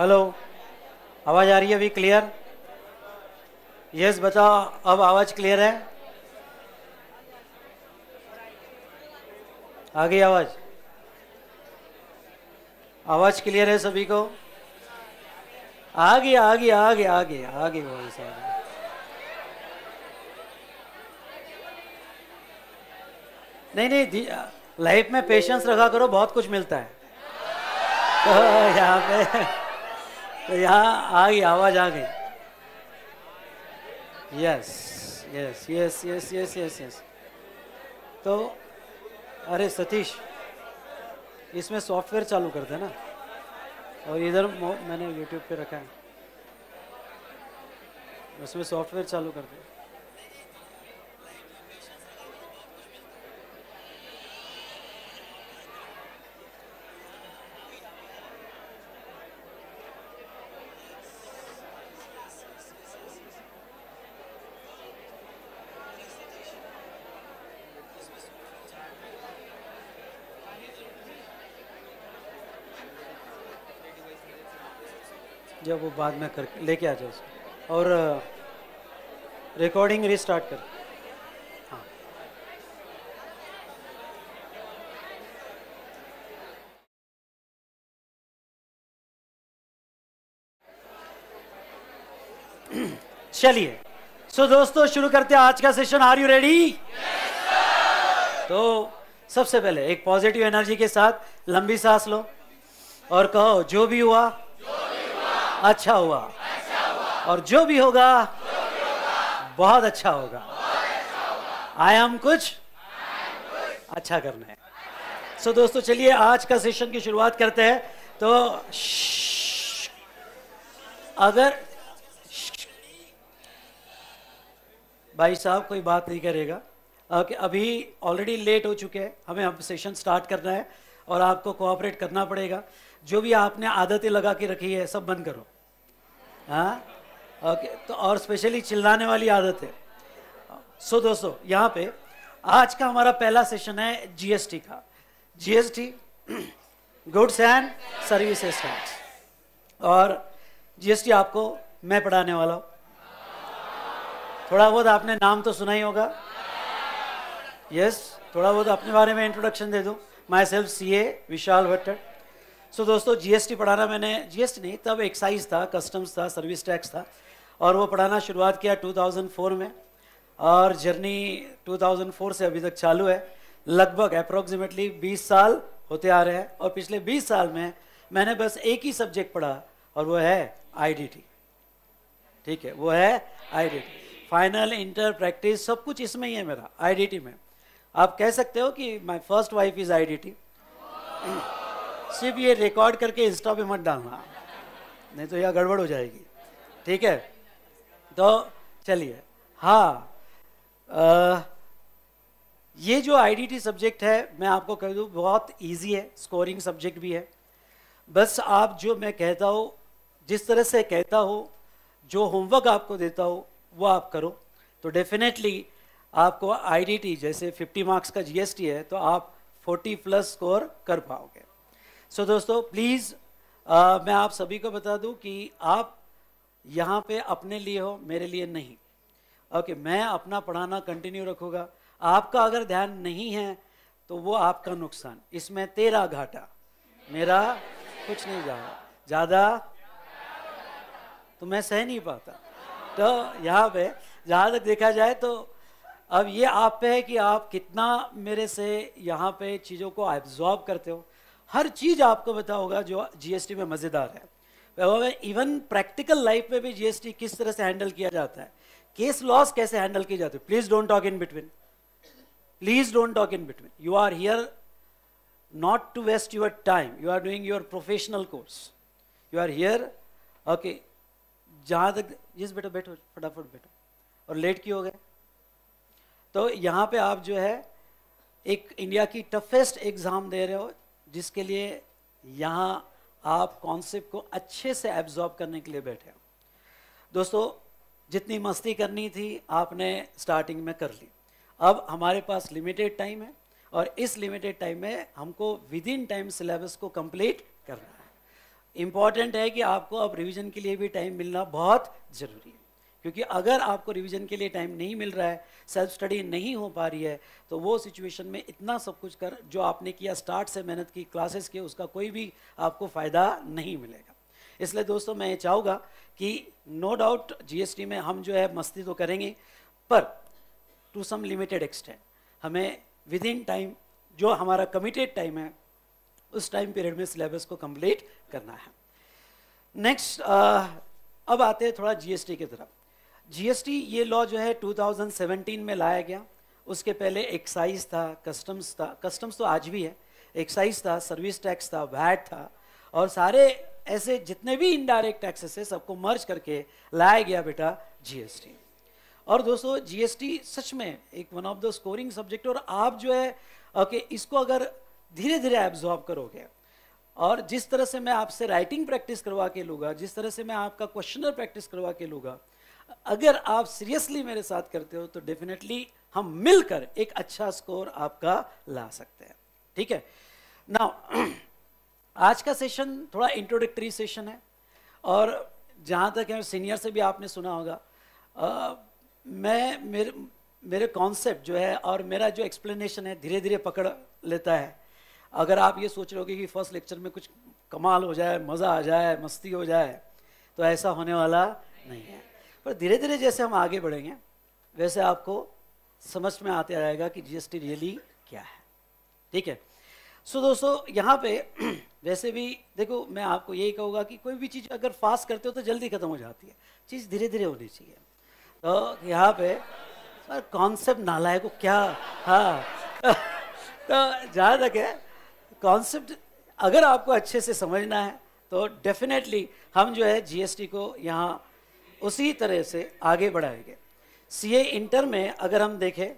Hello आवाज़ आ रही है अभी क्लियर यस बताओ अब आवाज़ क्लियर है आ गई आवाज़ आवाज़ क्लियर है सभी को आ गई आ गई आ गई आ गई आ गया भाई साहब नहीं नहीं लाइफ में पेशेंस रखा करो बहुत कुछ मिलता है तो यहाँ पे तो यहाँ आ गई आवाज आ गई yes yes yes yes yes yes yes तो अरे सतीश इसमें सॉफ्टवेयर चालू कर देना और इधर मैंने यूट्यूब पे रखा है उसमें सॉफ्टवेयर चालू कर दिया वो बाद में कर लेके आ जाओ उसको और रिकॉर्डिंग रिस्टार्ट कर हाँ। चलिए सो so, दोस्तों शुरू करते हैं आज का सेशन आर यू रेडी तो सबसे पहले एक पॉजिटिव एनर्जी के साथ लंबी सांस लो और कहो जो भी हुआ अच्छा हुआ और जो भी होगा बहुत अच्छा होगा आया हम कुछ अच्छा करना है सो दोस्तों चलिए आज का सेशन की शुरुआत करते हैं तो अगर भाई साहब कोई बात नहीं करेगा ओके अभी ऑलरेडी लेट हो चुके हैं हमें अब सेशन स्टार्ट करना है और आपको कोऑपरेट करना पड़ेगा जो भी आपने आदतें लगा के रखी है सब बंद करो हाँ ओके तो और स्पेशली चिल्लाने वाली आदत है सो दोस्तों यहाँ पे आज का हमारा पहला सेशन है जीएसटी का GST goods and services tax और जीएसटी आपको मैं पढ़ाने वाला हूँ थोड़ा बहुत आपने नाम तो सुना ही होगा यस yes, थोड़ा बहुत अपने बारे में इंट्रोडक्शन दे दूँ myself C A Vishal Bhatt so so, दोस्तों जीएसटी पढ़ाना मैंने जीएसटी नहीं तब एक्साइज था कस्टम्स था सर्विस टैक्स था और वो पढ़ाना शुरुआत किया 2004 में और जर्नी 2004 से अभी तक चालू है लगभग अप्रोक्सीमेटली 20 साल होते आ रहे हैं और पिछले 20 साल में मैंने बस एक ही सब्जेक्ट पढ़ा और वो है आईडीटी ठीक है वो है आईडीटी फाइनल इंटर प्रैक्टिस सब कुछ इसमें ही है मेरा आईडीटी में आप कह सकते हो कि my first wife is I सिर्फ ये रिकॉर्ड करके इंस्टा पे मत डालना नहीं तो यह गड़बड़ हो जाएगी ठीक है तो चलिए हाँ आ, ये जो आईडीटी सब्जेक्ट है मैं आपको कह दूँ बहुत इजी है स्कोरिंग सब्जेक्ट भी है बस आप जो मैं कहता हूँ जिस तरह से कहता हो जो होमवर्क आपको देता हो वो आप करो तो डेफिनेटली आपको आईडीटी जैसे 50 मार्क्स का जीएसटी है तो आप 40 प्लस स्कोर कर पाओगे सो दोस्तों प्लीज़ uh, मैं आप सभी को बता दूं कि आप यहाँ पे अपने लिए हो मेरे लिए नहीं ओके okay, मैं अपना पढ़ाना कंटिन्यू रखूँगा आपका अगर ध्यान नहीं है तो वो आपका नुकसान इसमें तेरा घाटा मेरा कुछ नहीं जा ज़्यादा तो मैं सह नहीं पाता तो यहाँ पे जहाँ तक देखा जाए तो अब ये आप पे है कि आप कितना मेरे से यहाँ पे चीज़ों को एब्जॉर्ब करते हो हर चीज आपको पता होगा जो जीएसटी में मजेदार है इवन प्रैक्टिकल लाइफ में भी जीएसटी किस तरह से हैंडल किया जाता है केस लॉस कैसे हैंडल की जाती है please don't talk in between please don't talk in between you are here not to waste your time you are doing your professional course you are here okay जहां तक जिस बेटा बैठो फटाफट बैठो और लेट क्यों हो गए तो यहां पे आप जो है एक इंडिया की टफेस्ट एग्ज़ाम दे रहे हो जिसके लिए यहाँ आप कॉन्सेप्ट को अच्छे से एब्जॉर्ब करने के लिए बैठे हो दोस्तों जितनी मस्ती करनी थी आपने स्टार्टिंग में कर ली अब हमारे पास लिमिटेड टाइम है और इस लिमिटेड टाइम में हमको विद इन टाइम सिलेबस को कंप्लीट करना है इम्पॉर्टेंट है कि आपको अब रिवीजन के लिए भी टाइम मिलना बहुत ज़रूरी है क्योंकि अगर आपको रिवीजन के लिए टाइम नहीं मिल रहा है सेल्फ स्टडी नहीं हो पा रही है तो वो सिचुएशन में इतना सब कुछ कर जो आपने किया स्टार्ट से मेहनत की क्लासेस के उसका कोई भी आपको फ़ायदा नहीं मिलेगा इसलिए दोस्तों मैं ये चाहूँगा कि नो डाउट जीएसटी में हम जो है मस्ती तो करेंगे पर टू सम लिमिटेड एक्सटेंट हमें विद इन टाइम जो हमारा कमिटेड टाइम है उस टाइम पीरियड में सिलेबस को कंप्लीट करना है नेक्स्ट अब आते हैं थोड़ा जीएसटी की तरफ जीएसटी ये लॉ जो है 2017 में लाया गया उसके पहले एक्साइज था कस्टम्स था कस्टम्स तो आज भी है एक्साइज था सर्विस टैक्स था वैट था और सारे ऐसे जितने भी इनडायरेक्ट टैक्सेस है सबको मर्ज करके लाया गया बेटा जीएसटी और दोस्तों जीएसटी सच में एक one of the scoring subject और आप जो है ओके इसको अगर धीरे धीरे एब्जॉर्ब करोगे और जिस तरह से मैं आपसे राइटिंग प्रैक्टिस करवा के लूँगा जिस तरह से मैं आपका क्वेश्चनर प्रैक्टिस करवा के लूँगा अगर आप सीरियसली मेरे साथ करते हो तो डेफिनेटली हम मिलकर एक अच्छा स्कोर आपका ला सकते हैं ठीक है ना आज का सेशन थोड़ा इंट्रोडक्टरी सेशन है और जहाँ तक है सीनियर से भी आपने सुना होगा आ, मैं मेरे मेरे कॉन्सेप्ट जो है और मेरा जो एक्सप्लेनेशन है धीरे धीरे पकड़ लेता है अगर आप ये सोच रहे हो कि फर्स्ट लेक्चर में कुछ कमाल हो जाए मज़ा आ जाए मस्ती हो जाए तो ऐसा होने वाला नहीं है पर धीरे धीरे जैसे हम आगे बढ़ेंगे वैसे आपको समझ में आते रहेगा कि जीएसटी रियली क्या है ठीक है सो so, दोस्तों यहाँ पे वैसे भी देखो मैं आपको यही कहूँगा कि कोई भी चीज़ अगर फास्ट करते हो तो जल्दी ख़त्म हो जाती है चीज़ धीरे धीरे होनी चाहिए तो यहाँ पे सर कॉन्सेप्ट नाला है को क्या हाँ तो जहाँ तक है कॉन्सेप्ट अगर आपको अच्छे से समझना है तो डेफिनेटली हम जो है जीएसटी को यहाँ उसी तरह से आगे बढ़ाएंगे सीए इंटर में अगर हम देखें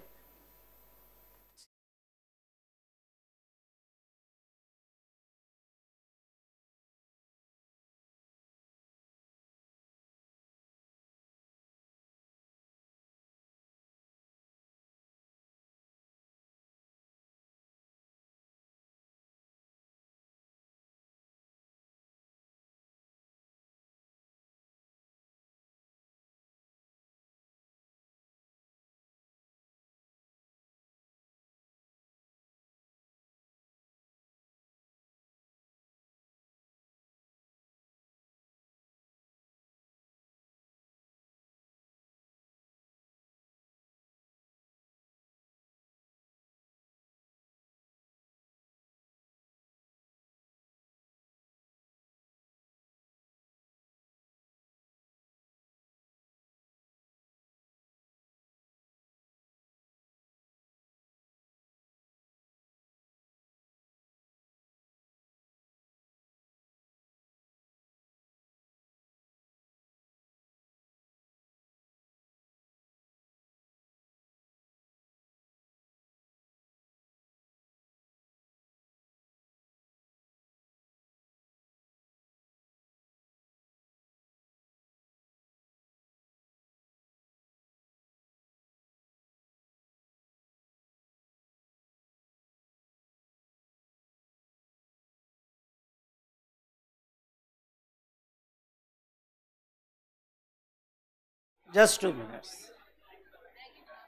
जस्ट टू मिनट्स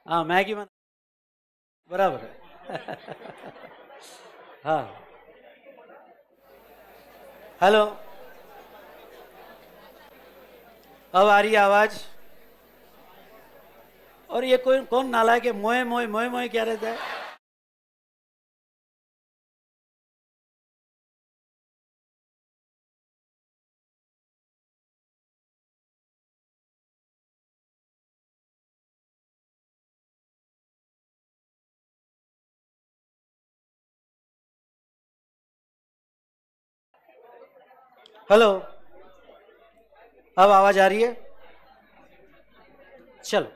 हाँ मैगी बना बराबर है हाँ हेलो अब आ रही आवाज़ और ये कोई कौन नाला के मोए मोए मोए मोए क्या रहता है हेलो अब आवाज आ रही है चलो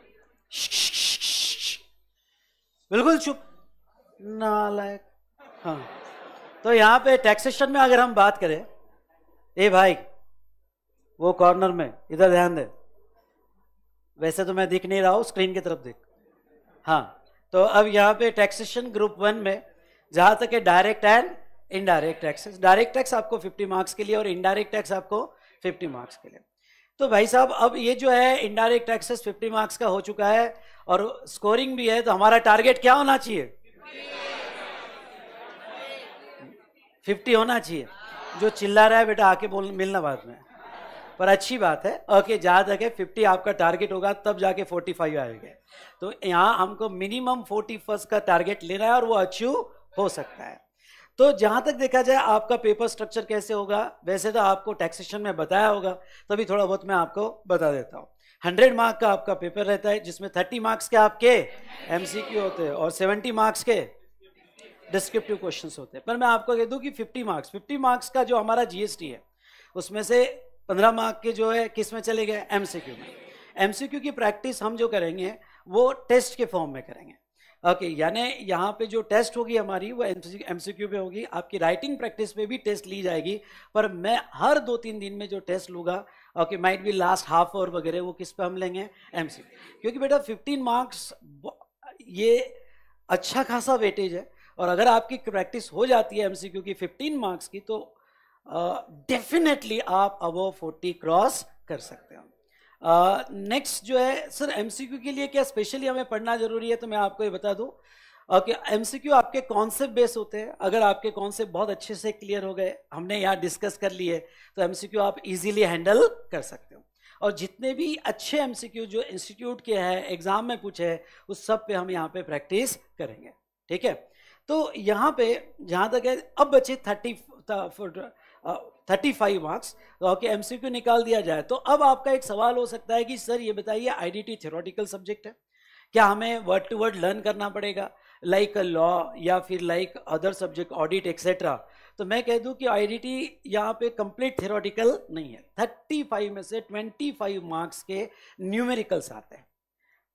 बिल्कुल चुप लायक हाँ तो यहाँ पे टैक्सेशन में अगर हम बात करें ए भाई वो कॉर्नर में इधर ध्यान दे वैसे तो मैं दिख नहीं रहा हूं स्क्रीन की तरफ देख हाँ तो अब यहाँ पे टैक्सेशन ग्रुप वन में जहां तक है direct and indirect taxes direct tax आपको 50 मार्क्स के लिए और इनडायरेक्ट टैक्स आपको 50 मार्क्स के लिए तो भाई साहब अब ये जो है इनडायरेक्ट टैक्सेस 50 मार्क्स का हो चुका है और स्कोरिंग भी है तो हमारा टारगेट क्या होना चाहिए 50 होना चाहिए जो चिल्ला रहा है बेटा आके बोल मिलना बाद में पर अच्छी बात है ओके जहाँ तक है फिफ्टी आपका टारगेट होगा तब जाके फोर्टी फाइव आएगा तो यहाँ हमको मिनिमम फोर्टी फर्स्ट का टारगेट लेना है और वो अचीव हो सकता है तो जहाँ तक देखा जाए आपका पेपर स्ट्रक्चर कैसे होगा वैसे तो आपको टैक्सेशन में बताया होगा तभी थोड़ा बहुत मैं आपको बता देता हूँ हंड्रेड मार्क का आपका पेपर रहता है जिसमें थर्टी मार्क्स के आपके एम होते हैं और सेवेंटी मार्क्स के डिस्क्रिप्टिव क्वेश्चंस होते हैं पर मैं आपको कह दूँ कि फिफ्टी मार्क्स फिफ्टी मार्क्स का जो हमारा जीएसटी है उसमें से पंद्रह मार्क के जो है किस में चले गए एमसीक्यू में एमसीक्यू की प्रैक्टिस हम जो करेंगे वो टेस्ट के फॉर्म में करेंगे ओके okay, यानी यहाँ पे जो टेस्ट होगी हमारी वो एम सी क्यू पे होगी आपकी राइटिंग प्रैक्टिस पे भी टेस्ट ली जाएगी पर मैं हर दो तीन दिन में जो टेस्ट लूँगा okay might be last half hour वगैरह वो किस पे हम लेंगे एम सी क्योंकि बेटा फिफ्टीन मार्क्स ये अच्छा खासा वेटेज है और अगर आपकी प्रैक्टिस हो जाती है एम सी क्यू की फिफ्टीन मार्क्स की तो डेफिनेटली uh, आप अबो फोर्टी क्रॉस कर सकते हो नेक्स्ट जो है सर एम के लिए क्या स्पेशली हमें पढ़ना जरूरी है तो मैं आपको ये बता दूँ ओके एमसीक्यू आपके कॉन्सेप्ट बेस होते हैं अगर आपके कॉन्सेप्ट बहुत अच्छे से क्लियर हो गए हमने यहाँ डिस्कस कर लिए तो एमसीक्यू आप इजीली हैंडल कर सकते हो और जितने भी अच्छे एमसीक्यू जो इंस्टीट्यूट के हैं एग्जाम में पूछे हैं उस सब पे हम यहाँ पे प्रैक्टिस करेंगे ठीक है तो यहाँ पे जहाँ तक है अब बचे thirty thirty five marks okay MCQ निकाल दिया जाए तो अब आपका एक सवाल हो सकता है कि सर ये बताइए आईडीटी थ्योरेटिकल सब्जेक्ट है क्या हमें वर्ड टू वर्ड लर्न करना पड़ेगा लाइक अ लॉ या फिर like other subject audit etcetera तो मैं कह दूं कि आईडीटी यहाँ पे कंप्लीट थेरोटिकल नहीं है थर्टी फाइव में से ट्वेंटी फाइव मार्क्स के न्यूमेरिकल्स आते हैं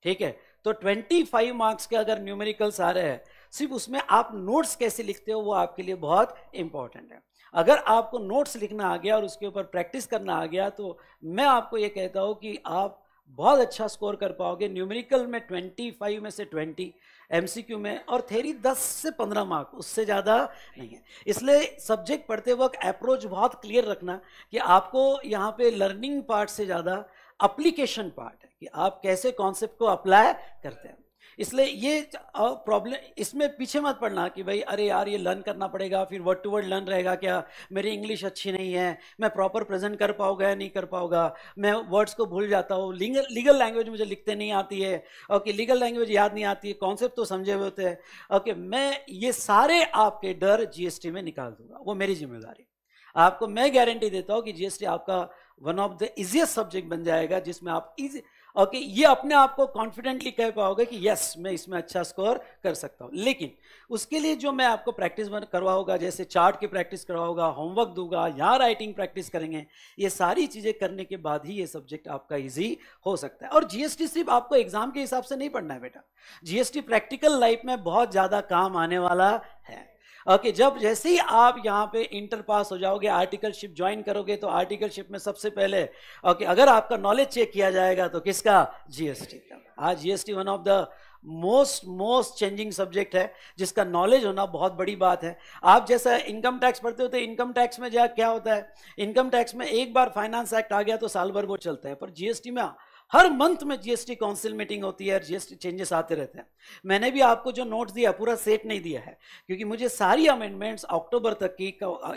ठीक है तो ट्वेंटी फाइव मार्क्स के अगर न्यूमेरिकल्स आ रहे हैं सिर्फ उसमें आप नोट्स कैसे लिखते हो वो आपके लिए बहुत इंपॉर्टेंट है अगर आपको नोट्स लिखना आ गया और उसके ऊपर प्रैक्टिस करना आ गया तो मैं आपको ये कहता हूँ कि आप बहुत अच्छा स्कोर कर पाओगे न्यूमेरिकल में ट्वेंटी फाइव में से ट्वेंटी एमसीक्यू में और थेरी दस से पंद्रह मार्क उससे ज़्यादा नहीं है इसलिए सब्जेक्ट पढ़ते वक्त अप्रोच बहुत क्लियर रखना कि आपको यहाँ पे लर्निंग पार्ट से ज़्यादा अप्लीकेशन पार्ट है कि आप कैसे कॉन्सेप्ट को अप्लाई करते हैं इसलिए ये प्रॉब्लम इसमें पीछे मत पड़ना कि भाई अरे यार ये लर्न करना पड़ेगा फिर वर्ड टू वर्ड लर्न रहेगा क्या मेरी इंग्लिश अच्छी नहीं है मैं प्रॉपर प्रेजेंट कर पाऊंगा या नहीं कर पाऊंगा मैं वर्ड्स को भूल जाता हूँ लीगल लीगल लैंग्वेज मुझे लिखते नहीं आती है ओके लीगल लैंग्वेज याद नहीं आती है कॉन्सेप्ट तो समझे हुए होते हैं ओके मैं ये सारे आपके डर जी में निकाल दूंगा वो मेरी जिम्मेदारी आपको मैं गारंटी देता हूँ कि जी आपका one of the easiest subject बन जाएगा जिसमें आप इजी ओके ये अपने आप को कॉन्फिडेंटली कह पाओगे कि यस मैं इसमें अच्छा स्कोर कर सकता हूँ लेकिन उसके लिए जो मैं आपको प्रैक्टिस करवाऊंगा जैसे चार्ट की प्रैक्टिस करवाऊंगा होमवर्क दूंगा यहाँ राइटिंग प्रैक्टिस करेंगे ये सारी चीज़ें करने के बाद ही ये सब्जेक्ट आपका ईजी हो सकता है और जीएसटी सिर्फ आपको एग्जाम के हिसाब से नहीं पढ़ना है बेटा जीएसटी प्रैक्टिकल लाइफ में बहुत ज़्यादा काम आने वाला है ओके जब जैसे ही आप यहाँ पे इंटर पास हो जाओगे आर्टिकलशिप ज्वाइन करोगे तो आर्टिकलशिप में सबसे पहले ओके अगर आपका नॉलेज चेक किया जाएगा तो किसका जीएसटी का आज GST one of the most most changing subject है जिसका नॉलेज होना बहुत बड़ी बात है आप जैसा इनकम टैक्स पढ़ते हो तो इनकम टैक्स में क्या होता है इनकम टैक्स में एक बार फाइनेंस एक्ट आ गया तो साल भर वो चलता है पर जीएसटी में हर मंथ में जीएसटी काउंसिल मीटिंग होती है और जीएसटी चेंजेस आते रहते हैं मैंने भी आपको जो नोट दिया पूरा सेट नहीं दिया है क्योंकि मुझे सारी अमेंडमेंट्स अक्टूबर तक की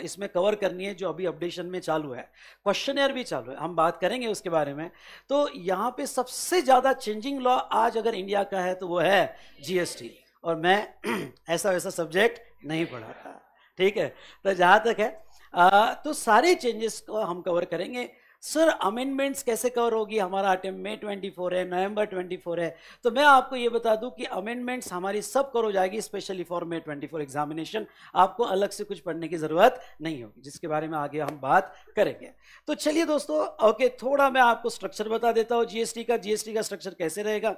इसमें कवर करनी है जो अभी अपडेशन में चालू है क्वेश्चन भी चालू है हम बात करेंगे उसके बारे में तो यहाँ पे सबसे ज़्यादा चेंजिंग लॉ आज अगर इंडिया का है तो वो है जीएसटी और मैं ऐसा वैसा सब्जेक्ट नहीं पढ़ाता ठीक है तो जहाँ तक है आ, तो सारे चेंजेस को हम कवर करेंगे सर अमेंडमेंट्स कैसे कवर होगी हमारा अटेम्प मई फोर है नवंबर 24 है तो मैं आपको ये बता दूं कि अमेंडमेंट्स हमारी सब कवर हो जाएगी specially for May four examination आपको अलग से कुछ पढ़ने की ज़रूरत नहीं होगी जिसके बारे में आगे हम बात करेंगे तो चलिए दोस्तों ओके थोड़ा मैं आपको स्ट्रक्चर बता देता हूँ जीएसटी का जीएसटी का स्ट्रक्चर कैसे रहेगा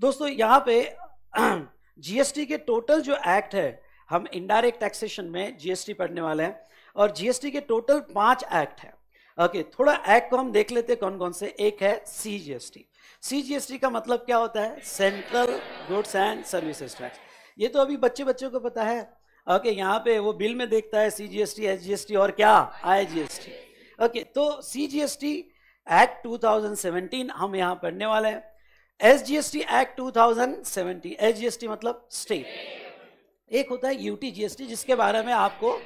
दोस्तों यहाँ पे जीएसटी के टोटल जो एक्ट है हम इनडायरेक्ट टैक्सेशन में जीएसटी पढ़ने वाले हैं और जीएसटी के टोटल पाँच एक्ट हैं ओके थोड़ा एक्ट को हम देख लेते हैं कौन कौन से एक है सीजीएसटी सीजीएसटी का मतलब क्या होता है central goods and services tax ये तो अभी बच्चे बच्चों को पता है ओके यहाँ पे वो बिल में देखता है सीजीएसटी एसजीएसटी और क्या आईजीएसटी ओके तो सीजीएसटी एक्ट 2017 हम यहाँ पढ़ने वाले हैं एसजीएसटी एक्ट 2017 एसजीएसटी मतलब स्टेट एक होता है यूटीजीएसटी जिसके बारे में आपको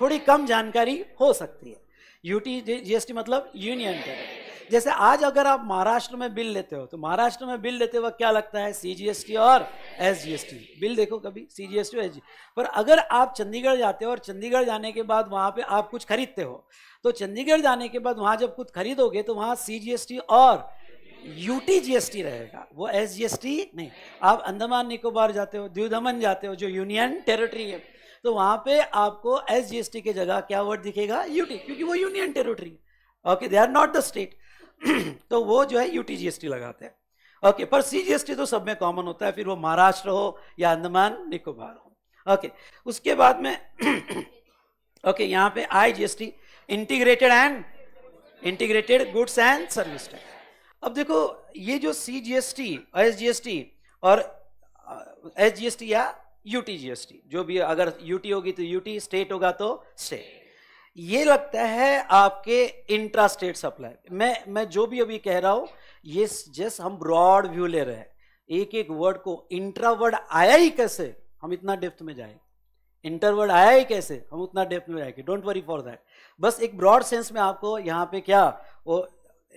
थोड़ी कम जानकारी हो सकती है यूटी जीएसटी मतलब यूनियन टैक्स जैसे आज अगर आप महाराष्ट्र में बिल लेते हो तो महाराष्ट्र में बिल लेते वक्त क्या लगता है सीजीएसटी और एसजीएसटी बिल देखो कभी सीजीएसटी और एस पर अगर आप चंडीगढ़ जाते हो और चंडीगढ़ जाने के बाद वहाँ पे आप कुछ खरीदते हो तो चंडीगढ़ जाने के बाद वहाँ जब कुछ खरीदोगे तो वहाँ सीजीएसटी और यूटी जीएसटी रहेगा वो एसजीएसटी नहीं आप अंडमान निकोबार जाते हो द्यू दमन जाते हो जो यूनियन टेरिटरी है तो वहां पे आपको एस जी एस टी की जगह क्या वर्ड दिखेगा यूटी क्योंकि वो union territory okay they are not the state तो वो जो है यूटी जीएसटी लगाते हैं ओके okay, पर टी तो सब में कॉमन होता है फिर वो महाराष्ट्र हो या अंदमान निकोबार हो ओके okay, उसके बाद में ओके okay, यहाँ पे T integrated and integrated goods and service tax अब देखो ये जो C G G S S T S T और एस एस जी टी या यूटी जीएसटी जो भी अगर यूटी होगी तो यूटी स्टेट होगा तो स्टेट ये लगता है आपके इंट्रा स्टेट सप्लाई मैं मैं जो भी अभी कह रहा हूं ये जस्ट हम ब्रॉड व्यू ले रहे हैं एक एक वर्ड को इंट्रा वर्ड आया ही कैसे हम इतना डेप्थ में जाए इंटर वर्ड आया ही कैसे हम उतना डेप्थ में जाएंगे डोंट वरी फॉर दैट बस एक ब्रॉड सेंस में आपको यहाँ पे क्या वो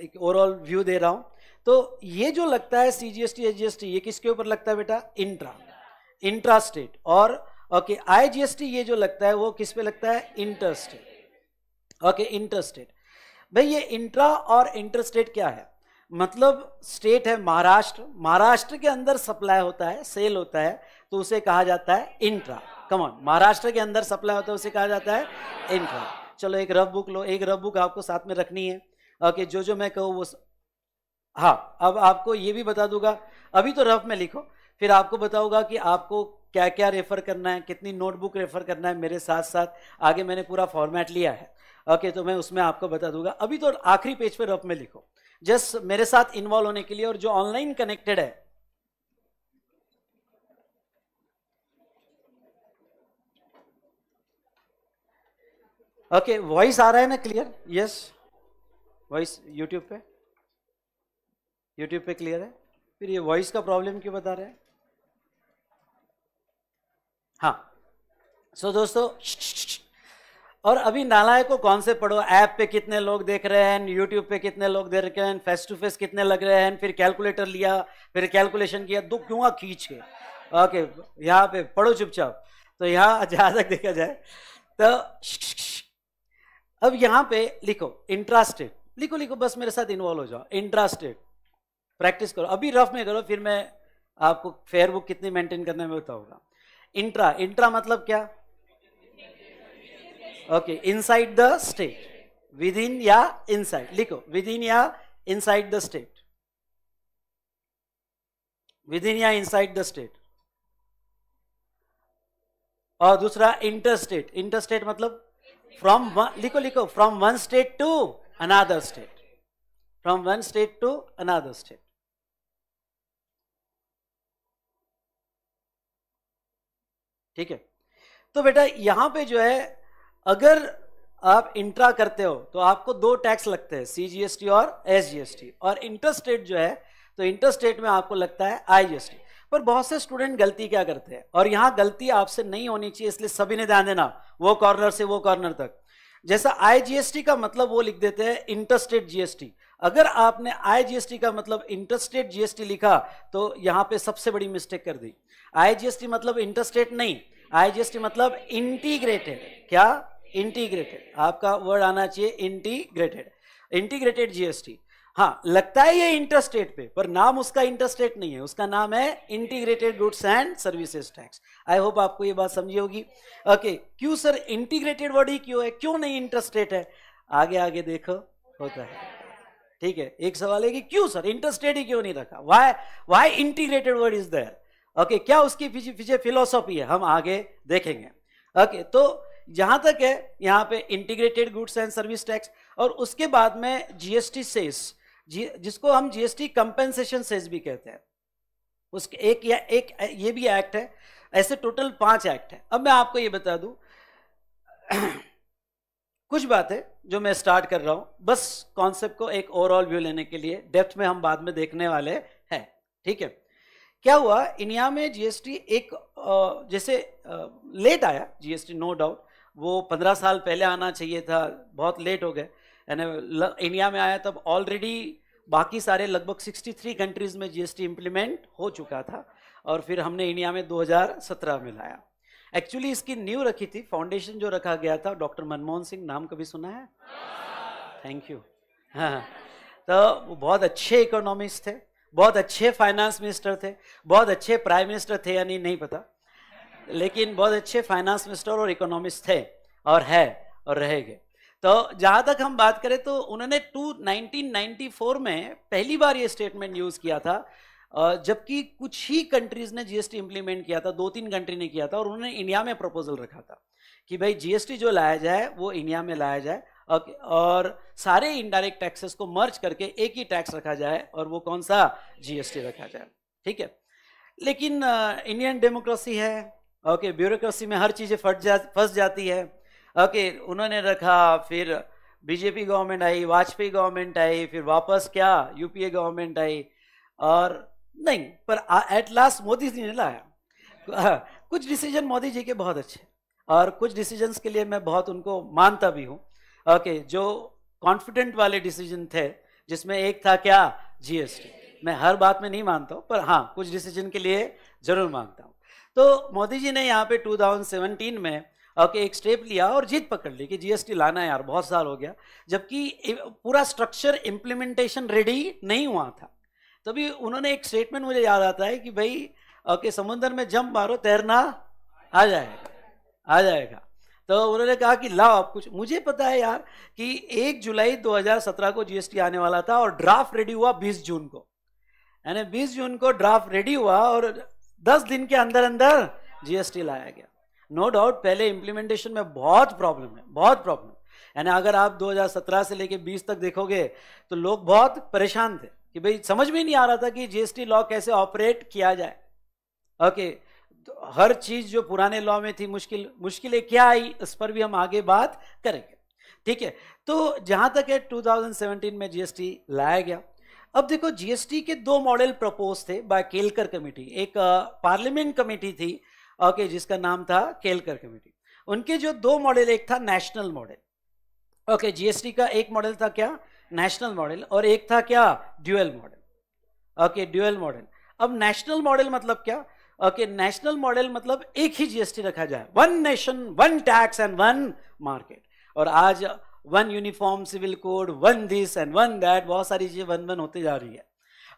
एक ओवरऑल व्यू दे रहा हूँ तो ये जो लगता है C G S T G S T ये किसके ऊपर लगता है बेटा इंट्रा इंट्रास्टेट और ओके आईजीएसटी ये जो लगता है वो किस पे लगता है इंटरस्टेट ओके इंटरस्टेट भाई ये इंट्रा और इंटरस्टेट क्या है मतलब स्टेट है महाराष्ट्र महाराष्ट्र के अंदर सप्लाई होता है सेल होता है तो उसे कहा जाता है इंट्रा कमॉन महाराष्ट्र के अंदर सप्लाई होता है उसे कहा जाता है इंट्रा चलो एक रफ बुक लो एक रफ बुक आपको साथ में रखनी है ओके जो जो मैं कहूँ वो स... हाँ अब आपको ये भी बता दूंगा अभी तो रफ में लिखो फिर आपको बताऊंगा कि आपको क्या क्या रेफ़र करना है कितनी नोटबुक रेफ़र करना है मेरे साथ साथ आगे मैंने पूरा फॉर्मेट लिया है ओके तो मैं उसमें आपको बता दूंगा अभी तो आखिरी पेज पर रफ में लिखो जस्ट मेरे साथ इन्वॉल्व होने के लिए और जो ऑनलाइन कनेक्टेड है ओके वॉइस आ रहा है ना क्लियर यस वॉइस यूट्यूब पे यूट्यूब पे क्लियर है फिर ये वॉइस का प्रॉब्लम क्यों बता रहे हैं हाँ सो दोस्तों और अभी नालायक को कौन से पढ़ो ऐप पे कितने लोग देख रहे हैं यूट्यूब पे कितने लोग देख रहे हैं फेस टू फेस कितने लग रहे हैं फिर कैलकुलेटर लिया फिर कैलकुलेशन किया दो क्यों खींच के ओके यहाँ पे पढ़ो चुपचाप तो यहाँ जहाँ तक देखा जाए तो अब यहाँ पे लिखो इंट्रास्टेड लिखो लिखो बस मेरे साथ इन्वॉल्व हो जाओ इंट्रास्टेड प्रैक्टिस करो अभी रफ में करो फिर मैं आपको फेयर बुक कितनी मेंटेन करने में बताऊंगा इंट्रा इंट्रा मतलब क्या okay inside the state within या इनसाइड लिखो विद इन या inside the state within या इनसाइड द स्टेट और दूसरा इंटर स्टेट इंटर स्टेट मतलब फ्रॉम लिखो लिखो from one state to another state from one state to another state ठीक है तो बेटा यहां पे जो है अगर आप इंट्रा करते हो तो आपको दो टैक्स लगते हैं सी जी एस टी और एस जी और इंटरस्टेट जो है तो इंटरस्टेट में आपको लगता है आई जी एस टी पर बहुत से स्टूडेंट गलती क्या करते हैं और यहां गलती आपसे नहीं होनी चाहिए इसलिए सभी ने ध्यान देना वो कॉर्नर से वो कॉर्नर तक जैसा आई का मतलब वो लिख देते हैं इंटरस्टेट जीएसटी अगर आपने आई जीएसटी का मतलब इंटरस्टेट जीएसटी लिखा तो यहां पे सबसे बड़ी मिस्टेक कर दी आई जीएसटी मतलब इंटरस्टेट नहीं आई जीएसटी मतलब इंटीग्रेटेड क्या इंटीग्रेटेड आपका वर्ड आना चाहिए इंटीग्रेटेड इंटीग्रेटेड जीएसटी हाँ लगता है ये इंटरस्टेट पे पर नाम उसका इंटरस्टेट नहीं है उसका नाम है integrated goods and services tax I hope आपको ये बात समझी होगी ओके क्यों सर इंटीग्रेटेड वर्ड ही क्यों है क्यों नहीं इंटरस्टेट है आगे आगे देखो होता है ठीक है एक सवाल है कि क्यों सर इंटरस्टेट ही क्यों नहीं रखा why why integrated word is there okay क्या उसकी पीछे पीछे फिलोसॉफी है हम आगे देखेंगे ओके okay, तो जहां तक है यहाँ पे integrated goods and service tax और उसके बाद में जीएसटी सेस जी, जिसको हम जीएसटी कंपेंसेशन सेस भी कहते हैं उसके एक या एक ये भी एक्ट है ऐसे टोटल पांच एक्ट है अब मैं आपको ये बता दूं कुछ बातें जो मैं स्टार्ट कर रहा हूं बस कॉन्सेप्ट को एक ओवरऑल व्यू लेने के लिए डेप्थ में हम बाद में देखने वाले हैं ठीक है क्या हुआ इंडिया में जीएसटी एक जैसे लेट आया जीएसटी नो डाउट वो पंद्रह साल पहले आना चाहिए था बहुत लेट हो गए यानी इंडिया में आया तब ऑलरेडी बाकी सारे लगभग 63 कंट्रीज़ में जीएसटी इंप्लीमेंट हो चुका था और फिर हमने इंडिया में 2017 में लाया एक्चुअली इसकी न्यू रखी थी फाउंडेशन जो रखा गया था डॉक्टर मनमोहन सिंह नाम कभी सुना है थैंक यू हाँ, हाँ तो वो बहुत अच्छे इकोनॉमिस्ट थे बहुत अच्छे फाइनेंस मिनिस्टर थे बहुत अच्छे प्राइम मिनिस्टर थे यानी नहीं नहीं पता लेकिन बहुत अच्छे फाइनेंस मिनिस्टर और इकोनॉमिस्ट थे और है और रहेंगे तो जहाँ तक हम बात करें तो उन्होंने टू 1994 में पहली बार ये स्टेटमेंट यूज़ किया था जबकि कुछ ही कंट्रीज ने जीएसटी इंप्लीमेंट किया था दो तीन कंट्री ने किया था और उन्होंने इंडिया में प्रपोजल रखा था कि भाई जीएसटी जो लाया जाए वो इंडिया में लाया जाए और सारे इनडायरेक्ट टैक्सेस को मर्ज करके एक ही टैक्स रखा जाए और वो कौन सा जीएसटी रखा जाए ठीक है लेकिन इंडियन डेमोक्रेसी है ओके ब्यूरोक्रेसी में हर चीज़ें फट जा फंस जाती है ओके उन्होंने रखा फिर बीजेपी गवर्नमेंट आई वाजपेयी गवर्नमेंट आई फिर वापस क्या यूपीए गवर्नमेंट आई और नहीं पर एट लास्ट मोदी जी ने लाया कुछ डिसीजन मोदी जी के बहुत अच्छे और कुछ डिसीजंस के लिए मैं बहुत उनको मानता भी हूँ ओके जो कॉन्फिडेंट वाले डिसीजन थे जिसमें एक था क्या जीएसटी मैं हर बात में नहीं मानता हूँ पर हाँ कुछ डिसीजन के लिए जरूर मानता हूँ तो मोदी जी ने यहाँ पे 2017 में ओके एक स्टेप लिया और जीत पकड़ ली कि जीएसटी लाना है यार बहुत साल हो गया जबकि पूरा स्ट्रक्चर इम्प्लीमेंटेशन रेडी नहीं हुआ था तभी उन्होंने एक स्टेटमेंट मुझे याद आता है कि भाई ओके समुद्र में जंप मारो तैरना आ जाएगा आ जाएगा तो उन्होंने कहा कि लाओ आप कुछ मुझे पता है यार कि एक जुलाई 2017 को जीएसटी आने वाला था और ड्राफ्ट रेडी हुआ 20 जून को यानी 20 जून को ड्राफ्ट रेडी हुआ और 10 दिन के अंदर अंदर जीएसटी लाया गया नो no डाउट पहले इम्प्लीमेंटेशन में बहुत प्रॉब्लम है बहुत प्रॉब्लम यानी अगर आप 2017 से लेके 20 तक देखोगे तो लोग बहुत परेशान थे कि भाई समझ में नहीं आ रहा था कि जीएसटी लॉ कैसे ऑपरेट किया जाए ओके तो हर चीज़ जो पुराने लॉ में थी मुश्किल मुश्किलें क्या आई इस पर भी हम आगे बात करेंगे ठीक है तो जहां तक है 2017 में जीएसटी लाया गया अब देखो जीएसटी के दो मॉडल प्रपोज थे बाय केलकर कमेटी एक पार्लियामेंट कमेटी थी ओके जिसका नाम था केलकर कमेटी उनके जो दो मॉडल एक था नेशनल मॉडल ओके जीएसटी का एक मॉडल था क्या नेशनल मॉडल और एक था क्या dual model okay dual model अब नेशनल मॉडल मतलब क्या ओके नेशनल मॉडल मतलब एक ही जीएसटी रखा जाए one nation one tax and one market और आज one uniform civil code one this and one that बहुत सारी चीजें वन वन होती जा रही है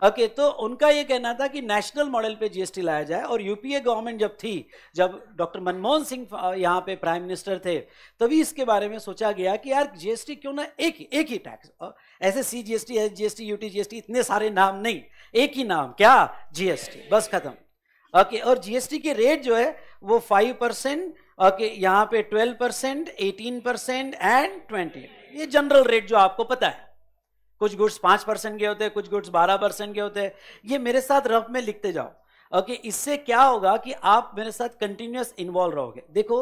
ओके okay, तो उनका ये कहना था कि नेशनल मॉडल पे जीएसटी लाया जाए और यूपीए गवर्नमेंट जब थी जब डॉक्टर मनमोहन सिंह यहाँ पे प्राइम मिनिस्टर थे तभी इसके बारे में सोचा गया कि यार जीएसटी क्यों ना एक ही एक ही टैक्स ऐसे C G S T S GST UT GST इतने सारे नाम नहीं एक ही नाम क्या जीएसटी बस खत्म ओके okay, और जीएसटी के रेट जो है वो फाइव परसेंट ओके यहाँ पे twelve percent eighteen percent and twenty ये जनरल रेट जो आपको पता है कुछ गुड्स पाँच परसेंट के होते हैं कुछ गुड्स बारह परसेंट के होते हैं ये मेरे साथ रफ में लिखते जाओ ओके इससे क्या होगा कि आप मेरे साथ कंटिन्यूस इन्वॉल्व रहोगे देखो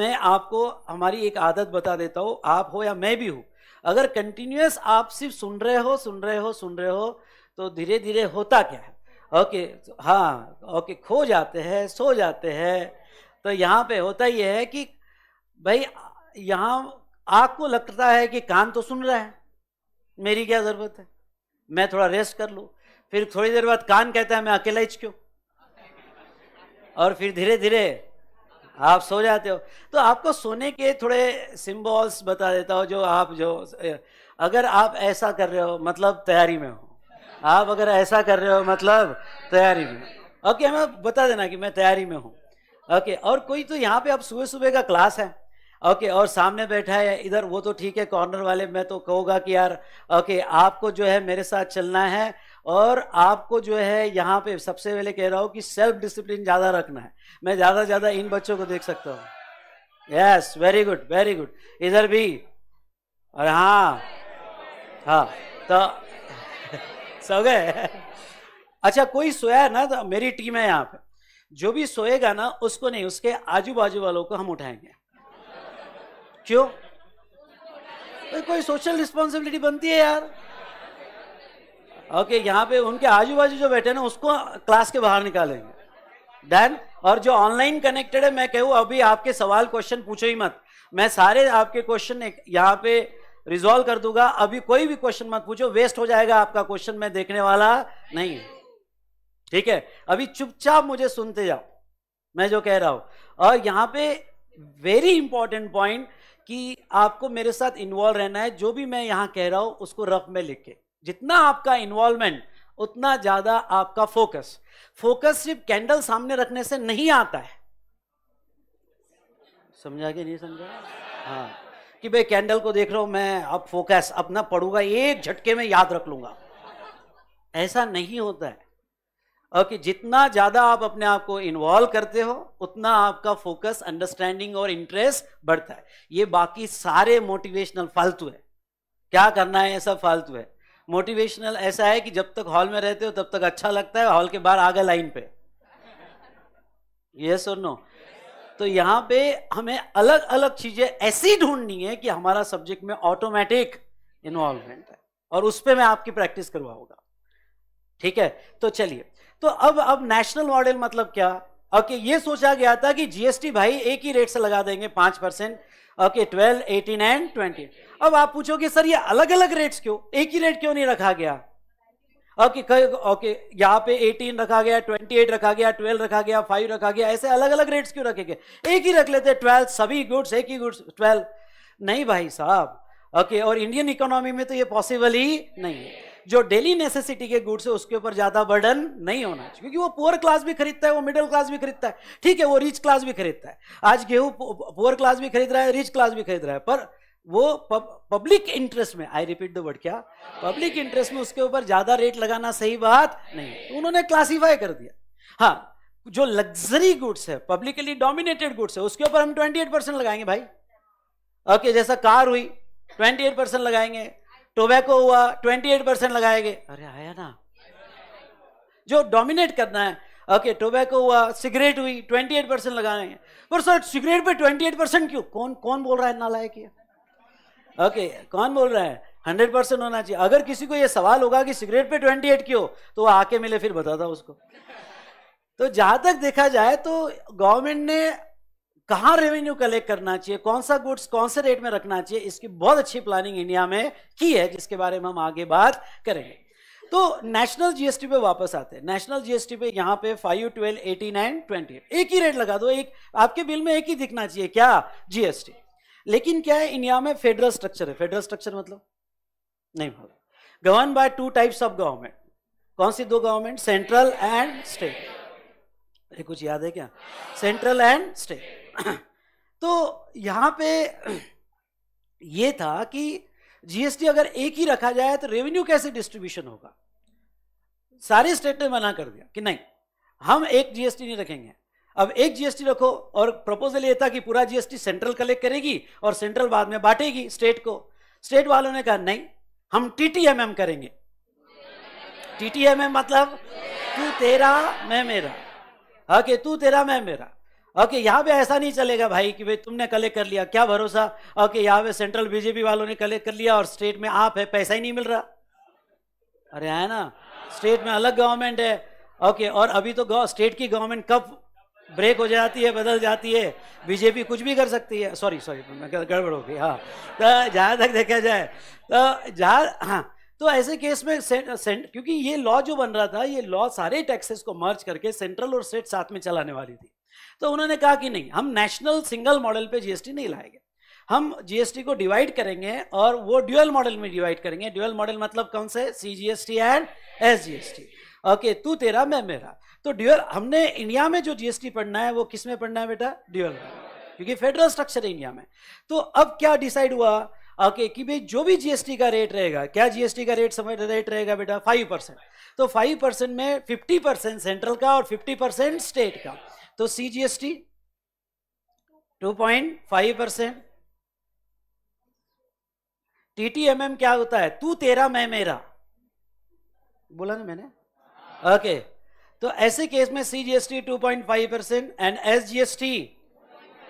मैं आपको हमारी एक आदत बता देता हूँ आप हो या मैं भी हूँ अगर कंटिन्यूस आप सिर्फ सुन रहे हो सुन रहे हो सुन रहे हो तो धीरे धीरे होता क्या है ओके हाँ ओके खो जाते हैं सो जाते हैं तो यहाँ पे होता यह है कि भाई यहाँ आपको लगता है कि कान तो सुन रहा है मेरी क्या ज़रूरत है मैं थोड़ा रेस्ट कर लूँ फिर थोड़ी देर बाद कान कहता है मैं अकेला ही क्यों और फिर धीरे धीरे आप सो जाते हो तो आपको सोने के थोड़े सिम्बॉल्स बता देता हो जो आप जो अगर आप ऐसा कर रहे हो मतलब तैयारी में हो आप अगर ऐसा कर रहे हो मतलब तैयारी में ओके हमें बता देना कि मैं तैयारी में हूँ ओके और कोई तो यहाँ पे अब सुबह सुबह का क्लास है ओके okay, और सामने बैठा है इधर वो तो ठीक है कॉर्नर वाले मैं तो कहूँगा कि यार ओके okay, आपको जो है मेरे साथ चलना है और आपको जो है यहाँ पे सबसे पहले कह रहा हूँ कि सेल्फ डिसिप्लिन ज़्यादा रखना है मैं ज़्यादा से ज़्यादा इन बच्चों को देख सकता हूँ yes very good very good इधर भी और हाँ हाँ तो सो गए अच्छा कोई सोया है ना तो मेरी टीम है यहाँ पे जो भी सोएगा ना उसको नहीं उसके आजू बाजू वालों को हम उठाएंगे क्यों तो कोई सोशल रिस्पॉन्सिबिलिटी बनती है यार ओके okay, यहाँ पे उनके आजू बाजू जो बैठे ना उसको क्लास के बाहर निकालेंगे डन और जो ऑनलाइन कनेक्टेड है मैं कहूँ अभी आपके सवाल क्वेश्चन पूछो ही मत मैं सारे आपके क्वेश्चन यहाँ पे रिजॉल्व कर दूंगा अभी कोई भी क्वेश्चन मत पूछो वेस्ट हो जाएगा आपका क्वेश्चन मैं देखने वाला नहीं ठीक है अभी चुपचाप मुझे सुनते जाओ मैं जो कह रहा हूं और यहां पे वेरी इंपॉर्टेंट पॉइंट कि आपको मेरे साथ इन्वॉल्व रहना है जो भी मैं यहाँ कह रहा हूँ उसको रफ में लिख के जितना आपका इन्वॉल्वमेंट उतना ज़्यादा आपका फोकस फोकस सिर्फ कैंडल सामने रखने से नहीं आता है समझा कि नहीं समझा हाँ कि भाई कैंडल को देख रहा हूं मैं अब फोकस अपना पढ़ूंगा एक झटके में याद रख लूंगा ऐसा नहीं होता है ओके जितना ज्यादा आप अपने आप को इन्वॉल्व करते हो उतना आपका फोकस अंडरस्टैंडिंग और इंटरेस्ट बढ़ता है ये बाकी सारे मोटिवेशनल फालतू है क्या करना है ऐसा सब फालतू है मोटिवेशनल ऐसा है कि जब तक हॉल में रहते हो तब तक अच्छा लगता है हॉल के बाहर आ गए लाइन पे ये सो नो तो यहाँ पे हमें अलग अलग चीजें ऐसी ढूंढनी है कि हमारा सब्जेक्ट में ऑटोमेटिक इन्वॉल्वमेंट है और उस पर मैं आपकी प्रैक्टिस करवाऊंगा ठीक है तो चलिए तो अब अब नेशनल मॉडल मतलब क्या ओके ये सोचा गया था कि जीएसटी भाई एक ही रेट से लगा देंगे पांच percent okay twelve eighteen and twenty अब आप पूछोगे सर ये अलग अलग रेट्स क्यों एक ही रेट क्यों नहीं रखा गया ओके ओके यहाँ पे 18 रखा गया 28 रखा गया 12 रखा गया 5 रखा गया ऐसे अलग अलग रेट्स क्यों रखे गए एक ही रख लेते 12 सभी गुड्स एक ही गुड्स 12 नहीं भाई साहब ओके और इंडियन इकोनॉमी में तो ये पॉसिबल ही नहीं है जो डेली नेसेसिटी के गुड्स है उसके ऊपर ज्यादा बर्डन नहीं होना चाहिए क्योंकि वो पुअर क्लास भी खरीदता है वो मिडिल क्लास भी खरीदता है ठीक है वो रिच क्लास भी खरीदता है आज गेहूं पुअर क्लास भी खरीद रहा है रिच क्लास भी खरीद रहा है पर वो पब्लिक इंटरेस्ट में आई रिपीट द वर्ड क्या पब्लिक इंटरेस्ट में उसके ऊपर ज्यादा रेट लगाना सही बात नहीं तो उन्होंने क्लासीफाई कर दिया हाँ जो लग्जरी गुड्स है पब्लिकली डोमिनेटेड गुड्स है उसके ऊपर हम 28 परसेंट लगाएंगे भाई ओके okay, जैसा कार हुई 28 परसेंट लगाएंगे टोबैको हुआ 28 परसेंट लगाए गए अरे आया ना जो डोमिनेट करना है ओके टोबैको हुआ सिगरेट हुई 28 परसेंट लगाएंगे पर सर सिगरेट पे 28 परसेंट क्यों कौन कौन बोल रहा है ना लायक किया ओके कौन बोल रहा है हंड्रेड परसेंट होना चाहिए अगर किसी को यह सवाल होगा कि सिगरेट पे ट्वेंटी एट क्यों तो वो आके मिले फिर बताता उसको तो जहां तक देखा जाए तो गवर्नमेंट ने कहां रेवेन्यू कलेक्ट करना चाहिए कौन सा गुड्स कौन से रेट में रखना चाहिए इसकी बहुत अच्छी प्लानिंग इंडिया में की है जिसके बारे में हम आगे बात करेंगे तो नेशनल जीएसटी पे वापस आते हैं नेशनल जीएसटी पे यहाँ पे five twelve eighteen twenty एक ही रेट लगा दो एक आपके बिल में एक ही दिखना चाहिए क्या जीएसटी लेकिन क्या है इंडिया में फेडरल स्ट्रक्चर है फेडरल स्ट्रक्चर मतलब नहीं भाव govern by two types of government कौन सी दो गवर्नमेंट सेंट्रल एंड स्टेट कुछ याद है क्या सेंट्रल एंड स्टेट तो यहाँ पे ये था कि जीएसटी अगर एक ही रखा जाए तो रेवेन्यू कैसे डिस्ट्रीब्यूशन होगा सारे स्टेट ने मना कर दिया कि नहीं हम एक जीएसटी नहीं रखेंगे अब एक जीएसटी रखो और प्रपोजल ये था कि पूरा जीएसटी सेंट्रल कलेक्ट करेगी और सेंट्रल बाद में बांटेगी स्टेट को स्टेट वालों ने कहा नहीं हम टीटीएमएम करेंगे टीटीएमएम मतलब तू तेरा मैं मेरा हाँ, के तू तेरा मैं मेरा ओके यहाँ पे ऐसा नहीं चलेगा भाई कि भाई तुमने कलेक्ट कर लिया क्या भरोसा ओके यहाँ पे सेंट्रल बीजेपी वालों ने कलेक्ट कर लिया और स्टेट में आप है पैसा ही नहीं मिल रहा अरे है ना स्टेट में अलग गवर्नमेंट है ओके और अभी तो स्टेट की गवर्नमेंट कब ब्रेक हो जाती है बदल जाती है बीजेपी कुछ भी कर सकती है सॉरी सॉरी गड़बड़ हो गई हाँ तो जहाँ तक देखा जाए तो जहाँ हाँ तो ऐसे केस में सेंट, सेंट, क्योंकि ये लॉ जो बन रहा था ये लॉ सारे टैक्सेस को मर्ज करके सेंट्रल और स्टेट साथ में चलाने वाली थी तो उन्होंने कहा कि नहीं हम नेशनल सिंगल मॉडल पे जीएसटी नहीं लाएंगे हम जीएसटी को डिवाइड करेंगे और वो ड्यूअल मॉडल में डिवाइड करेंगे ड्यूअल मॉडल मतलब कौन से C G S T and S G S T okay तू तेरा मैं मेरा तो ड्यूअल हमने इंडिया में जो जीएसटी पढ़ना है वो किस में पढ़ना है बेटा ड्यूअल क्योंकि फेडरल स्ट्रक्चर है इंडिया में तो अब क्या डिसाइड हुआ ओके okay, कि भाई जो भी जीएसटी का रेट रहेगा क्या जीएसटी का रेट समय रेट रहेगा बेटा फाइव परसेंट तो फाइव परसेंट में फिफ्टी परसेंट सेंट्रल का और फिफ्टी परसेंट स्टेट का तो C G S T two point five percent T T M M क्या होता है तू तेरा मैं मेरा बोला ना मैंने ओके okay. तो ऐसे केस में C G S T two point five percent and S G S T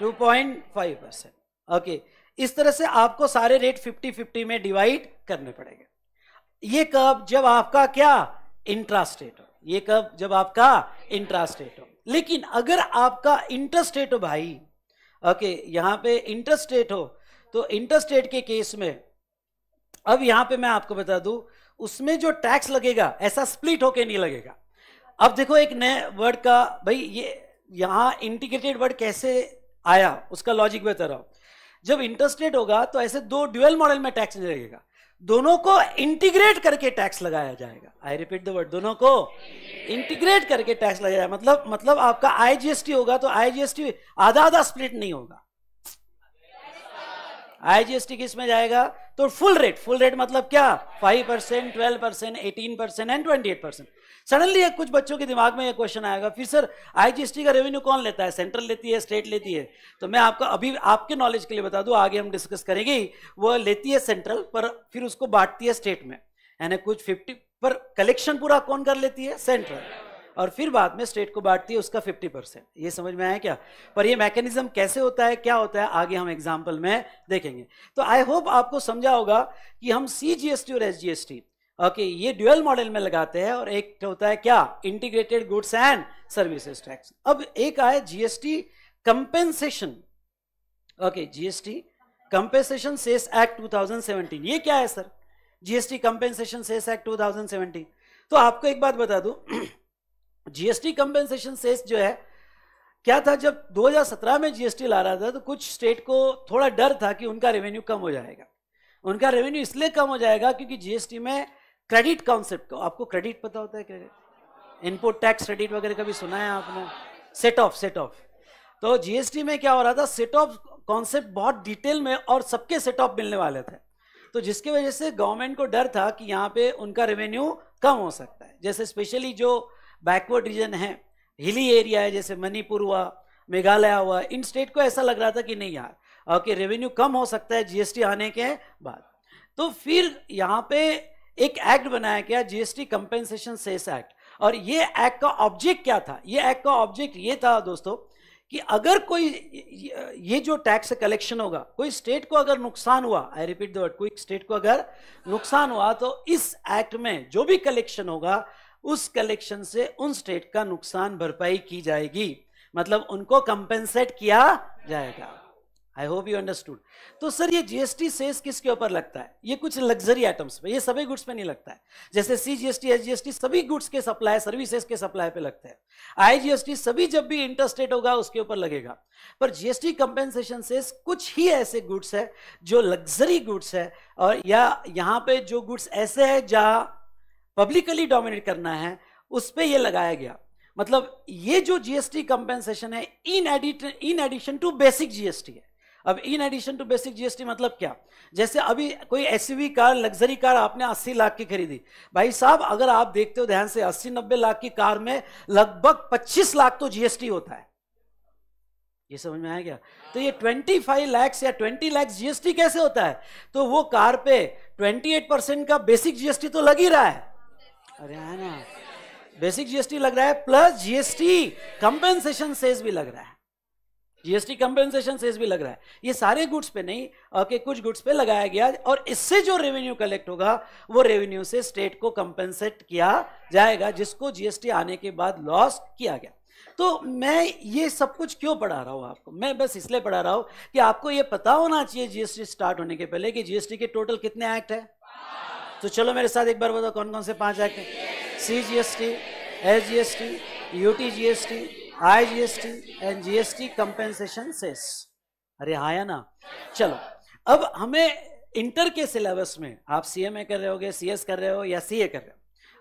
two point five percent okay इस तरह से आपको सारे रेट फिफ्टी फिफ्टी में डिवाइड करने पड़ेंगे ये कब जब आपका क्या इंट्रास्टेट हो ये कब जब आपका इंट्रास्टेट हो लेकिन अगर आपका इंटरस्टेट हो भाई ओके यहां पे इंटरस्टेट हो तो इंटरस्टेट के केस में अब यहां पे मैं आपको बता दू उसमें जो टैक्स लगेगा ऐसा स्प्लिट होके नहीं लगेगा अब देखो एक नए वर्ड का भाई ये यहां इंटीग्रेटेड वर्ड कैसे आया उसका लॉजिक बता रहा जब इंटरस्टेट होगा तो ऐसे दो ड्यूएल मॉडल में टैक्स नहीं लगेगा दोनों को इंटीग्रेट करके टैक्स लगाया जाएगा आई रिपीट द वर्ड दोनों को इंटीग्रेट करके टैक्स लगाया जाएगा मतलब मतलब आपका आईजीएसटी होगा तो आईजीएसटी आधा आधा स्प्लिट नहीं होगा आईजीएसटी किस में जाएगा तो फुल रेट फुल रेट मतलब क्या five percent twelve percent eighteen percent and twenty eight percent suddenly कुछ बच्चों के दिमाग में ये क्वेश्चन आएगा फिर सर आईजीएसटी का रेवेन्यू कौन लेता है सेंट्रल लेती है स्टेट लेती है तो मैं आपका अभी आपके नॉलेज के लिए बता दूं आगे हम डिस्कस करेंगे वो लेती है सेंट्रल पर फिर उसको बांटती है स्टेट में यानी कुछ फिफ्टी पर कलेक्शन पूरा कौन कर लेती है सेंट्रल और फिर बाद में स्टेट को बांटती है उसका 50 परसेंट ये समझ में आया क्या पर ये मैकेनिज्म कैसे होता है क्या होता है आगे हम एग्जाम्पल में देखेंगे तो आई होप आपको समझा होगा कि हम सी जी एस टी और S G S T okay okay, ये ड्यूअल मॉडल में लगाते हैं और एक होता है क्या integrated goods and services tax अब एक I GST compensation okay GST compensation cess act 2017 ये क्या है sir GST compensation cess act 2017 तो आपको एक बात बता दूं जीएसटी कंपेंसेशन सेस जो है क्या था जब 2017 में जीएसटी ला रहा था तो कुछ स्टेट को थोड़ा डर था कि उनका रेवेन्यू कम हो जाएगा उनका रेवेन्यू इसलिए कम हो जाएगा क्योंकि जीएसटी में क्रेडिट कॉन्सेप्ट का आपको क्रेडिट पता होता है क्रेडिट इनपुट टैक्स क्रेडिट वगैरह का भी सुना है आपने सेट ऑफ सेट ऑफ तो जीएसटी में क्या हो रहा था सेट ऑफ कॉन्सेप्ट बहुत डिटेल में और सबके सेट ऑफ मिलने वाले थे तो जिसके वजह से गवर्नमेंट को डर था कि यहाँ पे उनका रेवेन्यू कम हो सकता है जैसे स्पेशली जो बैकवर्ड रीजन है हिली एरिया है जैसे मणिपुर हुआ मेघालय हुआ इन स्टेट को ऐसा लग रहा था कि नहीं यार ओके रेवेन्यू कम हो सकता है जीएसटी आने के बाद तो फिर यहाँ पे एक एक्ट बनाया गया जीएसटी कंपेंसेशन सेस एक्ट और ये एक्ट का ऑब्जेक्ट क्या था ये एक्ट का ऑब्जेक्ट ये था दोस्तों कि अगर कोई ये जो टैक्स कलेक्शन होगा कोई स्टेट को अगर नुकसान हुआ आई रिपीट दर्ड कोई स्टेट को अगर नुकसान हुआ तो इस एक्ट में जो भी कलेक्शन होगा उस कलेक्शन से उन स्टेट का नुकसान भरपाई की जाएगी मतलब उनको कंपेंसेट किया जाएगा आई होप यू अंडरस्टूड तो सर ये जीएसटी सेस किसके ऊपर लगता है ये कुछ लग्जरी आइटम्स पे ये सभी गुड्स पे नहीं लगता है जैसे सी जीएसटी एस जीएसटी सभी गुड्स के सप्लाई सर्विसेज के सप्लाई पे लगते हैं आई जीएसटी सभी जब भी इंटरस्टेट होगा उसके ऊपर लगेगा पर जीएसटी कंपेंसेशन सेस कुछ ही ऐसे गुड्स है जो लग्जरी गुड्स है और या यहाँ पे जो गुड्स ऐसे है जहाँ पब्लिकली डोमिनेट करना है उस पर यह लगाया गया मतलब ये जो जीएसटी कंपेंसेशन है in edit in addition to basic GST है अब in addition to basic GST मतलब क्या जैसे अभी कोई एसयूवी कार लग्जरी कार आपने 80 लाख की खरीदी भाई साहब अगर आप देखते हो ध्यान से 80 90 लाख की कार में लगभग 25 लाख तो जीएसटी होता है ये समझ में आया क्या तो ये 25 लाख या 20 लाख जीएसटी कैसे होता है तो वो कार पे 28 परसेंट का बेसिक जीएसटी तो लग ही रहा है अरे है हाँ ना बेसिक जीएसटी लग रहा है प्लस जीएसटी कंपेंसेशन सेज भी लग रहा है जीएसटी कंपेंसेशन सेस भी लग रहा है ये सारे गुड्स पे नहीं के कुछ गुड्स पे लगाया गया और इससे जो रेवेन्यू कलेक्ट होगा वो रेवेन्यू से स्टेट को कंपेंसेट किया जाएगा जिसको जीएसटी आने के बाद लॉस किया गया तो मैं ये सब कुछ क्यों पढ़ा रहा हूँ आपको मैं बस इसलिए पढ़ा रहा हूँ कि आपको ये पता होना चाहिए जीएसटी स्टार्ट होने के पहले कि जीएसटी के टोटल कितने एक्ट है तो चलो मेरे साथ एक बार बताओ कौन कौन से पांच एक्ट हैं C G S T S G S T U T G S T I G S T and G S T compensation cess अरे हाँ या ना चलो अब हमें इंटर के सिलेबस में आप सी एम ए कर रहे हो सी एस कर रहे हो या सी ए कर रहे हो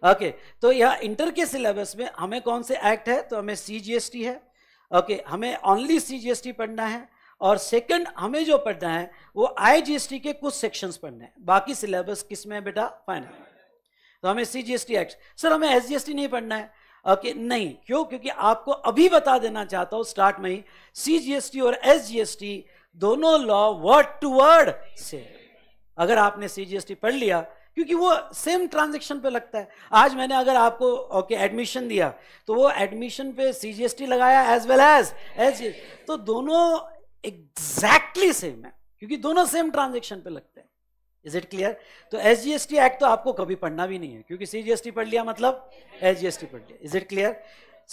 ओके okay, तो यह इंटर के सिलेबस में हमें कौन से एक्ट है तो हमें सी जी एस टी है ओके okay, हमें only C G S T पढ़ना है और सेकंड हमें जो पढ़ना है वो आई जी एस टी के कुछ सेक्शंस पढ़ने हैं बाकी सिलेबस किस में है बेटा फाइनल तो हमें C G S T act sir हमें एस जी एस टी नहीं पढ़ना है ओके नहीं क्यों क्योंकि आपको अभी बता देना चाहता हूं स्टार्ट में ही सीजीएसटी और एसजीएसटी दोनों लॉ वर्ड टू वर्ड से अगर आपने सीजीएसटी पढ़ लिया क्योंकि वो सेम ट्रांजेक्शन पे लगता है आज मैंने अगर आपको ओके okay, एडमिशन दिया तो वो एडमिशन पे सीजीएसटी लगाया एज वेल एज एज तो दोनों एग्जैक्टली exactly सेम है क्योंकि दोनों सेम ट्रांजेक्शन पे लगते हैं इज इट क्लियर तो S G S T act तो आपको कभी पढ़ना भी नहीं है क्योंकि सी जी एस टी पढ़ लिया मतलब एस जी एस टी पढ़ लिया is it clear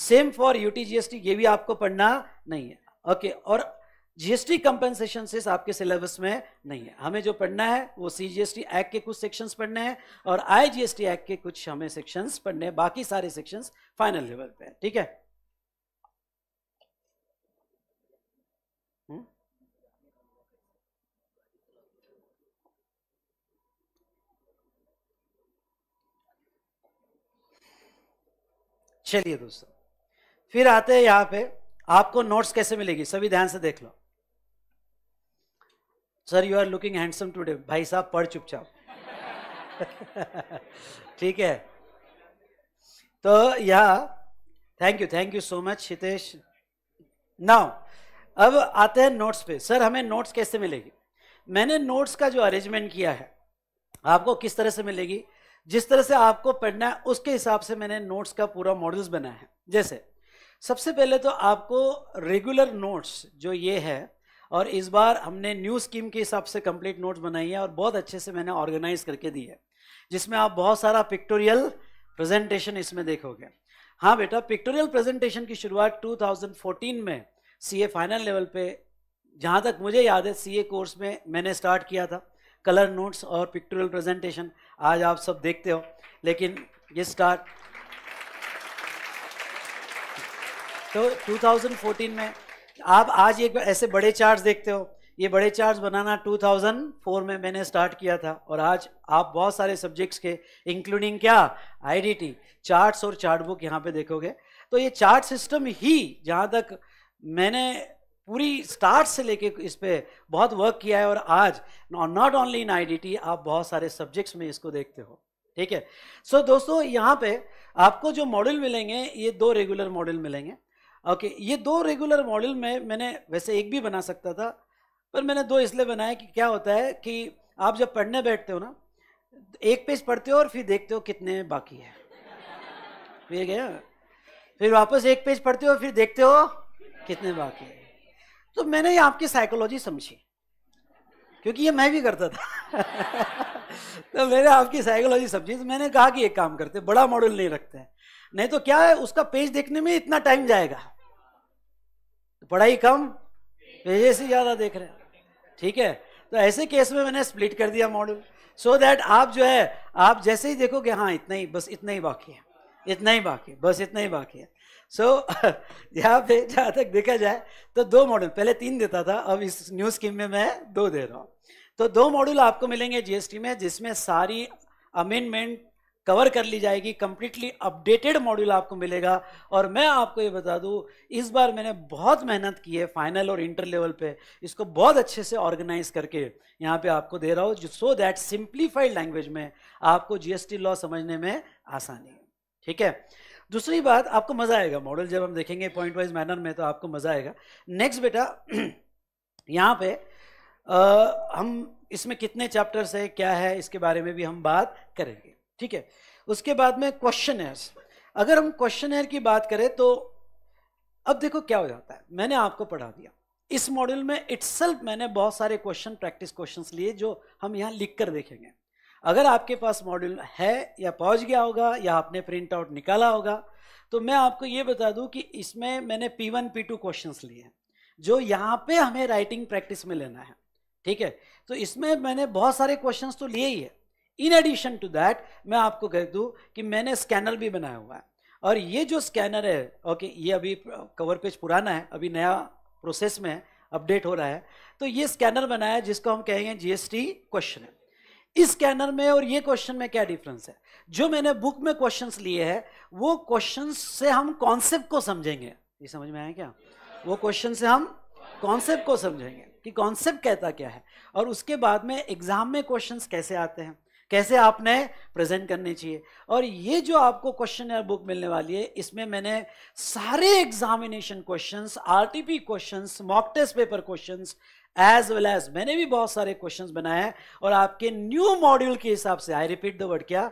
same for U T G S T ये भी आपको पढ़ना नहीं है ओके okay, और जीएसटी कंपनसेशन से आपके सिलेबस में नहीं है हमें जो पढ़ना है वो C G S T act के कुछ सेक्शंस पढ़ने हैं और I G S T act के कुछ हमें सेक्शंस पढ़ने हैं बाकी सारे सेक्शंस फाइनल लेवल पे ठीक है चलिए दोस्तों फिर आते हैं यहां पे आपको नोट्स कैसे मिलेगी सभी ध्यान से देख लो sir you are looking handsome today भाई साहब पढ़ चुपचाप ठीक है तो यहां thank you thank you so much Hitesh now अब आते हैं नोट्स पे सर हमें नोट्स कैसे मिलेगी मैंने नोट्स का जो अरेंजमेंट किया है आपको किस तरह से मिलेगी जिस तरह से आपको पढ़ना है उसके हिसाब से मैंने नोट्स का पूरा मॉडल्स बनाया है जैसे सबसे पहले तो आपको रेगुलर नोट्स जो ये है और इस बार हमने न्यू स्कीम के हिसाब से कंप्लीट नोट्स बनाई है और बहुत अच्छे से मैंने ऑर्गेनाइज करके दी है जिसमें आप बहुत सारा पिक्टोरियल प्रेजेंटेशन इसमें देखोगे हाँ बेटा पिक्टोरियल प्रेजेंटेशन की शुरुआत 2014 में सीए फाइनल लेवल पे जहाँ तक मुझे याद है सीए कोर्स में मैंने स्टार्ट किया था कलर नोट्स और पिक्टोरियल प्रेजेंटेशन आज आप सब देखते हो लेकिन ये स्टार तो 2014 में आप आज एक ऐसे बड़े चार्ट देखते हो ये बड़े चार्ट बनाना 2004 में मैंने स्टार्ट किया था और आज आप बहुत सारे सब्जेक्ट्स के इंक्लूडिंग क्या आईडीटी चार्ट्स और चार्ट बुक यहाँ पे देखोगे तो ये चार्ट सिस्टम ही जहाँ तक मैंने पूरी स्टार्ट से लेके इस पर बहुत वर्क किया है और आज नॉट ओनली इन आई आप बहुत सारे सब्जेक्ट्स में इसको देखते हो ठीक है सो so, दोस्तों यहाँ पे आपको जो मॉडल मिलेंगे ये दो रेगुलर मॉडल मिलेंगे ओके okay, ये दो रेगुलर मॉडल में मैंने वैसे एक भी बना सकता था पर मैंने दो इसलिए बनाया कि क्या होता है कि आप जब पढ़ने बैठते हो ना एक पेज पढ़ते हो और फिर देखते हो कितने बाकी है फिर गया फिर वापस एक पेज पढ़ते हो फिर देखते हो कितने बाकी है तो मैंने आपकी साइकोलॉजी समझी क्योंकि ये मैं भी करता था तो मैंने आपकी साइकोलॉजी समझी तो मैंने कहा कि एक काम करते बड़ा मॉडल नहीं रखते हैं नहीं तो क्या है उसका पेज देखने में इतना टाइम जाएगा पढ़ाई कम पेजे से ज़्यादा देख रहे हैं ठीक है तो ऐसे केस में मैंने स्प्लिट कर दिया मॉडल सो so दैट आप जो है आप जैसे ही देखोगे हाँ इतना ही बस इतना ही बाकी है इतना ही बाकी है बस इतना ही बाकी है सो so, यहाँ पे जहाँ तक देखा जाए तो दो मॉडल पहले तीन देता था अब इस न्यू स्कीम में मैं दो दे रहा हूँ तो दो मॉड्यूल आपको मिलेंगे जीएसटी में जिसमें सारी अमेंडमेंट कवर कर ली जाएगी कम्प्लीटली अपडेटेड मॉड्यूल आपको मिलेगा और मैं आपको ये बता दूँ इस बार मैंने बहुत मेहनत की है फाइनल और इंटर लेवल पे इसको बहुत अच्छे से ऑर्गेनाइज करके यहाँ पे आपको दे रहा हूँ सो दैट सिंप्लीफाइड लैंग्वेज में आपको जीएसटी लॉ समझने में आसानी है ठीक है दूसरी बात आपको मज़ा आएगा मॉडल जब हम देखेंगे पॉइंट वाइज मैनर में तो आपको मज़ा आएगा नेक्स्ट बेटा यहाँ पे आ, हम इसमें कितने चैप्टर्स है क्या है इसके बारे में भी हम बात करेंगे ठीक है उसके बाद में क्वेश्चन अगर हम क्वेश्चन की बात करें तो अब देखो क्या हो जाता है मैंने आपको पढ़ा दिया इस मॉड्यूल में इट्सल्फ मैंने बहुत सारे क्वेश्चन प्रैक्टिस क्वेश्चंस लिए जो हम यहाँ लिख कर देखेंगे अगर आपके पास मॉड्यूल है या पहुंच गया होगा या आपने प्रिंट आउट निकाला होगा तो मैं आपको ये बता दूं कि इसमें मैंने P one P two question लिए जो यहाँ पे हमें राइटिंग प्रैक्टिस में लेना है ठीक है तो इसमें मैंने बहुत सारे क्वेश्चन तो लिए ही है इन एडिशन टू दैट मैं आपको कह दूँ कि मैंने स्कैनर भी बनाया हुआ है और ये जो स्कैनर है ओके ये अभी कवर पेज पुराना है अभी नया प्रोसेस में है अपडेट हो रहा है तो ये स्कैनर बनाया है जिसको हम कहेंगे जीएसटी क्वेश्चन इस स्कैनर में और ये क्वेश्चन में क्या डिफरेंस है जो मैंने बुक में क्वेश्चंस लिए हैं वो क्वेश्चंस से हम कॉन्सेप्ट को समझेंगे ये समझ में आया क्या वो क्वेश्चन से हम कॉन्सेप्ट को समझेंगे कि कॉन्सेप्ट कहता क्या है और उसके बाद में एग्जाम में क्वेश्चन कैसे आते हैं कैसे आपने प्रेजेंट करने चाहिए और ये जो आपको क्वेश्चन बुक मिलने वाली है इसमें मैंने सारे examination questions RTP questions mock test paper questions as well as मैंने भी बहुत सारे क्वेश्चंस बनाए हैं और आपके न्यू मॉड्यूल के हिसाब से आई रिपीट द वर्ड क्या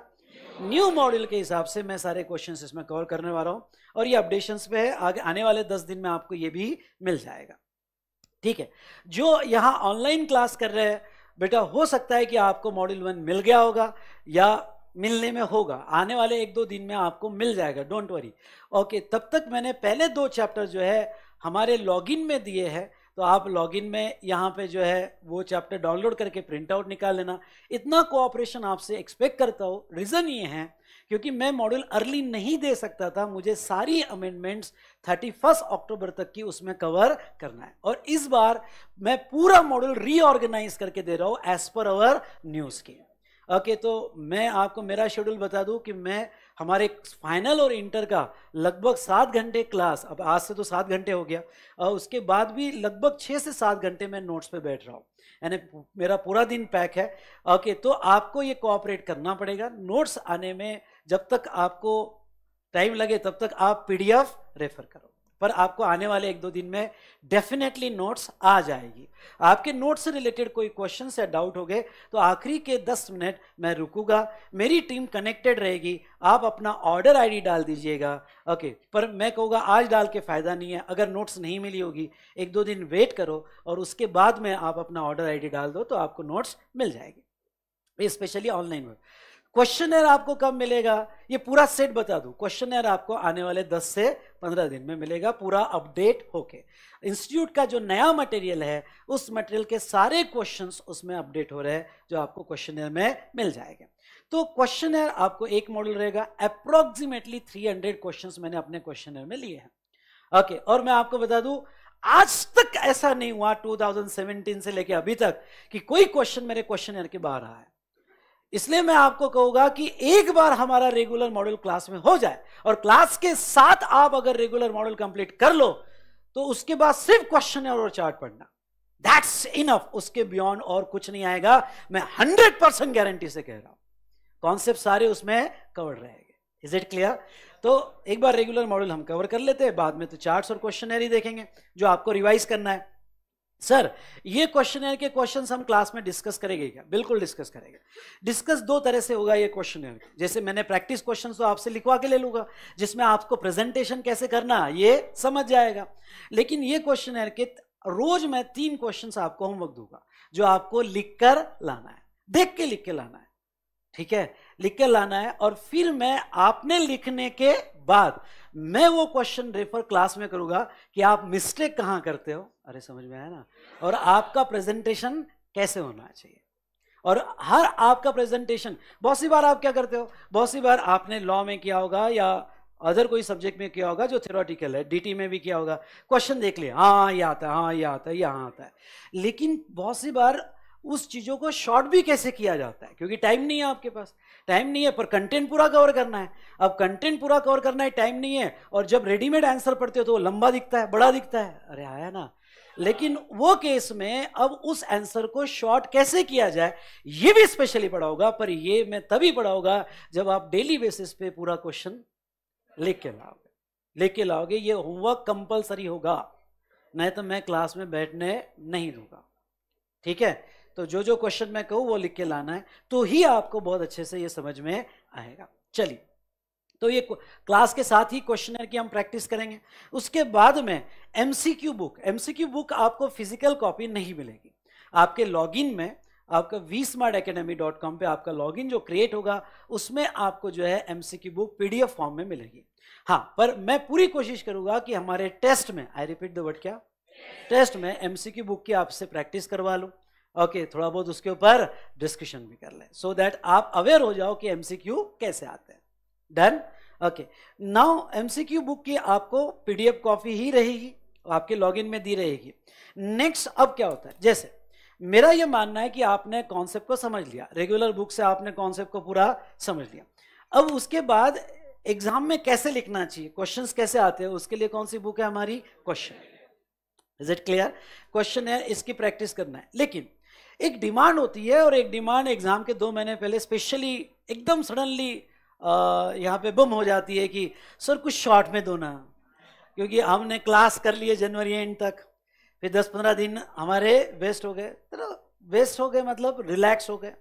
न्यू मॉड्यूल के हिसाब से मैं सारे क्वेश्चंस इसमें कवर करने वाला हूँ और ये अपडेशंस पे है आगे आने वाले दस दिन में आपको ये भी मिल जाएगा ठीक है जो यहाँ ऑनलाइन क्लास कर रहे हैं बेटा हो सकता है कि आपको मॉड्यूल वन मिल गया होगा या मिलने में होगा आने वाले एक दो दिन में आपको मिल जाएगा डोंट वरी ओके तब तक मैंने पहले दो चैप्टर जो है हमारे लॉगिन में दिए हैं तो आप लॉगिन में यहाँ पे जो है वो चैप्टर डाउनलोड करके प्रिंट आउट निकाल लेना इतना कोऑपरेशन आपसे एक्सपेक्ट करता हो रीज़न ये है क्योंकि मैं मॉड्यूल अर्ली नहीं दे सकता था मुझे सारी अमेंडमेंट्स थर्टी फर्स्ट अक्टूबर तक की उसमें कवर करना है और इस बार मैं पूरा मॉड्यूल रीऑर्गेनाइज करके दे रहा हूँ एज पर आवर न्यूज़ के ओके okay, तो मैं आपको मेरा शेड्यूल बता दूं कि मैं हमारे फाइनल और इंटर का लगभग सात घंटे क्लास अब आज से तो सात घंटे हो गया और उसके बाद भी लगभग छः से सात घंटे मैं नोट्स पे बैठ रहा हूँ यानी मेरा पूरा दिन पैक है ओके तो आपको ये कोऑपरेट करना पड़ेगा नोट्स आने में जब तक आपको टाइम लगे तब तक आप पीडीएफ रेफर करो पर आपको आने वाले एक दो दिन में डेफिनेटली नोट्स आ जाएगी आपके नोट्स से रिलेटेड कोई क्वेश्चन या डाउट हो गए तो आखिरी के दस मिनट मैं रुकूंगा मेरी टीम कनेक्टेड रहेगी आप अपना ऑर्डर आईडी डाल दीजिएगा ओके पर मैं कहूँगा आज डाल के फ़ायदा नहीं है अगर नोट्स नहीं मिली होगी एक दो दिन वेट करो और उसके बाद में आप अपना ऑर्डर आई डाल दो तो आपको नोट्स मिल जाएगी स्पेशली ऑनलाइन वर्क क्वेश्चनर आपको कब मिलेगा ये पूरा सेट बता दू क्वेश्चनर आपको आने वाले 10 से 15 दिन में मिलेगा पूरा अपडेट होके इंस्टीट्यूट का जो नया मटेरियल है उस मटेरियल के सारे क्वेश्चंस उसमें अपडेट हो रहे हैं जो आपको क्वेश्चनर में मिल जाएगा तो क्वेश्चनर आपको एक मॉडल रहेगा अप्रोक्सीमेटली 300 हंड्रेड मैंने अपने क्वेश्चनर में लिए हैं ओके और मैं आपको बता दू आज तक ऐसा नहीं हुआ टू से लेके अभी तक कि कोई क्वेश्चन मेरे क्वेश्चन के बाहर आया इसलिए मैं आपको कहूंगा कि एक बार हमारा रेगुलर मॉडल क्लास में हो जाए और क्लास के साथ आप अगर रेगुलर मॉडल कंप्लीट कर लो तो उसके बाद सिर्फ क्वेश्चन और चार्ट पढ़ना दैट्स इनफ उसके बियॉन्ड और कुछ नहीं आएगा मैं हंड्रेड परसेंट गारंटी से कह रहा हूं कॉन्सेप्ट सारे उसमें कवर रहेगा इज इट क्लियर तो एक बार रेगुलर मॉडल हम कवर कर लेते हैं बाद में तो चार्ट और क्वेश्चन ही देखेंगे जो आपको रिवाइज करना है सर ये क्वेश्चन के क्वेश्चन हम क्लास में डिस्कस करेंगे क्या बिल्कुल डिस्कस करेंगे डिस्कस दो तरह से होगा ये क्वेश्चन जैसे मैंने प्रैक्टिस क्वेश्चन तो आपसे लिखवा के ले लूंगा जिसमें आपको प्रेजेंटेशन कैसे करना ये समझ जाएगा लेकिन ये क्वेश्चन के रोज मैं तीन क्वेश्चन आपको होमवर्क दूंगा जो आपको लिख कर लाना है देख के लिख के लाना है ठीक है लिख के लाना है और फिर मैं आपने लिखने के बाद मैं वो क्वेश्चन रेफर क्लास में करूंगा कि आप मिस्टेक कहाँ करते हो अरे समझ में आया ना और आपका प्रेजेंटेशन कैसे होना चाहिए और हर आपका प्रेजेंटेशन बहुत सी बार आप क्या करते हो बहुत सी बार आपने लॉ में किया होगा या अदर कोई सब्जेक्ट में किया होगा जो थेरोटिकल है डीटी में भी किया होगा क्वेश्चन देख लिया हाँ ये आता है हाँ ये आता है यहाँ आता है लेकिन बहुत सी बार उस चीज़ों को शॉर्ट भी कैसे किया जाता है क्योंकि टाइम नहीं है आपके पास टाइम नहीं है पर कंटेंट पूरा कवर करना है अब कंटेंट पूरा कवर करना है टाइम नहीं है और जब रेडीमेड आंसर पढ़ते हो तो वो लंबा दिखता है बड़ा दिखता है अरे आया ना लेकिन वो केस में अब उस आंसर को शॉर्ट कैसे किया जाए ये भी स्पेशली पढ़ा होगा पर ये मैं तभी पढ़ा होगा जब आप डेली बेसिस पे पूरा क्वेश्चन लिख के लाओगे लिख के लाओगे ये होमवर्क कंपलसरी होगा नहीं तो मैं क्लास में बैठने नहीं दूंगा ठीक है तो जो जो क्वेश्चन मैं कहूँ वो लिख के लाना है तो ही आपको बहुत अच्छे से ये समझ में आएगा चलिए तो ये क्लास के साथ ही क्वेश्चनर की हम प्रैक्टिस करेंगे उसके बाद में एमसीक्यू बुक एमसीक्यू बुक आपको फिजिकल कॉपी नहीं मिलेगी आपके लॉगिन में आपका V smart academy dot com पर आपका लॉगिन जो क्रिएट होगा उसमें आपको जो है एम बुक पी फॉर्म में मिलेगी हाँ पर मैं पूरी कोशिश करूंगा कि हमारे टेस्ट में आई रिपीट दो वर्ड क्या टेस्ट में एमसीक्यू की बुक की आपसे प्रैक्टिस करवा लूँ ओके okay, थोड़ा बहुत उसके ऊपर डिस्कशन भी कर लें सो दैट आप अवेयर हो जाओ कि एमसीक्यू कैसे आते हैं done okay now MCQ book की आपको पीडीएफ कॉपी ही रहेगी आपके लॉगिन में दी रहेगी नेक्स्ट अब क्या होता है जैसे मेरा ये मानना है कि आपने कॉन्सेप्ट को समझ लिया रेगुलर बुक से आपने कॉन्सेप्ट को पूरा समझ लिया अब उसके बाद एग्जाम में कैसे लिखना चाहिए क्वेश्चन कैसे आते हैं उसके लिए कौन सी बुक है हमारी question is it clear question है इसकी प्रैक्टिस करना है लेकिन एक डिमांड होती है और एक डिमांड एग्ज़ाम के दो महीने पहले स्पेशली एकदम सडनली यहाँ पे बम हो जाती है कि सर कुछ शॉर्ट में दो ना क्योंकि हमने क्लास कर लिए जनवरी एंड तक फिर दस पंद्रह दिन हमारे वेस्ट हो गए चलो वेस्ट हो गए मतलब रिलैक्स हो गए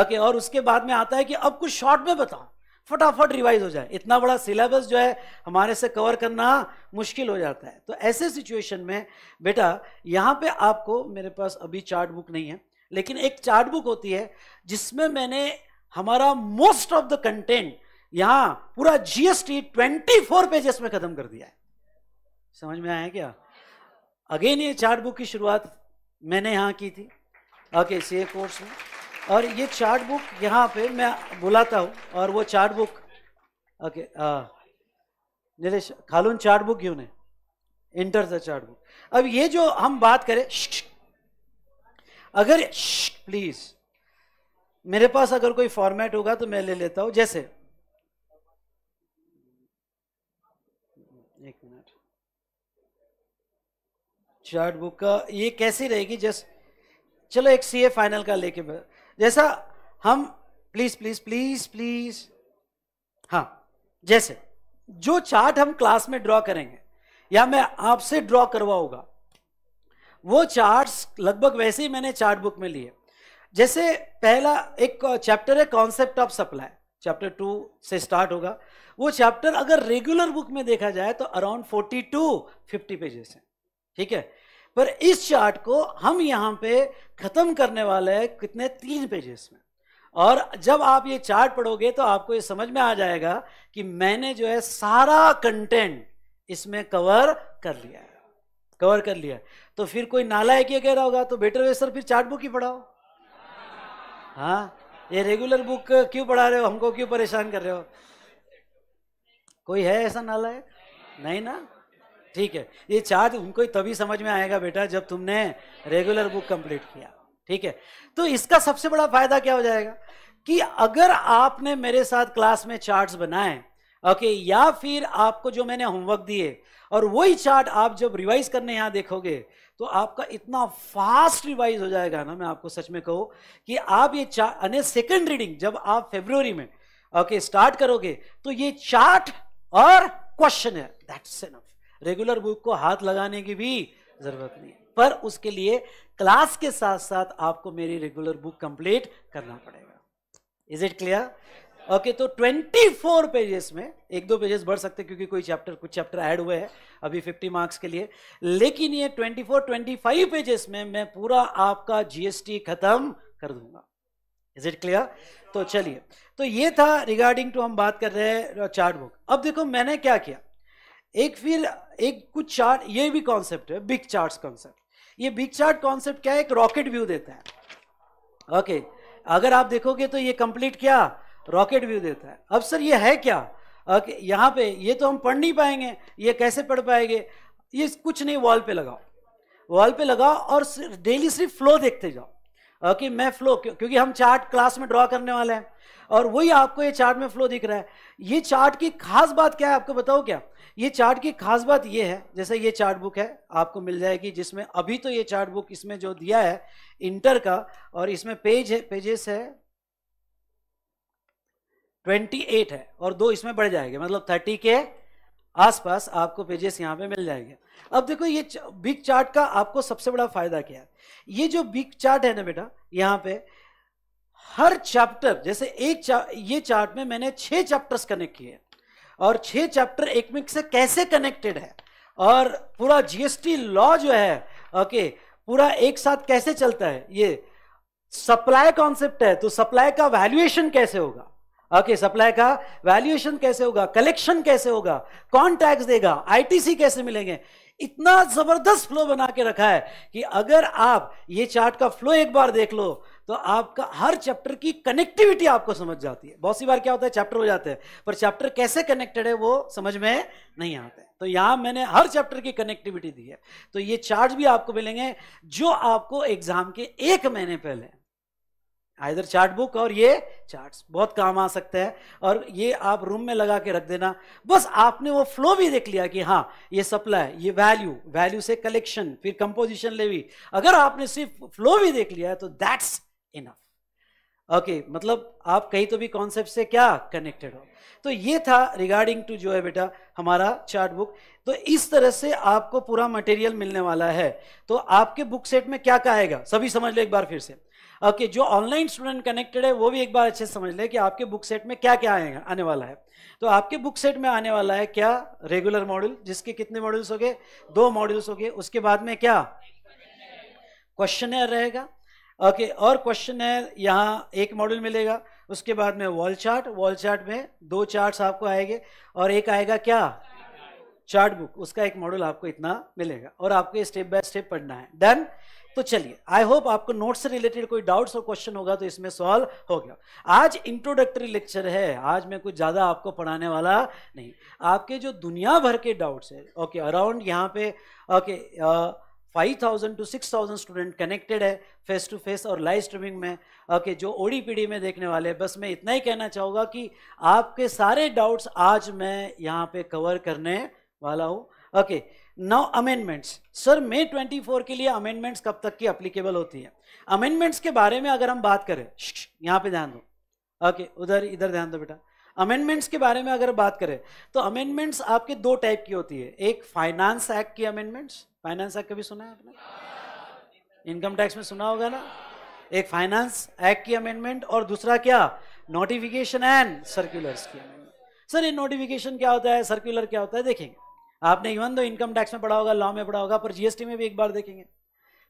ओके और उसके बाद में आता है कि अब कुछ शॉर्ट में बताओ फटाफट रिवाइज हो जाए इतना बड़ा सिलेबस जो है हमारे से कवर करना मुश्किल हो जाता है तो ऐसे सिचुएशन में बेटा यहाँ पे आपको मेरे पास अभी चार्ट बुक नहीं है लेकिन एक चार्ट बुक होती है जिसमें मैंने हमारा मोस्ट ऑफ द कंटेंट यहाँ पूरा जीएसटी 24 पेजेस में खत्म कर दिया है समझ में आया क्या अगेन ये चार्ट बुक की शुरुआत मैंने यहाँ की थी ओके सी ए कोर्स में और ये चार्ट बुक यहाँ पे मैं बुलाता हूँ और वो चार्ट बुक ओके निलेश खालून चार्ट बुक क्यों ने इंटर द चार्ट बुक अब ये जो हम बात करें अगर प्लीज मेरे पास अगर कोई फॉर्मेट होगा तो मैं ले लेता हूँ जैसे एक मिनट चार्ट बुक का ये कैसी रहेगी जस्ट चलो एक सीए फाइनल का लेके जैसा हम प्लीज प्लीज प्लीज प्लीज हाँ जैसे जो चार्ट हम क्लास में ड्रॉ करेंगे या मैं आपसे ड्रॉ करवाऊंगा वो चार्ट्स लगभग वैसे ही मैंने चार्ट बुक में लिए जैसे पहला एक चैप्टर है concept of supply chapter two से स्टार्ट होगा वो चैप्टर अगर रेगुलर बुक में देखा जाए तो around forty to fifty pages है ठीक है पर इस चार्ट को हम यहाँ पे ख़त्म करने वाले हैं कितने तीन पेजेस में और जब आप ये चार्ट पढ़ोगे तो आपको ये समझ में आ जाएगा कि मैंने जो है सारा कंटेंट इसमें कवर कर लिया है कवर कर लिया तो फिर कोई नाला है कह रहा होगा तो बेटर वे सर फिर चार्ट बुक ही पढ़ाओ हाँ ये रेगुलर बुक क्यों पढ़ा रहे हो हमको क्यों परेशान कर रहे हो कोई है ऐसा नाला है नहीं ना ठीक है ये चार्ज उनको ही तभी समझ में आएगा बेटा जब तुमने रेगुलर बुक कंप्लीट किया ठीक है तो इसका सबसे बड़ा फायदा क्या हो जाएगा कि अगर आपने मेरे साथ क्लास में चार्ट्स बनाए ओके या फिर आपको जो मैंने होमवर्क दिए और वही चार्ट आप जब रिवाइज करने यहां देखोगे तो आपका इतना फास्ट रिवाइज हो जाएगा ना मैं आपको सच में कहूँ कि आप ये चार्ट सेकेंड रीडिंग जब आप फेब्रुवरी में ओके स्टार्ट करोगे तो ये चार्ट और क्वेश्चन है दैट्स एनफ रेगुलर बुक को हाथ लगाने की भी जरूरत नहीं पर उसके लिए क्लास के साथ साथ आपको मेरी रेगुलर बुक कंप्लीट करना पड़ेगा इज इट क्लियर ओके तो 24 पेजेस में एक दो पेजेस बढ़ सकते क्योंकि कोई चैप्टर कुछ चैप्टर ऐड हुए हैं अभी 50 मार्क्स के लिए लेकिन ये 24 25 पेजेस में मैं पूरा आपका जीएसटी खत्म कर दूंगा इज इट क्लियर तो चलिए तो ये था रिगार्डिंग टू हम बात कर रहे हैं चार्ट बुक अब देखो मैंने क्या किया एक फिर एक कुछ चार्ट ये भी कॉन्सेप्ट है बिग चार्ट कॉन्सेप्ट ये बिग चार्ट कॉन्सेप्ट क्या है एक रॉकेट व्यू देता है ओके okay, अगर आप देखोगे तो ये कंप्लीट क्या रॉकेट व्यू देता है अब सर ये है क्या ओके okay, यहाँ पे ये तो हम पढ़ नहीं पाएंगे ये कैसे पढ़ पाएंगे ये कुछ नहीं वॉल पे लगाओ वॉल पे लगाओ और डेली सिर्फ फ्लो देखते जाओ कि मैं फ्लो क्योंकि हम चार्ट क्लास में ड्रॉ करने वाले हैं और वही आपको ये चार्ट में फ्लो दिख रहा है ये चार्ट की खास बात क्या है आपको बताओ क्या ये चार्ट की खास बात ये है जैसे ये चार्ट बुक है आपको मिल जाएगी जिसमें अभी तो ये चार्ट बुक इसमें जो दिया है इंटर का और इसमें पेज है पेजेस है 28 है और दो इसमें बढ़ जाएंगे मतलब 30 के आसपास आपको पेजेस यहाँ पे मिल जाएंगे अब देखो ये बिग चार्ट का आपको सबसे बड़ा फायदा क्या है ये जो बिग चार्ट है ना बेटा यहाँ पे हर चैप्टर जैसे एक चा, ये चार्ट में मैंने छह चैप्टर्स कनेक्ट किए और छह चैप्टर एक में से कैसे कनेक्टेड है और पूरा जीएसटी लॉ जो है ओके पूरा एक साथ कैसे चलता है ये सप्लाई कॉन्सेप्ट है तो सप्लाई का वैल्यूएशन कैसे होगा ओके okay, सप्लाई का वैल्यूएशन कैसे होगा कलेक्शन कैसे होगा कौन टैक्स देगा आईटीसी कैसे मिलेंगे इतना जबरदस्त फ्लो बना के रखा है कि अगर आप ये चार्ट का फ्लो एक बार देख लो तो आपका हर चैप्टर की कनेक्टिविटी आपको समझ जाती है बहुत सी बार क्या होता है चैप्टर हो जाते हैं पर चैप्टर कैसे कनेक्टेड है वो समझ में नहीं आते तो यहां मैंने हर चैप्टर की कनेक्टिविटी दी है तो ये चार्ट भी आपको मिलेंगे जो आपको एग्जाम के एक महीने पहले आइधर चार्ट बुक और ये चार्ट्स बहुत काम आ सकते हैं और ये आप रूम में लगा के रख देना बस आपने वो फ्लो भी देख लिया कि हाँ ये सप्लाई ये वैल्यू वैल्यू से कलेक्शन फिर कंपोजिशन लेवी अगर आपने सिर्फ फ्लो भी देख लिया है तो दैट्स इनफ ओके okay, मतलब आप कहीं तो भी कॉन्सेप्ट से क्या कनेक्टेड हो तो ये था रिगार्डिंग टू जो है बेटा हमारा चार्ट बुक तो इस तरह से आपको पूरा मटेरियल मिलने वाला है तो आपके बुक सेट में क्या क्या आएगा सभी समझ लो एक बार फिर से ओके जो ऑनलाइन स्टूडेंट कनेक्टेड है वो भी एक बार अच्छे समझ ले कि आपके बुक सेट में क्या क्या आएगा आने वाला है तो आपके बुक सेट में आने वाला है क्या रेगुलर मॉड्यूल जिसके कितने मॉड्यूल्स हो गए दो मॉड्यूल्स हो गए उसके बाद में क्या क्वेश्चन रहेगा ओके okay, और क्वेश्चन है यहाँ एक मॉड्यूल मिलेगा उसके बाद में वॉल चार्ट वॉल चार्ट में दो चार्ट्स आपको आएंगे और एक आएगा क्या चार्ट बुक उसका एक मॉड्यूल आपको इतना मिलेगा और आपको स्टेप बाय स्टेप पढ़ना है डन तो चलिए आई होप आपको नोट से रिलेटेड कोई डाउट्स और क्वेश्चन होगा तो इसमें सॉल्व हो गया आज इंट्रोडक्टरी लेक्चर है आज मैं कुछ ज़्यादा आपको पढ़ाने वाला नहीं आपके जो दुनिया भर के डाउट्स है ओके अराउंड यहाँ पे okay five thousand to six thousand student connected है फेस टू फेस और लाइव स्ट्रीमिंग में ओके जो ओडी पीढ़ी में देखने वाले हैं बस मैं इतना ही कहना चाहूँगा कि आपके सारे डाउट्स आज मैं यहाँ पे कवर करने वाला हूँ ओके नौ अमेंडमेंट्स सर मई 24 के लिए अमेंडमेंट्स कब तक की अप्लीकेबल होती है अमेंडमेंट्स के बारे में अगर हम बात करें यहाँ पे ध्यान दो ओके उधर इधर ध्यान दो बेटा अमेंडमेंट्स के बारे में अगर बात करें तो अमेंडमेंट्स आपके दो टाइप की होती है एक फाइनेंस एक्ट की अमेंडमेंट्स फाइनेंस एक्ट कभी सुना है आपने इनकम टैक्स में सुना होगा ना एक फाइनेंस एक्ट की अमेंडमेंट और दूसरा क्या नोटिफिकेशन एंड सर्कुलर्स की अमेंडमेंट सर ये नोटिफिकेशन क्या होता है सर्कुलर क्या होता है देखेंगे आपने इवन तो इनकम टैक्स में पढ़ा होगा लॉ में पढ़ा होगा पर जीएसटी में भी एक बार देखेंगे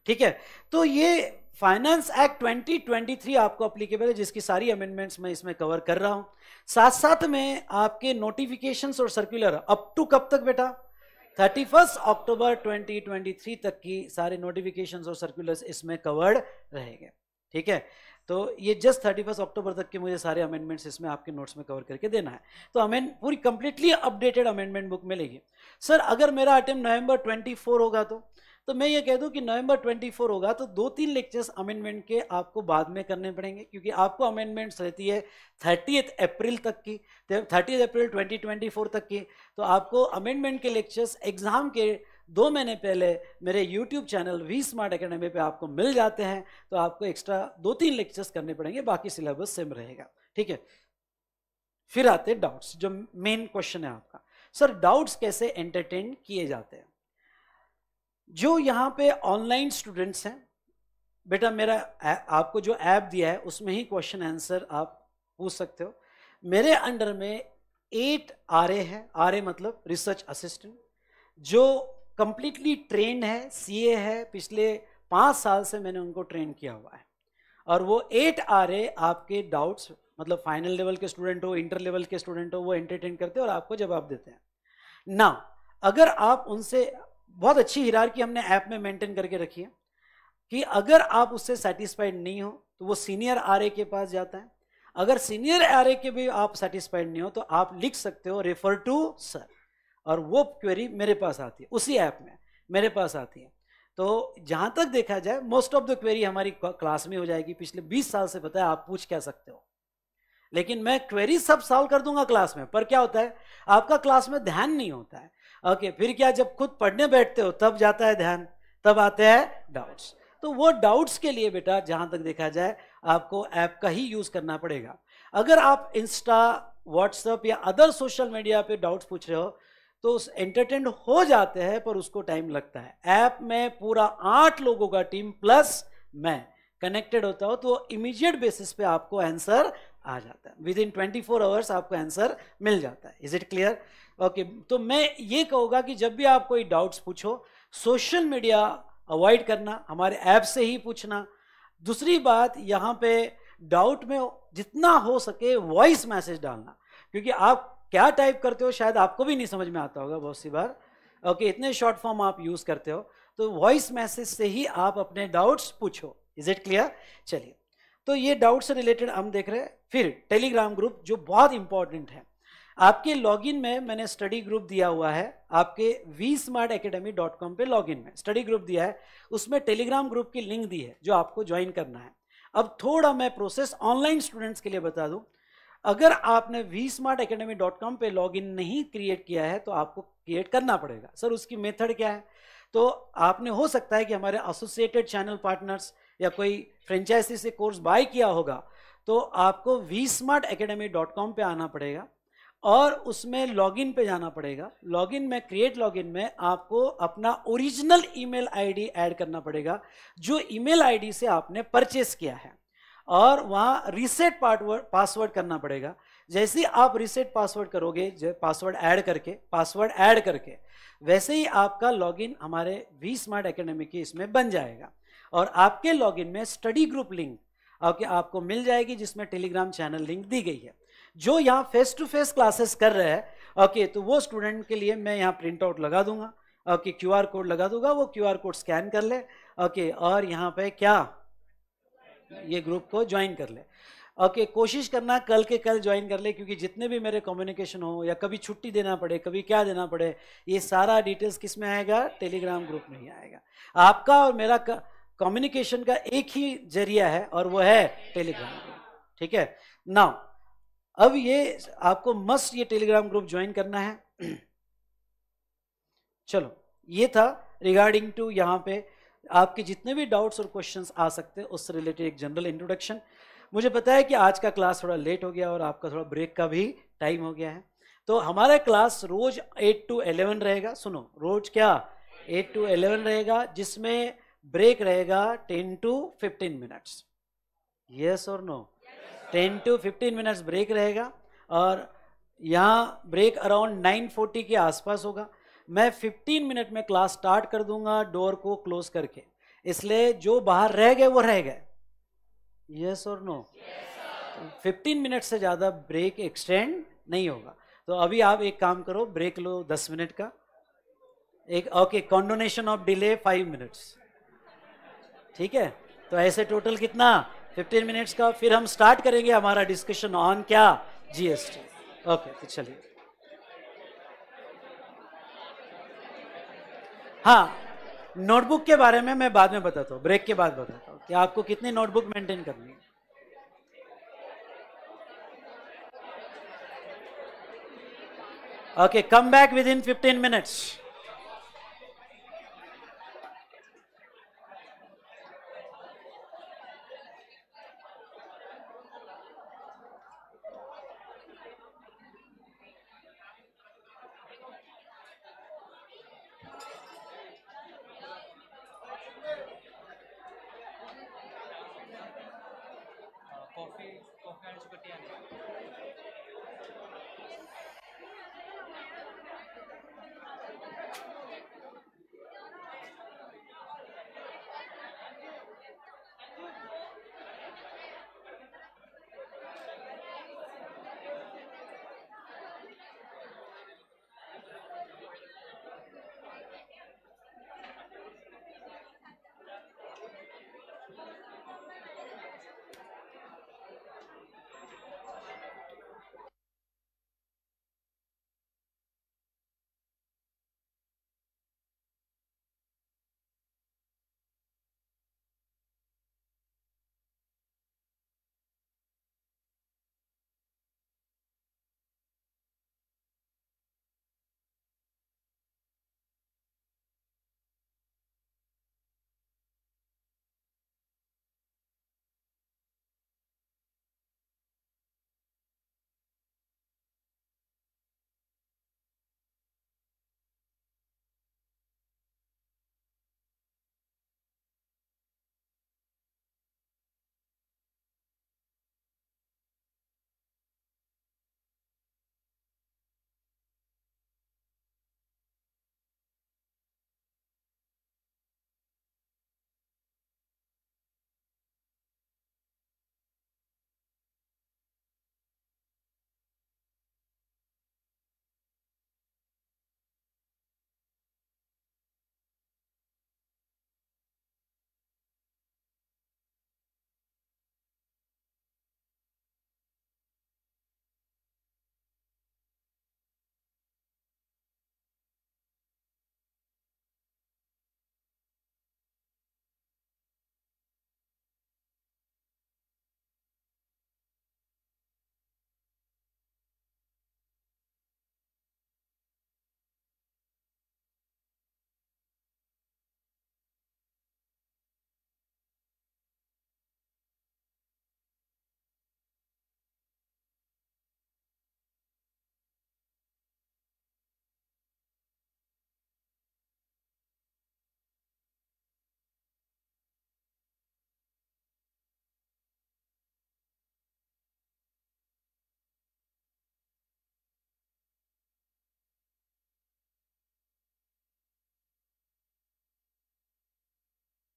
ठीक है तो ये फाइनेंस एक्ट 2023 आपको अप्लीकेबल है जिसकी सारी अमेंडमेंट्स मैं इसमें कवर कर रहा हूँ साथ साथ में आपके नोटिफिकेशन और सर्कुलर अप टू कब तक बेटा 31 अक्टूबर 2023 तक की सारे नोटिफिकेशन और सर्कुलर इसमें कवर्ड रहेंगे ठीक है तो ये जस्ट थर्टी फर्स्ट अक्टूबर तक के मुझे सारे अमेंडमेंट्स इसमें आपके नोट्स में कवर करके देना है तो अमेंड पूरी कंप्लीटली अपडेटेड अमेंडमेंट बुक मिलेगी सर अगर मेरा अटेम्प्ट नवंबर 24 होगा तो तो मैं ये कह दूं कि नवंबर 24 होगा तो दो तीन लेक्चर्स अमेंडमेंट के आपको बाद में करने पड़ेंगे क्योंकि आपको अमेंडमेंट्स रहती है थर्टी अप्रैल तक की थर्टी अप्रैल 2024 तक की तो आपको अमेंडमेंट के लेक्चर्स एग्ज़ाम के दो महीने पहले मेरे YouTube channel V smart academy पे आपको मिल जाते हैं तो आपको एक्स्ट्रा दो तीन लेक्चर्स करने पड़ेंगे बाकी सिलेबस सेम रहेगा ठीक है फिर आते डाउट्स जो मेन क्वेश्चन है आपका सर डाउट्स कैसे एंटरटेन किए जाते हैं जो यहाँ पे ऑनलाइन स्टूडेंट्स हैं बेटा मेरा आपको जो ऐप दिया है उसमें ही क्वेश्चन आंसर आप पूछ सकते हो मेरे अंडर में एट आर ए है आर ए मतलब रिसर्च असिस्टेंट जो कम्प्लीटली ट्रेन है सी है पिछले पाँच साल से मैंने उनको ट्रेन किया हुआ है और वो एट ए आपके डाउट्स मतलब फाइनल लेवल के स्टूडेंट हो इंटर लेवल के स्टूडेंट हो वो एंटरटेन करते हैं और आपको जवाब देते हैं ना अगर आप उनसे बहुत अच्छी हिरार की हमने ऐप में मेंटेन करके रखी है कि अगर आप उससे सेटिस्फाइड नहीं हो तो वो सीनियर आर के पास जाता है अगर सीनियर आर के भी आप सेटिस्फाइड नहीं हो तो आप लिख सकते हो रेफर टू सर और वो क्वेरी मेरे पास आती है उसी ऐप में मेरे पास आती है तो जहाँ तक देखा जाए मोस्ट ऑफ द क्वेरी हमारी क्लास में हो जाएगी पिछले 20 साल से पता है आप पूछ क्या सकते हो लेकिन मैं क्वेरी सब सॉल्व कर दूंगा क्लास में पर क्या होता है आपका क्लास में ध्यान नहीं होता है ओके okay, फिर क्या जब खुद पढ़ने बैठते हो तब जाता है ध्यान तब आते हैं डाउट्स तो वो डाउट्स के लिए बेटा जहाँ तक देखा जाए आपको ऐप का ही यूज़ करना पड़ेगा अगर आप इंस्टा व्हाट्सएप या अदर सोशल मीडिया पे डाउट्स पूछ रहे हो तो उस एंटरटेन हो जाते हैं पर उसको टाइम लगता है ऐप में पूरा आठ लोगों का टीम प्लस मैं कनेक्टेड होता हो तो इमीडिएट बेसिस पे आपको आंसर आ जाता है within twenty four hours आपको आंसर मिल जाता है इज इट क्लियर ओके तो मैं ये कहूँगा कि जब भी आप कोई डाउट्स पूछो सोशल मीडिया अवॉइड करना हमारे ऐप से ही पूछना दूसरी बात यहाँ पे डाउट में जितना हो सके वॉइस मैसेज डालना क्योंकि आप क्या टाइप करते हो शायद आपको भी नहीं समझ में आता होगा बहुत सी बार ओके okay, इतने शॉर्ट फॉर्म आप यूज़ करते हो तो वॉइस मैसेज से ही आप अपने डाउट्स पूछो इज इट क्लियर चलिए तो ये डाउट्स से रिलेटेड हम देख रहे हैं फिर टेलीग्राम ग्रुप जो बहुत इंपॉर्टेंट है आपके लॉगिन में मैंने स्टडी ग्रुप दिया हुआ है आपके V smart academy dot com पर लॉग में स्टडी ग्रुप दिया है उसमें टेलीग्राम ग्रुप की लिंक दी है जो आपको ज्वाइन करना है अब थोड़ा मैं प्रोसेस ऑनलाइन स्टूडेंट्स के लिए बता दूं अगर आपने V smart academy dot com पर लॉग इन नहीं क्रिएट किया है तो आपको क्रिएट करना पड़ेगा सर उसकी मेथड क्या है तो आपने हो सकता है कि हमारे एसोसिएटेड चैनल पार्टनर्स या कोई फ्रेंचाइजी से कोर्स बाय किया होगा तो आपको V smart academy dot com पर आना पड़ेगा और उसमें लॉगिन पे जाना पड़ेगा लॉगिन में क्रिएट लॉगिन में आपको अपना ओरिजिनल ईमेल आईडी ऐड करना पड़ेगा जो ईमेल आईडी से आपने परचेस किया है और वहाँ रीसेट पासवर्ड पासवर्ड करना पड़ेगा जैसे ही आप रीसेट पासवर्ड करोगे जो पासवर्ड ऐड करके पासवर्ड ऐड करके वैसे ही आपका लॉगिन हमारे वी स्मार्ट एकेडमी के इसमें बन जाएगा और आपके लॉगिन में स्टडी ग्रुप लिंक आपके आपको मिल जाएगी जिसमें टेलीग्राम चैनल लिंक दी गई है जो यहाँ फेस टू फेस क्लासेस कर रहे हैं ओके तो वो स्टूडेंट के लिए मैं यहाँ प्रिंट आउट लगा दूंगा ओके क्यू कोड लगा दूंगा वो क्यू कोड स्कैन कर ले ओके और यहाँ पे क्या ये ग्रुप को ज्वाइन कर ले ओके okay, कोशिश करना कल के कल ज्वाइन कर ले क्योंकि जितने भी मेरे कम्युनिकेशन हो या कभी छुट्टी देना पड़े कभी क्या देना पड़े ये सारा डिटेल्स किस में आएगा टेलीग्राम ग्रुप में ही आएगा आपका और मेरा कम्युनिकेशन का एक ही जरिया है और वो है टेलीग्राम ठीक है नाउ अब ये आपको मस्ट ये टेलीग्राम ग्रुप ज्वाइन करना है चलो ये था रिगार्डिंग टू यहाँ पे आपके जितने भी डाउट्स और क्वेश्चंस आ सकते हैं उससे रिलेटेड एक जनरल इंट्रोडक्शन मुझे पता है कि आज का क्लास थोड़ा लेट हो गया और आपका थोड़ा ब्रेक का भी टाइम हो गया है तो हमारा क्लास रोज एट टू एलेवन रहेगा सुनो रोज क्या एट टू एलेवन रहेगा जिसमें ब्रेक रहेगा ten to fifteen minutes yes और no ten to fifteen minutes break रहेगा और यहाँ ब्रेक अराउंड नाइन फोर्टी के आसपास होगा मैं 15 मिनट में क्लास स्टार्ट कर दूंगा डोर को क्लोज करके इसलिए जो बाहर रह गए वो रह गए यस और नो फिफ्टीन मिनट से ज़्यादा ब्रेक एक्सटेंड नहीं होगा तो अभी आप एक काम करो ब्रेक लो दस मिनट का एक okay condonation of delay five minutes ठीक है तो ऐसे टोटल कितना फिफ्टीन मिनट्स का फिर हम स्टार्ट करेंगे हमारा डिस्कशन ऑन क्या जीएसटी ओके तो चलिए हाँ नोटबुक के बारे में मैं बाद में बताता हूँ ब्रेक के बाद बताता हूँ कि आपको कितनी नोटबुक मेंटेन करनी है okay come back within fifteen minutes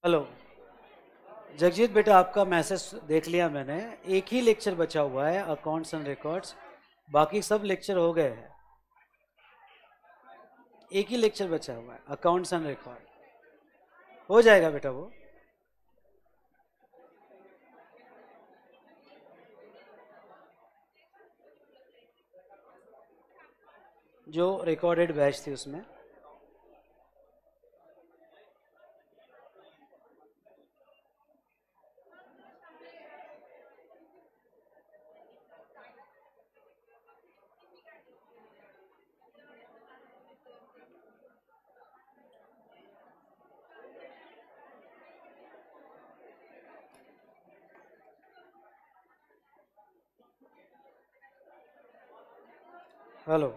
hello Jagjit बेटा आपका मैसेज देख लिया मैंने एक ही लेक्चर बचा हुआ है अकाउंट्स एंड रिकॉर्ड्स बाकी सब लेक्चर हो गए हैं एक ही लेक्चर बचा हुआ है अकाउंट्स एंड रिकॉर्ड हो जाएगा बेटा वो जो रिकॉर्डेड बैच थी उसमें hello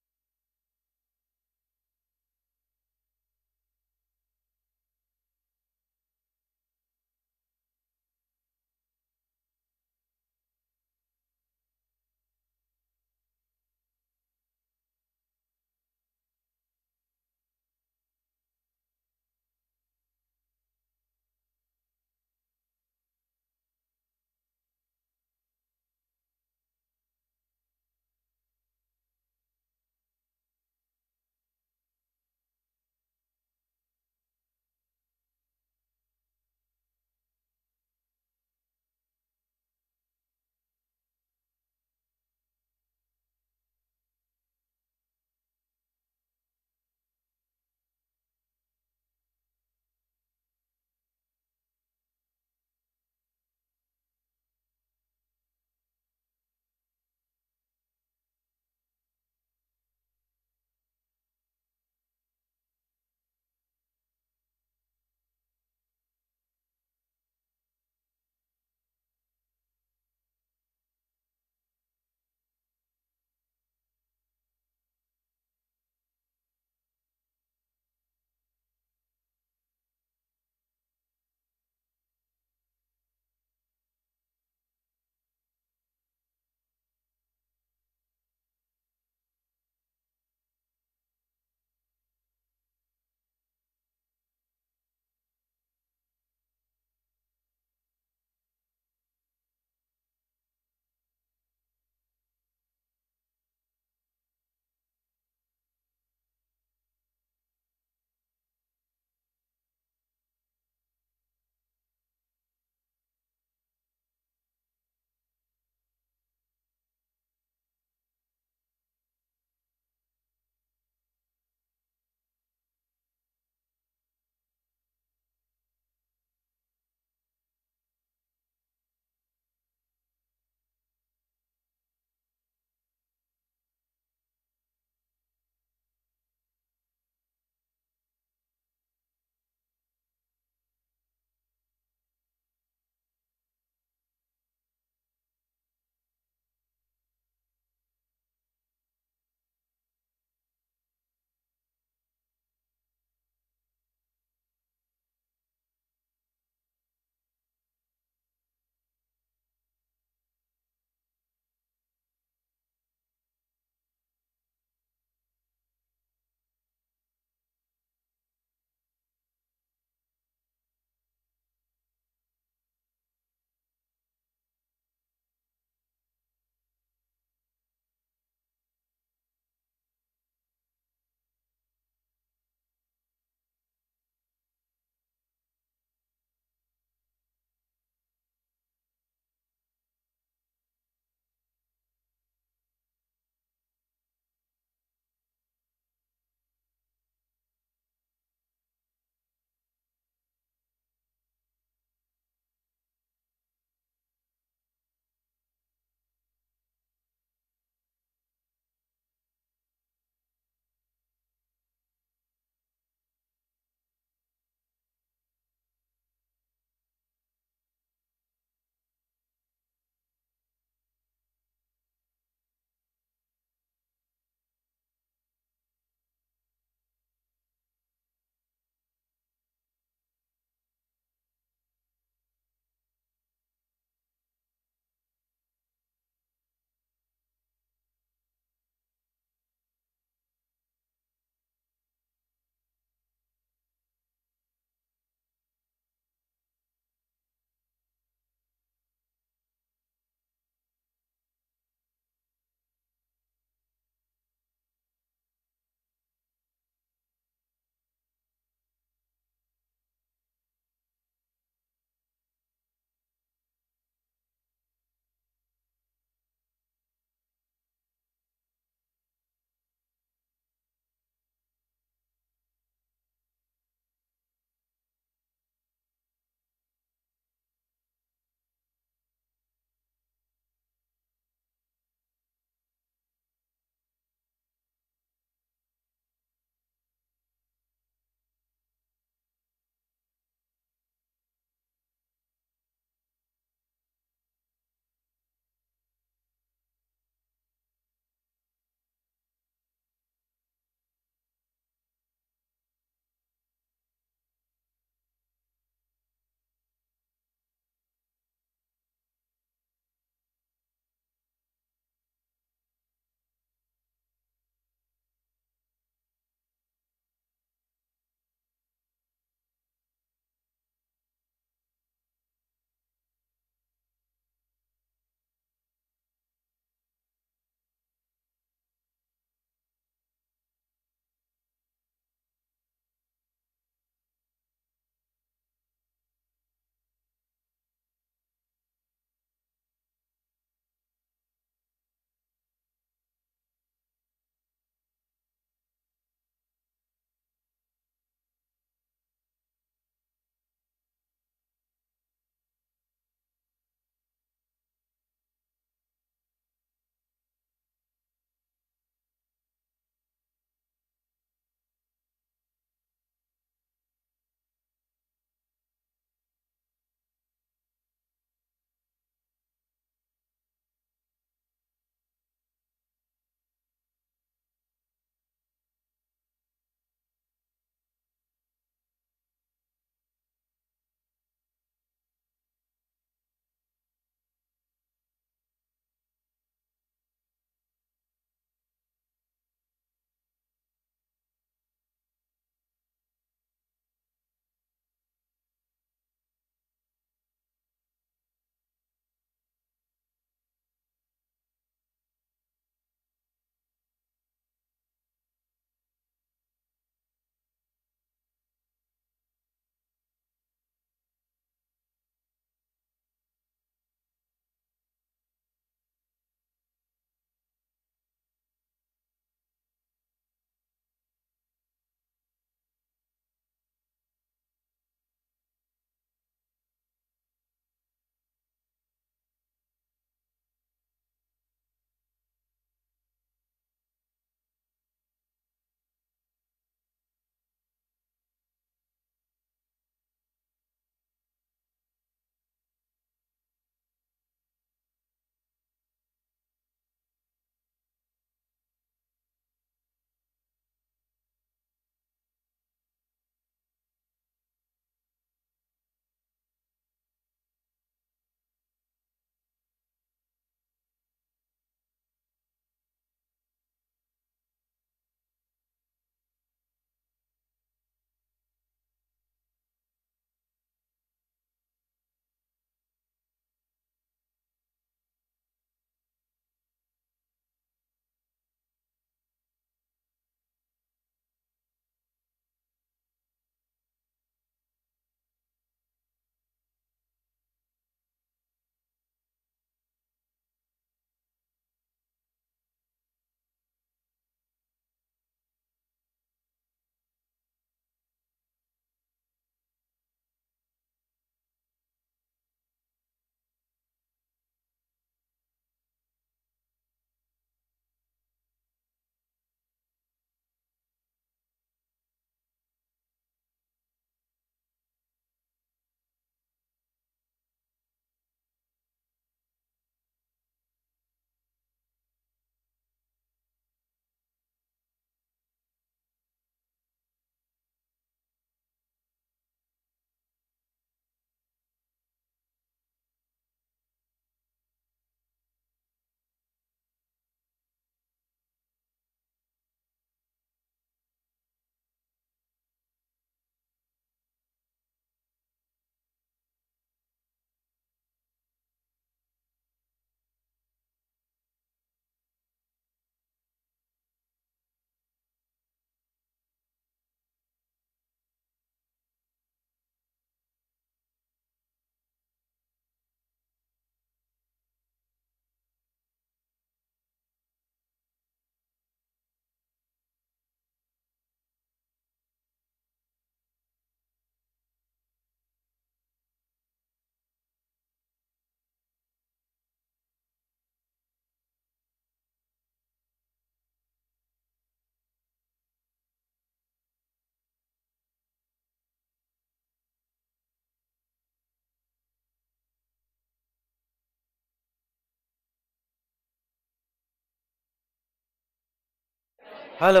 हेलो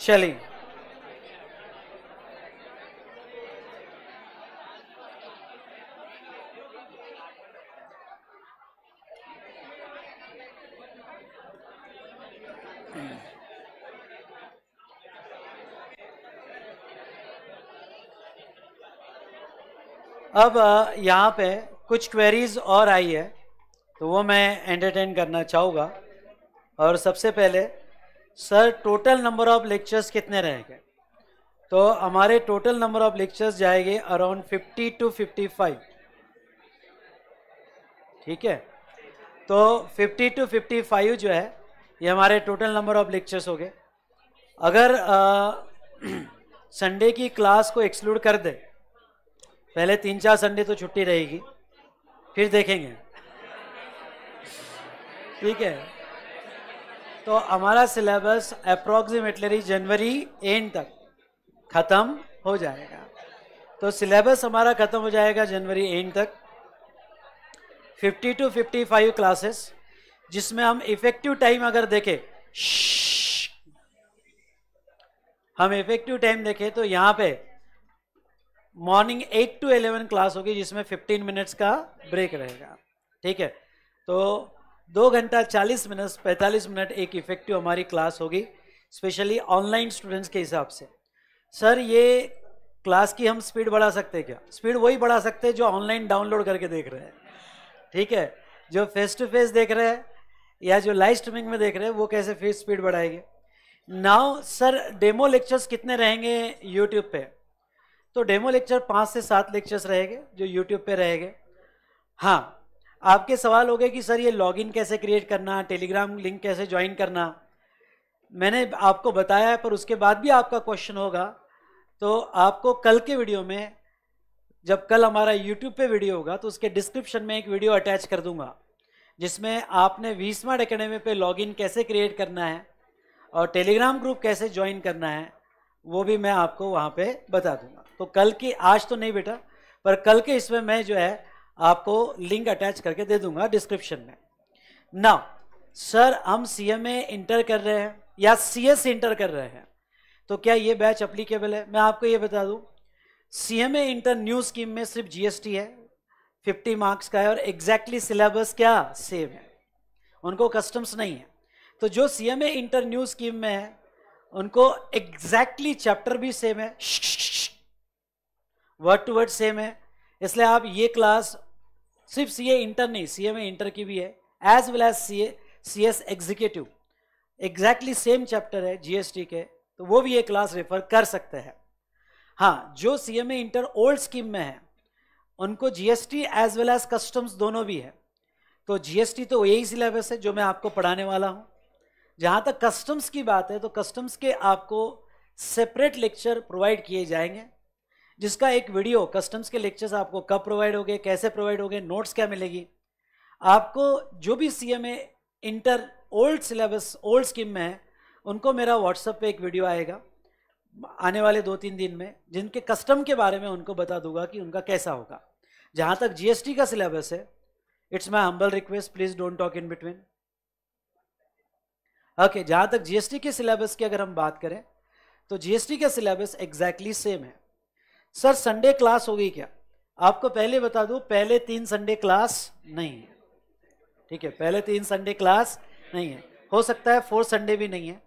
शैली अब यहाँ पे कुछ क्वेरीज और आई है तो वो मैं एंटरटेन करना चाहूँगा और सबसे पहले sir total number of lectures कितने रहेंगे तो हमारे टोटल नंबर ऑफ लेक्चर्स जाएंगे अराउंड 50 टू 55 ठीक है तो 50 टू 55 जो है ये हमारे टोटल नंबर ऑफ लेक्चर्स हो गए अगर संडे की क्लास को एक्सक्लूड कर दे पहले तीन चार संडे तो छुट्टी रहेगी फिर देखेंगे ठीक है तो हमारा सिलेबस अप्रोक्सीमेटली जनवरी एंड तक ख़त्म हो जाएगा तो सिलेबस हमारा ख़त्म हो जाएगा जनवरी एंड तक 50 टू 55 क्लासेस जिसमें हम इफेक्टिव टाइम अगर देखें हम इफेक्टिव टाइम देखें तो यहां पे मॉर्निंग 8 टू 11 क्लास होगी जिसमें 15 मिनट्स का ब्रेक रहेगा ठीक है तो दो घंटा चालीस मिनट पैंतालीस मिनट एक इफेक्टिव हमारी क्लास होगी स्पेशली ऑनलाइन स्टूडेंट्स के हिसाब से सर ये क्लास की हम स्पीड बढ़ा सकते हैं क्या स्पीड वही बढ़ा सकते हैं जो ऑनलाइन डाउनलोड करके देख रहे हैं ठीक है जो फेस टू फेस देख रहे हैं या जो लाइव स्ट्रीमिंग में देख रहे हैं वो कैसे फिर स्पीड बढ़ाएंगे नाउ सर डेमो लेक्चर्स कितने रहेंगे यूट्यूब पे तो डेमो लेक्चर पाँच से सात लेक्चर्स रहेंगे जो यूट्यूब पे रहेंगे हाँ आपके सवाल हो गए कि सर ये लॉगिन कैसे क्रिएट करना टेलीग्राम लिंक कैसे ज्वाइन करना मैंने आपको बताया है पर उसके बाद भी आपका क्वेश्चन होगा तो आपको कल के वीडियो में जब कल हमारा यूट्यूब पे वीडियो होगा तो उसके डिस्क्रिप्शन में एक वीडियो अटैच कर दूंगा जिसमें आपने वी स्मार्ट अकेडमी पर लॉगिन कैसे क्रिएट करना है और टेलीग्राम ग्रुप कैसे ज्वाइन करना है वो भी मैं आपको वहाँ पर बता दूँगा तो कल की आज तो नहीं बेटा पर कल के इसमें मैं जो है आपको लिंक अटैच करके दे दूंगा डिस्क्रिप्शन में ना सर हम सी इंटर कर रहे हैं या सी एस इंटर कर रहे हैं तो क्या ये बैच अप्लीकेबल है मैं आपको ये बता दूं सी इंटर न्यू स्कीम में सिर्फ जीएसटी है 50 मार्क्स का है और एग्जैक्टली exactly सिलेबस क्या सेम है उनको कस्टम्स नहीं है तो जो सी इंटर न्यू स्कीम में है उनको एग्जैक्टली exactly चैप्टर भी सेम है वर्ड टू वर्ड सेम है इसलिए आप ये क्लास सिर्फ सीए इंटर नहीं सीए में इंटर की भी है as well as CA CS executive exactly same chapter है जीएसटी के तो वो भी ये क्लास रेफर कर सकते हैं हाँ जो सीए में इंटर ओल्ड स्कीम में है उनको GST as well as customs दोनों भी है तो जीएसटी तो यही सिलेबस है जो मैं आपको पढ़ाने वाला हूँ जहाँ तक कस्टम्स की बात है तो कस्टम्स के आपको सेपरेट लेक्चर प्रोवाइड किए जाएंगे जिसका एक वीडियो कस्टम्स के लेक्चर्स आपको कब प्रोवाइड हो गए कैसे प्रोवाइड हो गए नोट्स क्या मिलेगी आपको जो भी C M inter old syllabus old scheme में है उनको मेरा व्हाट्सएप पे एक वीडियो आएगा आने वाले दो तीन दिन में जिनके कस्टम के बारे में उनको बता दूंगा कि उनका कैसा होगा जहाँ तक जीएसटी का सिलेबस है it's my humble request please don't talk in between okay जहाँ तक जीएसटी के सिलेबस की अगर हम बात करें तो जीएसटी का सिलेबस एग्जैक्टली सेम है सर संडे क्लास होगी क्या आपको पहले बता दूं पहले तीन संडे क्लास नहीं है ठीक है पहले तीन संडे क्लास नहीं है हो सकता है फोर्थ संडे भी नहीं है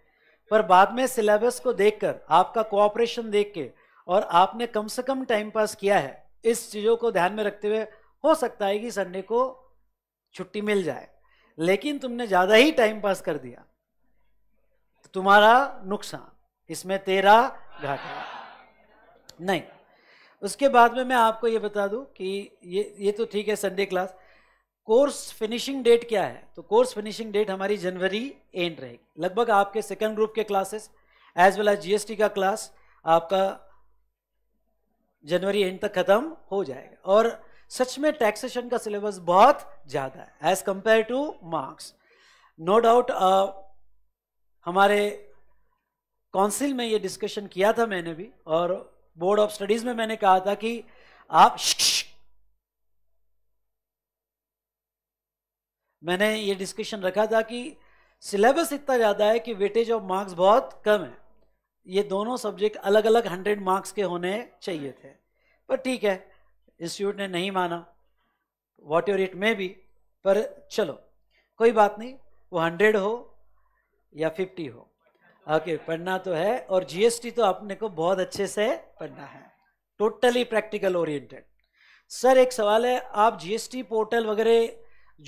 पर बाद में सिलेबस को देखकर आपका कोऑपरेशन देख के और आपने कम से कम टाइम पास किया है इस चीज़ों को ध्यान में रखते हुए हो सकता है कि संडे को छुट्टी मिल जाए लेकिन तुमने ज़्यादा ही टाइम पास कर दिया तुम्हारा नुकसान इसमें तेरा घाटा नहीं उसके बाद में मैं आपको ये बता दूं कि ये ये तो ठीक है Sunday class course finishing date क्या है तो कोर्स फिनिशिंग डेट हमारी जनवरी एंड रहेगी लगभग आपके सेकंड ग्रुप के classes as well as GST का क्लास आपका जनवरी एंड तक खत्म हो जाएगा और सच में टैक्सेशन का सिलेबस बहुत ज़्यादा है as compare to marks no doubt हमारे काउंसिल में ये डिस्कशन किया था मैंने भी और बोर्ड ऑफ स्टडीज में मैंने कहा था कि आप मैंने ये डिस्कशन रखा था कि सिलेबस इतना ज़्यादा है कि वेटेज ऑफ मार्क्स बहुत कम है ये दोनों सब्जेक्ट अलग अलग हंड्रेड मार्क्स के होने चाहिए थे पर ठीक है इंस्टीट्यूट ने नहीं माना वॉट योर इट में भी पर चलो कोई बात नहीं वो हंड्रेड हो या फिफ्टी हो ओके okay, पढ़ना तो है और जीएसटी तो अपने को बहुत अच्छे से पढ़ना है टोटली प्रैक्टिकल ओरिएंटेड सर एक सवाल है आप जीएसटी पोर्टल वगैरह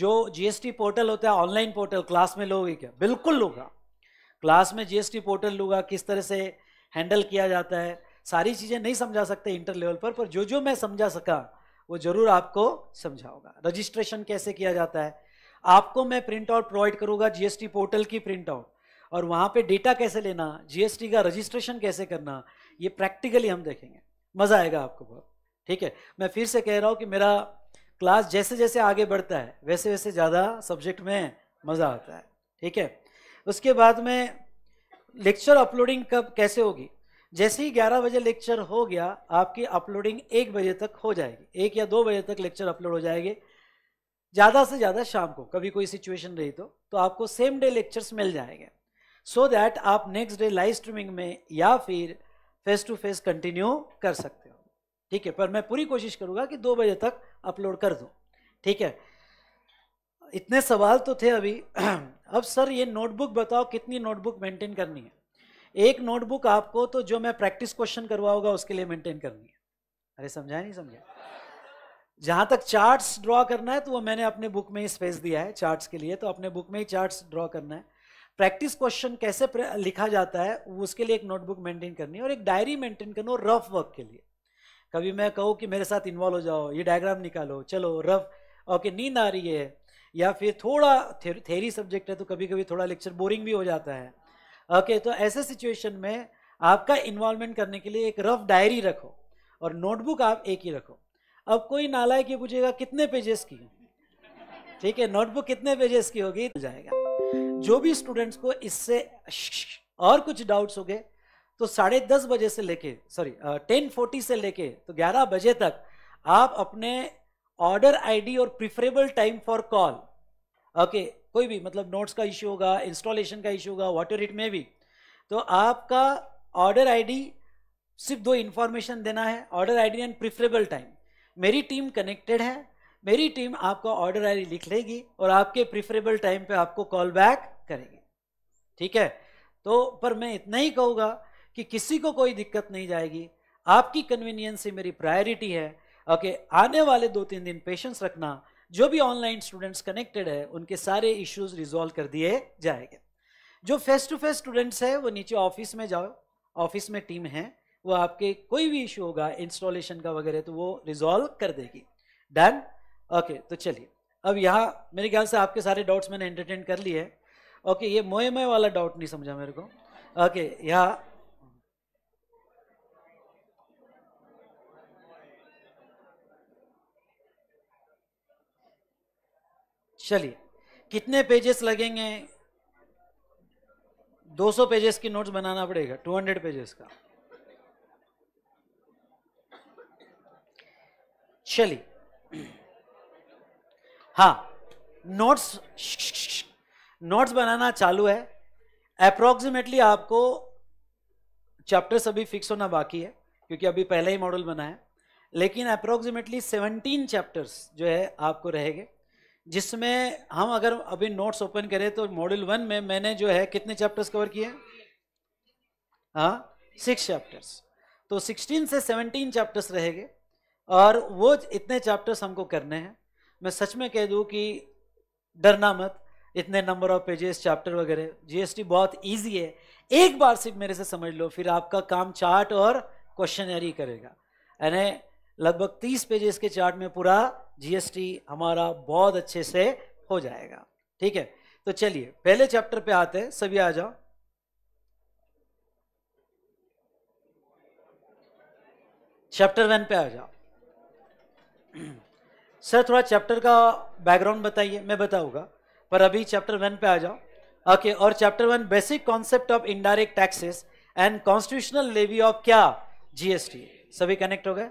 जो जीएसटी पोर्टल होता है ऑनलाइन पोर्टल क्लास में लोगे क्या बिल्कुल लूँगा क्लास में जीएसटी पोर्टल लूँगा किस तरह से हैंडल किया जाता है सारी चीज़ें नहीं समझा सकते इंटर लेवल पर पर जो जो मैं समझा सका वो ज़रूर आपको समझाऊंगा रजिस्ट्रेशन कैसे किया जाता है आपको मैं प्रिंट आउट प्रोवाइड करूँगा जीएसटी पोर्टल की प्रिंट आउट और वहाँ पे डेटा कैसे लेना जीएसटी का रजिस्ट्रेशन कैसे करना ये प्रैक्टिकली हम देखेंगे मज़ा आएगा आपको बहुत ठीक है मैं फिर से कह रहा हूँ कि मेरा क्लास जैसे जैसे आगे बढ़ता है वैसे वैसे ज़्यादा सब्जेक्ट में मज़ा आता है ठीक है उसके बाद में लेक्चर अपलोडिंग कब कैसे होगी जैसे ही 11 बजे लेक्चर हो गया आपकी अपलोडिंग एक बजे तक हो जाएगी एक या दो बजे तक लेक्चर अपलोड हो जाएंगे ज़्यादा से ज़्यादा शाम को कभी कोई सिचुएशन रही तो, तो आपको सेम डे लेक्चर्स मिल जाएंगे सो so दैट आप नेक्स्ट डे लाइव स्ट्रीमिंग में या फिर फेस टू फेस कंटिन्यू कर सकते हो ठीक है पर मैं पूरी कोशिश करूंगा कि दो बजे तक अपलोड कर दूँ ठीक है इतने सवाल तो थे अभी अब सर ये नोटबुक बताओ कितनी नोटबुक मेंटेन करनी है एक नोटबुक आपको तो जो मैं प्रैक्टिस क्वेश्चन करवाऊंगा उसके लिए मेंटेन करनी है अरे समझा नहीं समझा जहां तक चार्ट्स ड्रॉ करना है तो वो मैंने अपने बुक में ही स्पेस दिया है चार्ट्स के लिए तो अपने बुक में ही चार्ट्स ड्रॉ करना है प्रैक्टिस क्वेश्चन कैसे लिखा जाता है उसके लिए एक नोटबुक मेंटेन करनी है और एक डायरी मेंटेन करनी हो रफ वर्क के लिए कभी मैं कहूँ कि मेरे साथ इन्वॉल्व हो जाओ ये डायग्राम निकालो चलो रफ ओके नींद आ रही है या फिर थोड़ा थेरी सब्जेक्ट है तो कभी कभी थोड़ा लेक्चर बोरिंग भी हो जाता है ओके तो ऐसे सिचुएशन में आपका इन्वॉल्वमेंट करने के लिए एक रफ डायरी रखो और नोटबुक आप एक ही रखो अब कोई नालायक ये पूछेगा कितने पेजेस की ठीक है नोटबुक कितने पेजेस की होगी तो जाएगा जो भी स्टूडेंट्स को इससे और कुछ डाउट्स हो गए तो साढ़े दस बजे से लेके सॉरी टेन फोर्टी से लेके तो ग्यारह बजे तक आप अपने ऑर्डर आईडी और preferable time for call okay कोई भी मतलब नोट्स का इश्यू होगा इंस्टॉलेशन का इशू होगा वाटर इट में भी तो आपका ऑर्डर आईडी सिर्फ दो इन्फॉर्मेशन देना है order ID and preferable time मेरी टीम कनेक्टेड है मेरी टीम आपका ऑर्डर आई लिख लेगी और आपके प्रिफरेबल टाइम पे आपको कॉल बैक करेगी ठीक है तो पर मैं इतना ही कहूँगा कि किसी को कोई दिक्कत नहीं जाएगी आपकी कन्वीनियंस ही मेरी प्रायोरिटी है ओके आने वाले दो तीन दिन पेशेंस रखना जो भी ऑनलाइन स्टूडेंट्स कनेक्टेड है उनके सारे इश्यूज रिजॉल्व कर दिए जाएंगे जो फेस टू फेस स्टूडेंट्स है वो नीचे ऑफिस में जाओ ऑफिस में टीम है वो आपके कोई भी इशू होगा इंस्टॉलेशन का वगैरह तो वो रिजॉल्व कर देगी डन ओके तो चलिए अब यहाँ मेरे ख्याल से आपके सारे डाउट्स मैंने एंटरटेन कर लिए है ओके ये मोए मोए वाला डाउट नहीं समझा मेरे को ओके यहाँ चलिए कितने पेजेस लगेंगे 200 पेजेस की नोट्स बनाना पड़ेगा 200 पेजेस का चलिए हाँ नोट्स नोट्स बनाना चालू है अप्रोक्सीमेटली आपको चैप्टर्स अभी फिक्स होना बाकी है क्योंकि अभी पहला ही मॉडल बना है लेकिन अप्रोक्सीमेटली 17 चैप्टर्स जो है आपको रहेंगे जिसमें हम अगर अभी नोट्स ओपन करें तो मॉडल वन में मैंने जो है कितने चैप्टर्स कवर किए हाँ सिक्स चैप्टर्स तो सिक्सटीन से सेवनटीन चैप्टर्स रहेंगे और वो इतने चैप्टर्स हमको करने हैं मैं सच में कह दूँ कि डरना मत इतने नंबर ऑफ पेजेस चैप्टर वगैरह जीएसटी बहुत ईजी है एक बार सिर्फ मेरे से समझ लो फिर आपका काम चार्ट और क्वेश्चन करेगा यानी लगभग तीस पेजेस के चार्ट में पूरा जीएसटी हमारा बहुत अच्छे से हो जाएगा ठीक है तो चलिए पहले चैप्टर पे आते हैं सभी आ जाओ चैप्टर वन पे आ जाओ सर थोड़ा चैप्टर का बैकग्राउंड बताइए मैं बताऊंगा पर अभी चैप्टर वन पे आ जाओ ओके और chapter one basic concept of indirect taxes and constitutional levy of क्या जीएसटी सभी कनेक्ट हो गए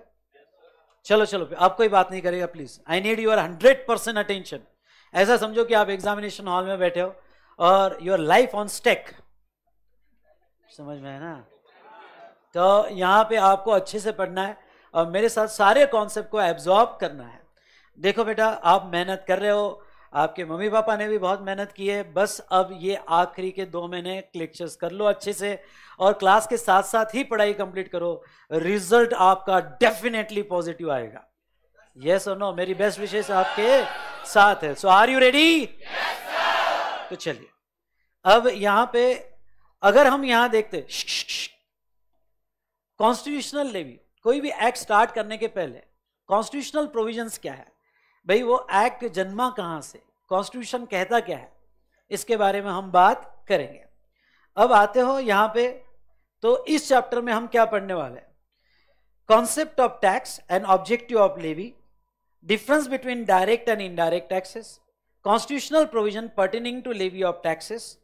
चलो चलो आप कोई बात नहीं करेगा please I need your hundred percent attention ऐसा समझो कि आप एग्जामिनेशन हॉल में बैठे हो और योर लाइफ ऑन स्टेक समझ में है ना तो यहाँ पे आपको अच्छे से पढ़ना है और मेरे साथ सारे कॉन्सेप्ट को एब्जॉर्ब करना है देखो बेटा आप मेहनत कर रहे हो आपके मम्मी पापा ने भी बहुत मेहनत की है बस अब ये आखिरी के दो महीने क्लिक्चर्स कर लो अच्छे से और क्लास के साथ साथ ही पढ़ाई कंप्लीट करो रिजल्ट आपका डेफिनेटली पॉजिटिव आएगा यस और नो मेरी बेस्ट विशेष आपके साथ है सो आर यू रेडी तो चलिए अब यहां पे अगर हम यहां देखते कॉन्स्टिट्यूशनल लेवी कोई भी एक्ट स्टार्ट करने के पहले कॉन्स्टिट्यूशनल प्रोविजंस क्या है भाई वो एक्ट जन्मा कहाँ से कॉन्स्टिट्यूशन कहता क्या है इसके बारे में हम बात करेंगे अब आते हो यहाँ पे तो इस चैप्टर में हम क्या पढ़ने वाले हैं concept of tax and objective of levy difference between direct and indirect taxes constitutional provision pertaining to levy of taxes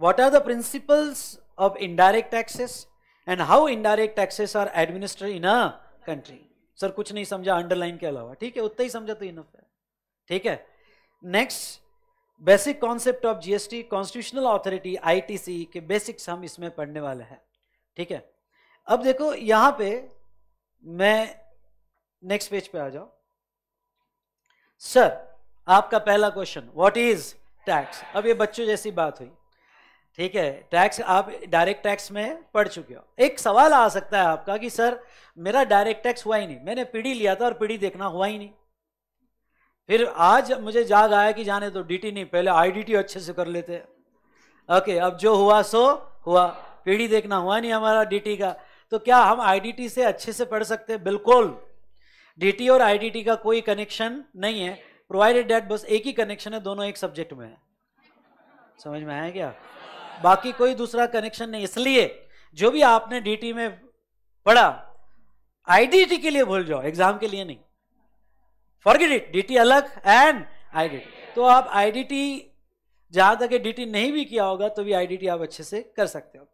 what are the principles of indirect taxes and how indirect taxes are administered in a country sir कुछ नहीं समझा underline के अलावा ठीक है उतना ही समझा तो इनफ है ठीक है next basic concept of GST constitutional authority ITC के बेसिक्स हम इसमें पढ़ने वाले हैं ठीक है अब देखो यहां पे मैं नेक्स्ट पेज पे आ जाओ सर आपका पहला क्वेश्चन व्हाट इज टैक्स अब ये बच्चों जैसी बात हुई ठीक है टैक्स आप डायरेक्ट टैक्स में पढ़ चुके हो एक सवाल आ सकता है आपका कि सर मेरा डायरेक्ट टैक्स हुआ ही नहीं मैंने पीढ़ी लिया था और पीढ़ी देखना हुआ ही नहीं फिर आज मुझे जाग आया कि जाने तो डीटी नहीं पहले आईडीटी अच्छे से कर लेते ओके अब जो हुआ सो हुआ पीढ़ी देखना हुआ नहीं हमारा डीटी का तो क्या हम आईडीटी से अच्छे से पढ़ सकते हैं बिल्कुल डीटी और आईडीटी का कोई कनेक्शन नहीं है प्रोवाइडेड डेट बस एक ही कनेक्शन है दोनों एक सब्जेक्ट में है समझ में आया क्या बाकी कोई दूसरा कनेक्शन नहीं इसलिए जो भी आपने डीटी में पढ़ा आईडीटी के लिए भूल जाओ एग्जाम के लिए नहीं फॉरगेट इट डीटी अलग एंड आईडीटी तो आप आईडीटी जहां तक डीटी नहीं भी किया होगा तो भी आईडीटी आप अच्छे से कर सकते हो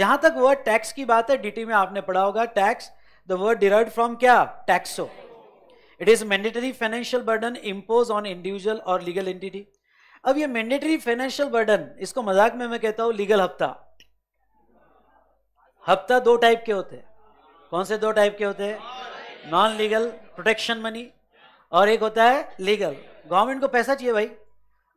जहां तक वर्ड टैक्स की बात है डीटी में आपने पढ़ा होगा tax the word derive from क्या taxo it is mandatory financial burden impose on individual और लीगल एंटिटी अब ये मैंडेटरी फाइनेंशियल बर्डन इसको मजाक में मैं कहता हूं लीगल हफ्ता हफ्ता दो टाइप के होते हैं कौन से दो टाइप के होते हैं नॉन लीगल प्रोटेक्शन मनी और एक होता है लीगल गवर्नमेंट को पैसा चाहिए भाई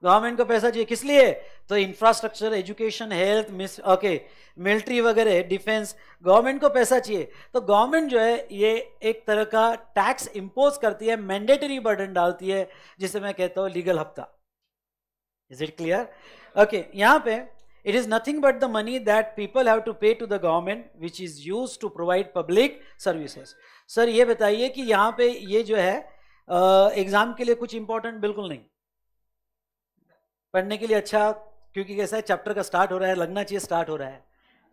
गवर्नमेंट को पैसा चाहिए किस लिए तो infrastructure education health okay military वगैरह डिफेंस गवर्नमेंट को पैसा चाहिए तो गवर्नमेंट जो है ये एक तरह का टैक्स इंपोज करती है मैंडेटरी बर्डन डालती है जिसे मैं कहता हूँ लीगल हफ्ता इज इट क्लियर ओके यहाँ पे it is nothing but the money that people have to pay to the government which is used to provide public services sir ये बताइए कि यहाँ पे ये जो है एग्जाम के लिए कुछ इंपॉर्टेंट बिल्कुल नहीं पढ़ने के लिए अच्छा क्योंकि कैसा है चैप्टर का स्टार्ट हो रहा है लगना चाहिए स्टार्ट हो रहा है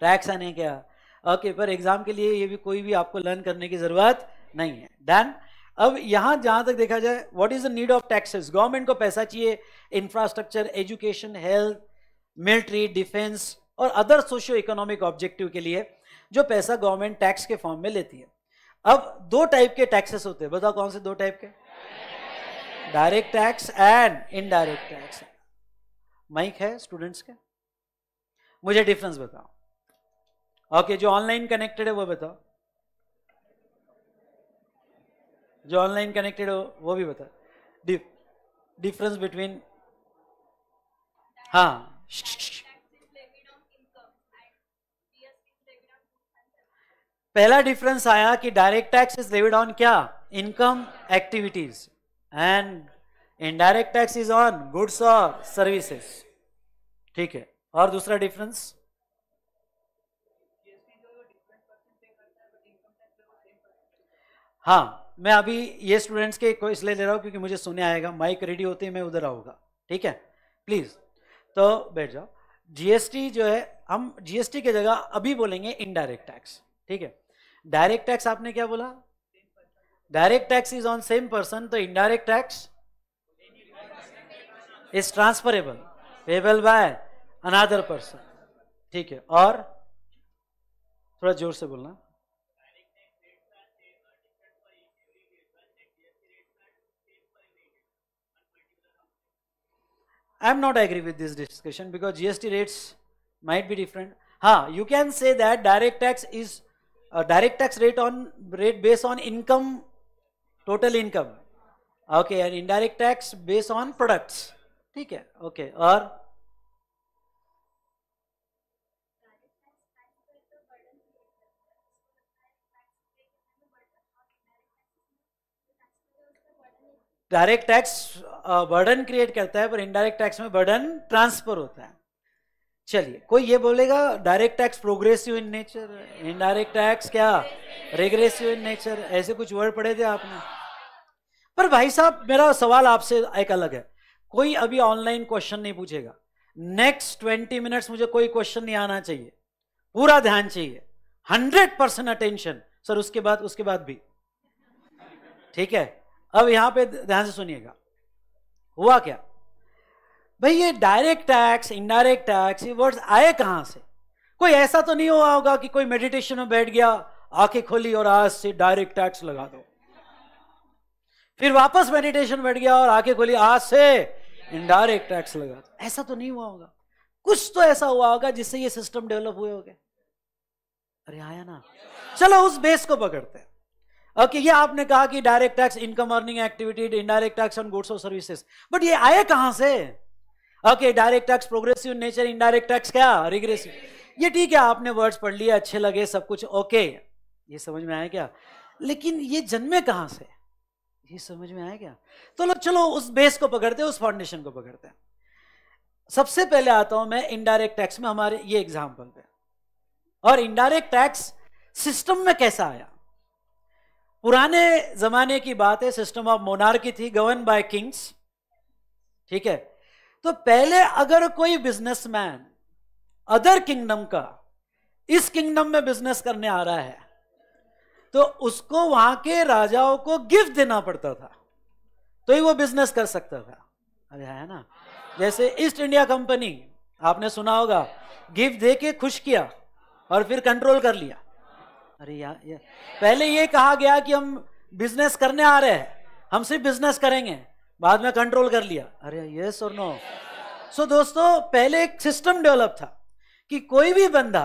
टैक्स आने क्या ओके okay, पर एग्जाम के लिए ये भी कोई भी आपको लर्न करने की जरूरत नहीं है देन अब यहां जहां तक देखा जाए what is the need of taxes government को पैसा चाहिए infrastructure education health military defence और अदर सोशियो इकोनॉमिक ऑब्जेक्टिव के लिए जो पैसा गवर्नमेंट टैक्स के फॉर्म में लेती है अब दो टाइप के टैक्सेस होते हैं बताओ कौन से दो टाइप के direct tax and indirect tax mike है स्टूडेंट्स के मुझे डिफरेंस बताओ ओके okay, जो ऑनलाइन कनेक्टेड है वो बताओ जो ऑनलाइन कनेक्टेड हो वो भी बता डिफरेंस दिफ, बिटवीन हाँ पहला डिफरेंस आया कि direct tax is levied on क्या income activities and indirect tax is on goods और सर्विसेज ठीक है और दूसरा डिफरेंस हाँ मैं अभी ये स्टूडेंट्स के को इसलिए ले रहा हूँ क्योंकि मुझे सुने आएगा माइक रेडी होते ही मैं उधर आऊँगा ठीक है प्लीज़ तो बैठ जाओ जीएसटी जो है हम जीएसटी की जगह अभी बोलेंगे इनडायरेक्ट टैक्स ठीक है डायरेक्ट टैक्स आपने क्या बोला direct tax is on same person तो indirect tax is transferable payable by another person ठीक है और थोड़ा जोर से बोलना I am not agree with this discussion because GST rates might be different. Ha, you can say that direct tax is a uh, direct tax rate on rate based on income, total income. Okay, and indirect tax based on products. okay, or direct tax burden create करता है पर indirect tax में burden transfer होता है चलिए कोई ये बोलेगा direct tax progressive in nature indirect tax क्या रेग्रेसिव इन नेचर ऐसे कुछ वर्ड पढ़े थे आपने पर भाई साहब मेरा सवाल आपसे एक अलग है कोई अभी ऑनलाइन क्वेश्चन नहीं पूछेगा नेक्स्ट ट्वेंटी मिनट्स मुझे कोई क्वेश्चन नहीं आना चाहिए पूरा ध्यान चाहिए हंड्रेड परसेंट अटेंशन सर उसके बाद उसके बाद भी ठीक है अब यहां पे ध्यान से सुनिएगा हुआ क्या भाई ये डायरेक्ट टैक्स इनडायरेक्ट टैक्स ये वर्ड्स आए कहां से कोई ऐसा तो नहीं हुआ होगा कि कोई मेडिटेशन में बैठ गया आंखें खोली और आज से डायरेक्ट टैक्स लगा दो फिर वापस मेडिटेशन बैठ गया और आंखें खोली आज से इनडायरेक्ट टैक्स लगा दो ऐसा तो नहीं हुआ होगा कुछ तो ऐसा हुआ होगा जिससे ये सिस्टम डेवलप हुए हो गए अरे आया ना चलो उस बेस को पकड़ते हैं ओके ये आपने कहा कि direct tax income earning activity indirect tax on goods और सर्विसेज बट ये आए कहां से okay direct tax progressive nature indirect tax क्या रिग्रेसिव ये ठीक है आपने वर्ड्स पढ़ लिए अच्छे लगे सब कुछ ओके ये समझ में आया क्या लेकिन ये जन्मे कहां से ये समझ में आया क्या तो लो चलो उस बेस को पकड़ते हैं उस फाउंडेशन को पकड़ते हैं सबसे पहले आता हूं मैं इनडायरेक्ट टैक्स में हमारे ये एग्जाम्पल पे और इनडायरेक्ट टैक्स सिस्टम में कैसा आया पुराने जमाने की बात है सिस्टम ऑफ मोनार्की थी गवर्न बाय किंग्स ठीक है तो पहले अगर कोई बिजनेसमैन अदर किंगडम का इस किंगडम में बिजनेस करने आ रहा है तो उसको वहां के राजाओं को गिफ्ट देना पड़ता था तो ही वो बिजनेस कर सकता था अरे है ना जैसे ईस्ट इंडिया कंपनी आपने सुना होगा गिफ्ट देके खुश किया और फिर कंट्रोल कर लिया अरे या, या पहले ये कहा गया कि हम बिजनेस करने आ रहे हैं हम सिर्फ बिजनेस करेंगे बाद में कंट्रोल कर लिया अरे यस और नो सो दोस्तों पहले एक सिस्टम डेवलप था कि कोई भी बंदा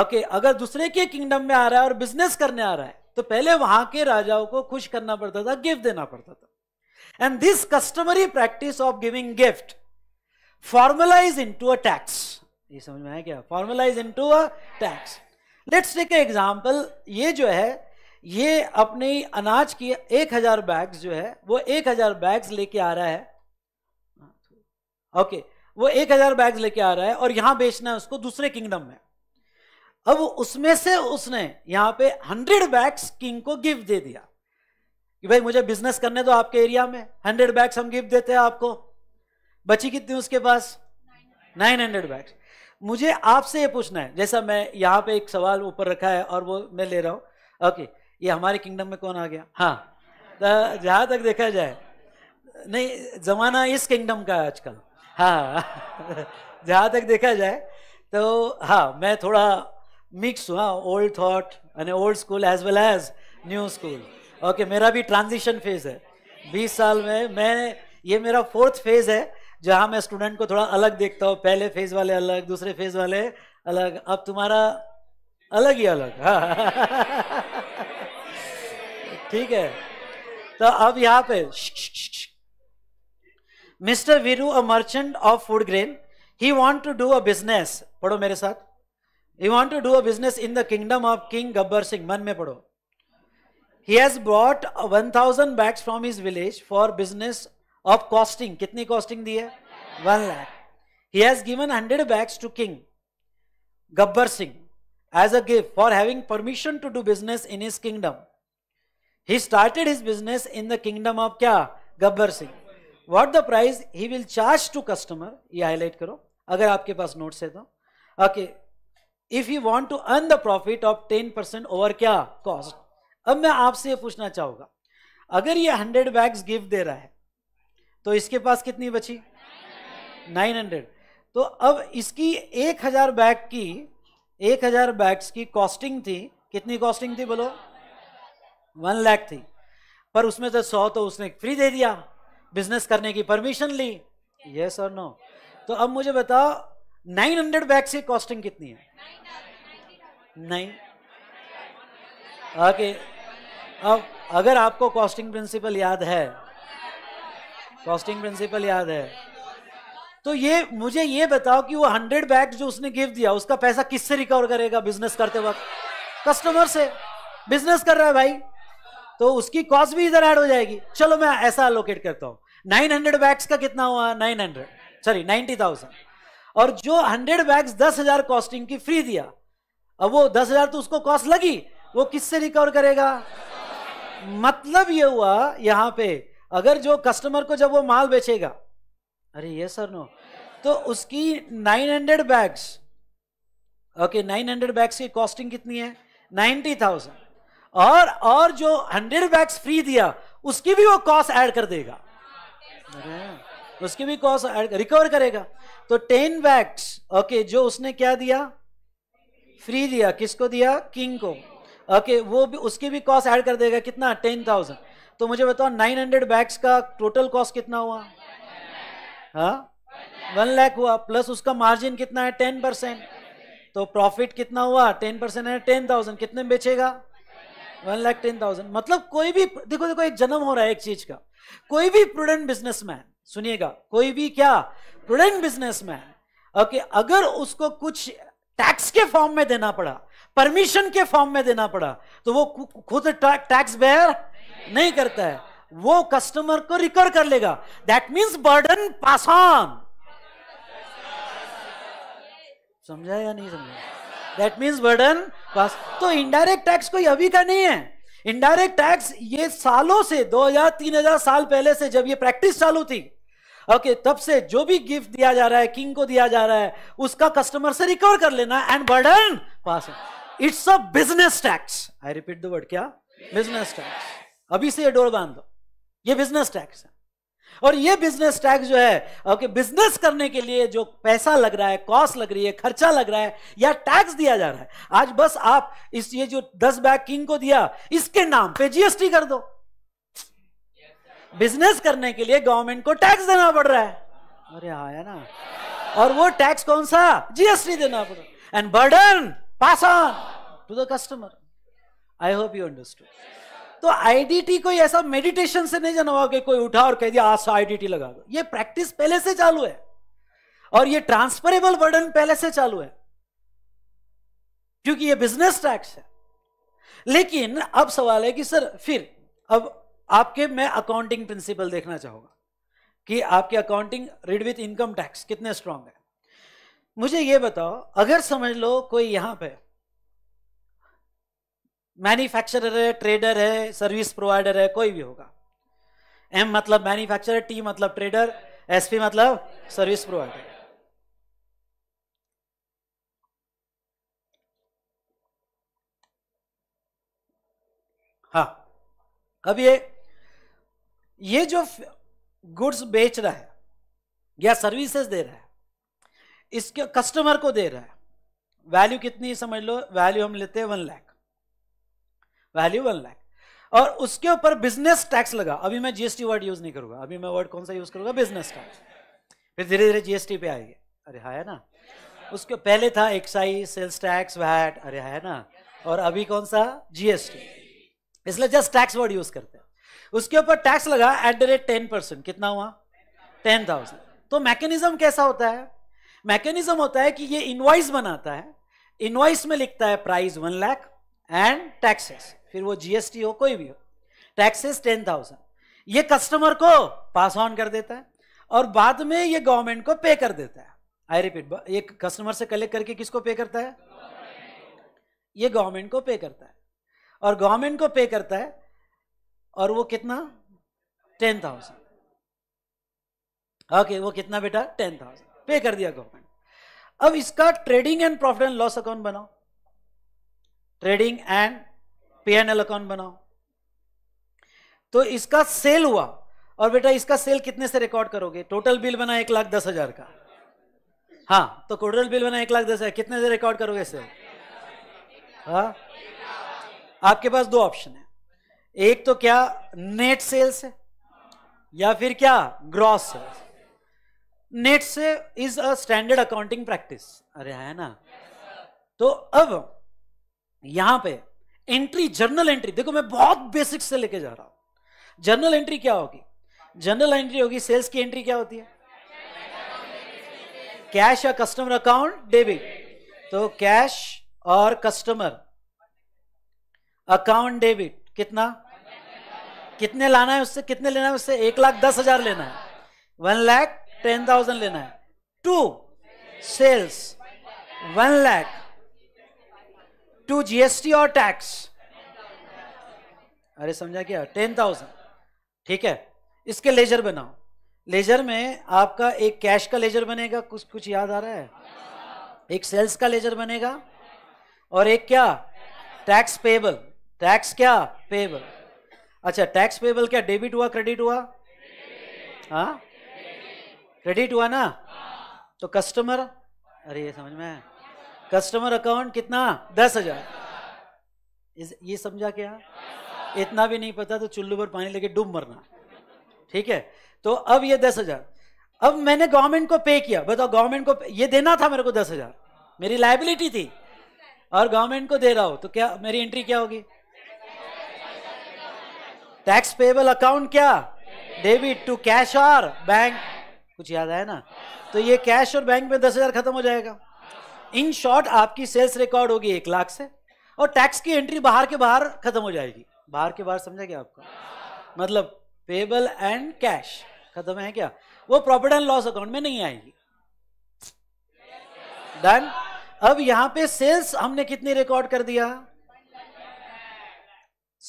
ओके अगर दूसरे के किंगडम में आ रहा है और बिजनेस करने आ रहा है तो पहले वहां के राजाओं को खुश करना पड़ता था गिफ्ट देना पड़ता था and this customary practice of giving gift formalise into a tax ये समझ में आया क्या formalise into a tax let's take example ये जो है ये अपनी अनाज की एक हजार बैग्स जो है वो एक हजार बैग्स लेके आ रहा है ओके okay, वो एक हजार बैग्स लेके आ रहा है और यहां बेचना है उसको दूसरे किंगडम में अब उसमें से उसने यहाँ पे हंड्रेड बैग्स किंग को गिफ्ट दे दिया कि भाई मुझे बिजनेस करने दो आपके एरिया में हंड्रेड बैग्स हम गिफ्ट देते हैं आपको बची कितनी उसके पास नाइन हंड्रेड बैग्स मुझे आपसे ये पूछना है जैसा मैं यहाँ पे एक सवाल ऊपर रखा है और वो मैं ले रहा हूँ ओके ये हमारे किंगडम में कौन आ गया हाँ तो जहाँ तक देखा जाए नहीं जमाना इस किंगडम का है आजकल हाँ जहाँ तक देखा जाए तो हाँ मैं थोड़ा मिक्स हुआ ओल्ड थॉट यानी old school as well as new school okay मेरा भी ट्रांजिशन फेज है 20 साल में मैं ये मेरा फोर्थ फेज है जहां मैं स्टूडेंट को थोड़ा अलग देखता हूँ पहले फेज वाले अलग दूसरे फेज वाले अलग अब तुम्हारा अलग ही अलग ठीक है तो अब यहाँ पे mister Veeru a merchant of food grain he want to do a business पढ़ो मेरे साथ he want to do a business in the kingdom of king Gabbar Singh मन में पढ़ो he has brought one thousand bags from his village for business of costing कितनी costing दी है one lakh he has given hundred bags to king Gabbar Singh as a gift for having permission to do business in his kingdom he started his business in the kingdom of क्या Gabbar Singh what the price he will charge to customer ये highlight करो अगर आपके पास notes है तो okay if you want to earn the profit of ten percent over क्या cost अब मैं आपसे ये पूछना चाहूंगा अगर ये हंड्रेड बैग्स गिफ्ट दे रहा है तो इसके पास कितनी बची नाइन हंड्रेड तो अब इसकी एक हजार बैग की एक हजार बैग्स की कॉस्टिंग थी कितनी कॉस्टिंग थी बोलो वन लाख थी पर उसमें से सौ तो उसने फ्री दे दिया बिजनेस करने की परमिशन ली यस और नो तो अब मुझे बताओ नाइन हंड्रेड बैग्स की कॉस्टिंग कितनी है नहीं ओके okay. अब अगर आपको कॉस्टिंग प्रिंसिपल याद है कॉस्टिंग प्रिंसिपल याद है तो ये मुझे ये बताओ कि वो हंड्रेड बैग जो उसने गिफ्ट दिया उसका पैसा किससे रिकवर करेगा बिजनेस करते वक्त कस्टमर से बिजनेस कर रहा है भाई तो उसकी कॉस्ट भी इधर ऐड हो जाएगी चलो मैं ऐसा अलोकेट करता हूँ नाइन हंड्रेड बैग्स का कितना हुआ nine hundred sorry ninety thousand और जो हंड्रेड बैग्स दस हजार कॉस्टिंग की फ्री दिया अब वो दस हजार तो उसको कॉस्ट लगी वो किससे रिकवर करेगा मतलब ये हुआ यहाँ पे अगर जो कस्टमर को जब वो माल बेचेगा अरे ये सर नो तो उसकी 900 बैग्स ओके 900 बैग्स की कॉस्टिंग कितनी है 90,000 और और जो 100 बैग्स फ्री दिया उसकी भी वो कॉस्ट ऐड कर देगा उसकी भी कॉस्ट रिकवर करेगा तो टेन बैग्स ओके जो उसने क्या दिया फ्री दिया किसको दिया किंग को ओके वो भी उसकी भी कॉस्ट ऐड कर देगा कितना टेन थाउजेंड तो मुझे बताओ 900 बैग्स का टोटल कॉस्ट कितना हुआ वन हाँ? लैख हुआ प्लस उसका मार्जिन कितना है टेन परसेंट तो प्रॉफिट कितना हुआ टेन परसेंट है टेन थाउजेंड कितने में बेचेगा वन लैख टेन थाउजेंड मतलब कोई भी देखो देखो एक जन्म हो रहा है एक चीज का कोई भी प्रूडेंट बिजनेसमैन सुनिएगा कोई भी क्या प्रूडेंट बिजनेसमैन ओके अगर उसको कुछ टैक्स के फॉर्म में देना पड़ा परमिशन के फॉर्म में देना पड़ा तो वो खुद टैक्स बेयर नहीं करता है वो कस्टमर को रिकवर कर लेगा that means burden pass on समझा या नहीं समझा दैट मीन्स बर्डन पास तो इनडायरेक्ट टैक्स कोई अभी का नहीं है इनडायरेक्ट टैक्स ये सालों से 2000 3000 साल पहले से जब ये प्रैक्टिस चालू थी ओके okay, तब से जो भी गिफ्ट दिया जा रहा है किंग को दिया जा रहा है उसका कस्टमर से रिकवर कर लेना and burden pass it's a business tax I repeat the word क्या बिजनेस टैक्स अभी से ये डोर बांध दो ये बिजनेस टैक्स है और ये बिजनेस टैक्स जो है ओके बिजनेस करने के लिए जो पैसा लग रहा है कॉस्ट लग रही है खर्चा लग रहा है या टैक्स दिया जा रहा है आज बस आप इस ये जो दस बैग किंग को दिया इसके नाम पे जीएसटी कर दो बिजनेस करने के लिए गवर्नमेंट को टैक्स देना पड़ रहा है अरे आया हाँ, ना और वो टैक्स कौन सा जीएसटी देना पड़ रहा है and burden pass on to the customer I hope you understood तो आईडीटी कोई ऐसा मेडिटेशन से नहीं जाना के कि कोई उठा और कह दिया आज से तो आईडीटी लगा दो ये प्रैक्टिस पहले से चालू है और ये ट्रांसफरेबल बर्डन पहले से चालू है क्योंकि ये बिजनेस टैक्स है लेकिन अब सवाल है कि सर फिर अब आपके मैं अकाउंटिंग प्रिंसिपल देखना चाहूंगा कि आपके accounting read with income tax कितने स्ट्रांग है मुझे ये बताओ अगर समझ लो कोई यहां पर मैन्युफैक्चरर है ट्रेडर है सर्विस प्रोवाइडर है कोई भी होगा एम मतलब मैन्युफैक्चरर टी मतलब ट्रेडर एसपी मतलब सर्विस प्रोवाइडर हाँ अब ये ये जो गुड्स बेच रहा है या सर्विसेज दे रहा है इसके कस्टमर को दे रहा है वैल्यू कितनी समझ लो वैल्यू हम लेते हैं one lakh value one lakh और उसके ऊपर बिजनेस टैक्स लगा अभी मैं जीएसटी वर्ड यूज नहीं करूंगा अभी मैं वर्ड कौन सा यूज करूंगा बिजनेस टैक्स फिर धीरे धीरे जीएसटी पे आएंगे अरे हाँ है ना उसके पहले था एक्साइज सेल्स टैक्स वैट अरे है ना और अभी कौन सा जीएसटी इसलिए जस्ट टैक्स वर्ड यूज करते हैं उसके ऊपर टैक्स लगा at the rate ten percent कितना हुआ टेन थाउजेंड तो मैकेनिज्म कैसा होता है मैकेनिज्म होता है कि ये इनवाइस बनाता है इनवाइस में लिखता है price one lakh and taxes फिर वो जीएसटी हो कोई भी हो टैक्सेस टेन थाउजेंड ये कस्टमर को पास ऑन कर देता है और बाद में ये गवर्नमेंट को पे कर देता है आई रिपीट ये कस्टमर से कलेक्ट करके किसको पे करता है ये गवर्नमेंट को पे करता है और गवर्नमेंट को पे करता है और वो कितना टेन थाउजेंड ओके वो कितना बेटा टेन थाउजेंड पे कर दिया गवर्नमेंट अब इसका trading and profit and loss account बनाओ trading and P N L account बनाओ तो इसका सेल हुआ और बेटा इसका सेल कितने से रिकॉर्ड करोगे टोटल बिल बना एक लाख दस हजार का हाँ तो टोटल बिल बना एक लाख दस हजार कितने से रिकॉर्ड करोगे सेल हाँ आपके पास दो ऑप्शन है एक तो क्या नेट सेल्स है या फिर क्या ग्रॉस सेल्स नेट से is a standard accounting practice अरे है ना तो अब यहां पे एंट्री जर्नल एंट्री देखो मैं बहुत बेसिक से लेके जा रहा हूं जर्नल एंट्री क्या होगी जर्नल एंट्री होगी सेल्स की एंट्री क्या होती है कैश या कस्टमर अकाउंट डेबिट तो कैश और कस्टमर अकाउंट डेबिट कितना कितने लाना है उससे कितने लेना है उससे एक लाख दस हजार लेना है वन लाख टेन थाउजेंड लेना है to sales one lakh to GST और टैक्स अरे समझा क्या टेन थाउजेंड ठीक है इसके लेजर बनाओ लेजर में आपका एक कैश का लेजर बनेगा कुछ कुछ याद आ रहा है एक सेल्स का लेजर बनेगा और एक क्या टैक्स पेबल टैक्स क्या पेबल अच्छा टैक्स पेबल क्या डेबिट हुआ क्रेडिट हुआ हाँ क्रेडिट हुआ ना तो कस्टमर अरे ये समझ में कस्टमर अकाउंट कितना दस हजार ये समझा क्या इतना भी नहीं पता तो चुल्लू पर पानी लेके डूब मरना ठीक है तो अब ये दस हजार अब मैंने गवर्नमेंट को पे किया बताओ गवर्नमेंट को ये देना था मेरे को दस हजार मेरी लाइबिलिटी थी और गवर्नमेंट को दे रहा हो तो क्या मेरी एंट्री क्या होगी टैक्स पेबल अकाउंट क्या डेबिट टू कैश और बैंक कुछ याद आया ना तो ये कैश और बैंक में दस हजार खत्म हो जाएगा इन शॉर्ट आपकी सेल्स रिकॉर्ड होगी एक लाख से और टैक्स की एंट्री बाहर के बाहर खत्म हो जाएगी बाहर के बाहर समझा क्या आपको मतलब पेबल एंड कैश खत्म है क्या वो प्रॉफिट एंड लॉस अकाउंट में नहीं आएगी डन अब यहां पे सेल्स हमने कितने रिकॉर्ड कर दिया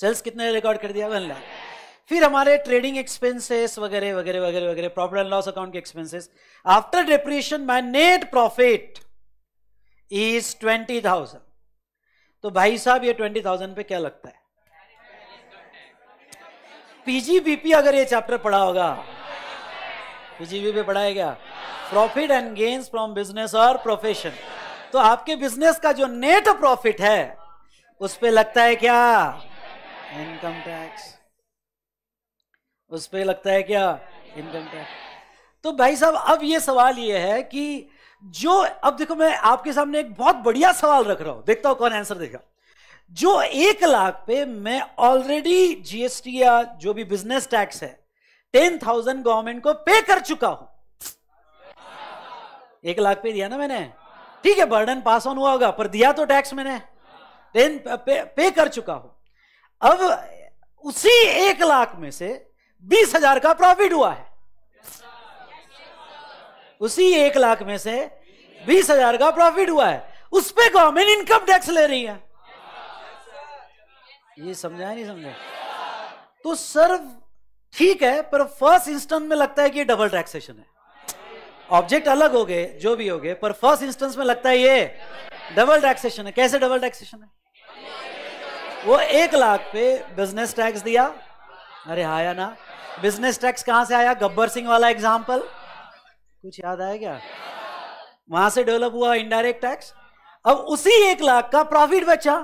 सेल्स कितने रिकॉर्ड कर दिया वन लाख फिर हमारे ट्रेडिंग एक्सपेंसेस वगैरह वगैरह वगैरह वगैरह प्रॉफिट एंड लॉस अकाउंट के expenses after depression my net profit is twenty thousand तो भाई साहब ये ट्वेंटी थाउजेंड पे क्या लगता है पीजीबीपी अगर ये चैप्टर पढ़ा होगा पीजीबी पे गया profit and gains from business और प्रोफेशन तो आपके बिजनेस का जो नेट प्रॉफिट है उस पर लगता है क्या इनकम टैक्स उस पर लगता है क्या इनकम टैक्स तो भाई साहब अब ये सवाल ये है कि जो अब देखो मैं आपके सामने एक बहुत बढ़िया सवाल रख रहा हूं देखता हूं कौन आंसर देगा जो एक लाख पे मैं ऑलरेडी जीएसटी या जो भी बिजनेस टैक्स है टेन थाउजेंड गवर्नमेंट को पे कर चुका हूं एक लाख पे दिया ना मैंने ठीक है बर्डन पास ऑन हुआ होगा पर दिया तो टैक्स मैंने टेन पे, पे कर चुका हूं अब उसी एक लाख में से बीस हजार का प्रॉफिट हुआ है उसी एक लाख में से बीस हजार का प्रॉफिट हुआ है उस पर गवर्नमेंट इनकम टैक्स ले रही है ये समझा नहीं समझा तो सर ठीक है पर फर्स्ट इंस्टेंस में लगता है कि ये डबल टैक्सेशन है ऑब्जेक्ट अलग हो गए जो भी हो गए पर फर्स्ट इंस्टेंस में लगता है ये डबल टैक्सेशन है कैसे डबल टैक्सेशन है वो एक लाख पे बिजनेस टैक्स दिया अरे हाया ना बिजनेस टैक्स कहां से आया गब्बर सिंह वाला एग्जाम्पल कुछ याद आया क्या वहां से डेवलप हुआ इनडायरेक्ट टैक्स अब उसी एक लाख का प्रॉफिट बचा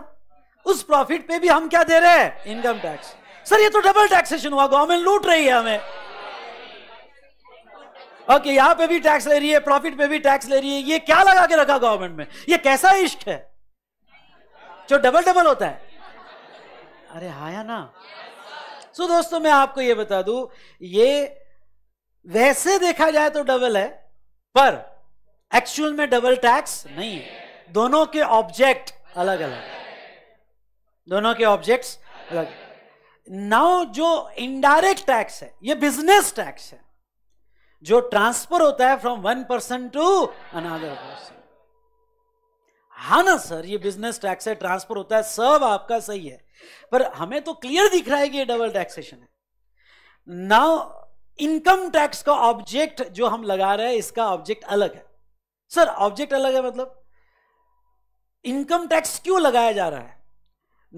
उस प्रॉफिट पे भी हम क्या दे रहे हैं इनकम टैक्स सर ये तो डबल टैक्सेशन हुआ गवर्नमेंट लूट रही है हमें ओके okay, यहां पे भी टैक्स ले रही है प्रॉफिट पे भी टैक्स ले रही है ये क्या लगा के रखा गवर्नमेंट में ये कैसा इश्क है जो डबल डबल होता है अरे हाँ या ना सो so, दोस्तों मैं आपको ये बता दू ये वैसे देखा जाए तो डबल है पर एक्चुअल में डबल टैक्स नहीं है दोनों के ऑब्जेक्ट अलग अलग दोनों के ऑब्जेक्ट्स अलग नाउ जो इनडायरेक्ट टैक्स है ये बिजनेस टैक्स है जो ट्रांसफर होता है from one person to another person हा ना सर ये बिजनेस टैक्स है ट्रांसफर होता है सब आपका सही है पर हमें तो क्लियर दिख रहा है कि ये डबल टैक्सेशन है नाउ इनकम टैक्स का ऑब्जेक्ट जो हम लगा रहे हैं इसका ऑब्जेक्ट अलग है सर ऑब्जेक्ट अलग है मतलब इनकम टैक्स क्यों लगाया जा रहा है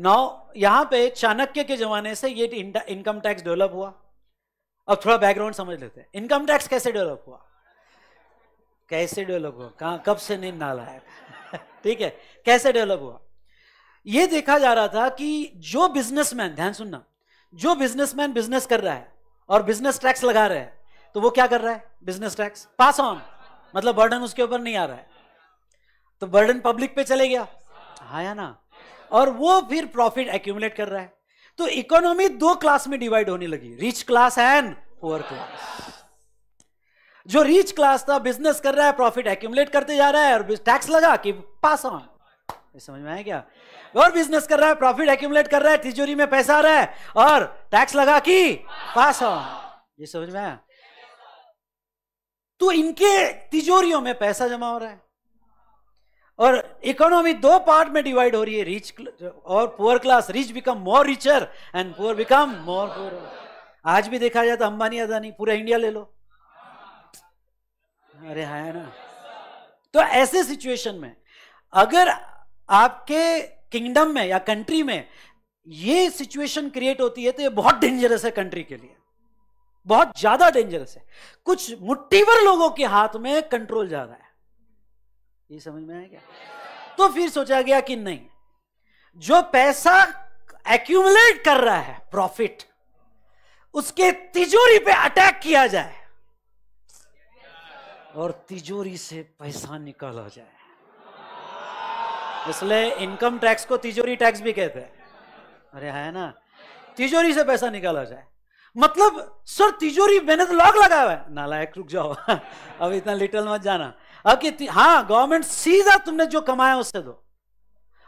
नौ यहां पे चाणक्य के जमाने से ये इनकम टैक्स डेवलप हुआ अब थोड़ा बैकग्राउंड समझ लेते हैं इनकम टैक्स कैसे डेवलप हुआ कैसे डेवलप हुआ कहा कब से नींद नाला है ठीक है कैसे डेवलप हुआ यह देखा जा रहा था कि जो बिजनेसमैन ध्यान सुनना जो बिजनेसमैन बिजनेस कर रहा है और बिजनेस टैक्स लगा रहे हैं तो वो क्या कर रहा है बिजनेस टैक्स पास ऑन मतलब बर्डन उसके ऊपर नहीं आ रहा है तो बर्डन पब्लिक पे चले गया हा या ना और वो फिर प्रॉफिट एक्यूमुलेट कर रहा है तो इकोनॉमी दो क्लास में डिवाइड होने लगी rich class and poor class जो रिच क्लास था बिजनेस कर रहा है प्रॉफिट एक्यूमुलेट करते जा रहा है और टैक्स लगा कि पास ऑन ये समझ में आया क्या और बिजनेस कर रहा है प्रॉफिट एक्यूमुलेट कर रहा है तिजोरी में पैसा आ रहा है और टैक्स लगा कि पास हो ये समझ में आया तो इनके तिजोरियों में पैसा जमा हो रहा है और इकोनॉमी दो पार्ट में डिवाइड हो रही है रिच और poor class rich become more richer and poor become more poor आज भी देखा जाए तो अंबानी अदानी पूरा इंडिया ले लो अरे हाँ ना तो ऐसे सिचुएशन में अगर आपके किंगडम में या कंट्री में ये सिचुएशन क्रिएट होती है तो ये बहुत डेंजरस है कंट्री के लिए बहुत ज्यादा डेंजरस है कुछ मुट्ठीवर लोगों के हाथ में कंट्रोल जा रहा है ये समझ में आया क्या तो फिर सोचा गया कि नहीं जो पैसा एक्यूमुलेट कर रहा है प्रॉफिट उसके तिजोरी पे अटैक किया जाए और तिजोरी से पैसा निकाला जाए इसलिए इनकम टैक्स को तिजोरी टैक्स भी कहते हैं अरे है ना तिजोरी से पैसा निकाला जाए मतलब सर तिजोरी मैंने तो लॉक लगाया हुआ है नालायक रुक जाओ अब इतना लिटल मत जाना अब कि हाँ गवर्नमेंट सीधा तुमने जो कमाया उससे दो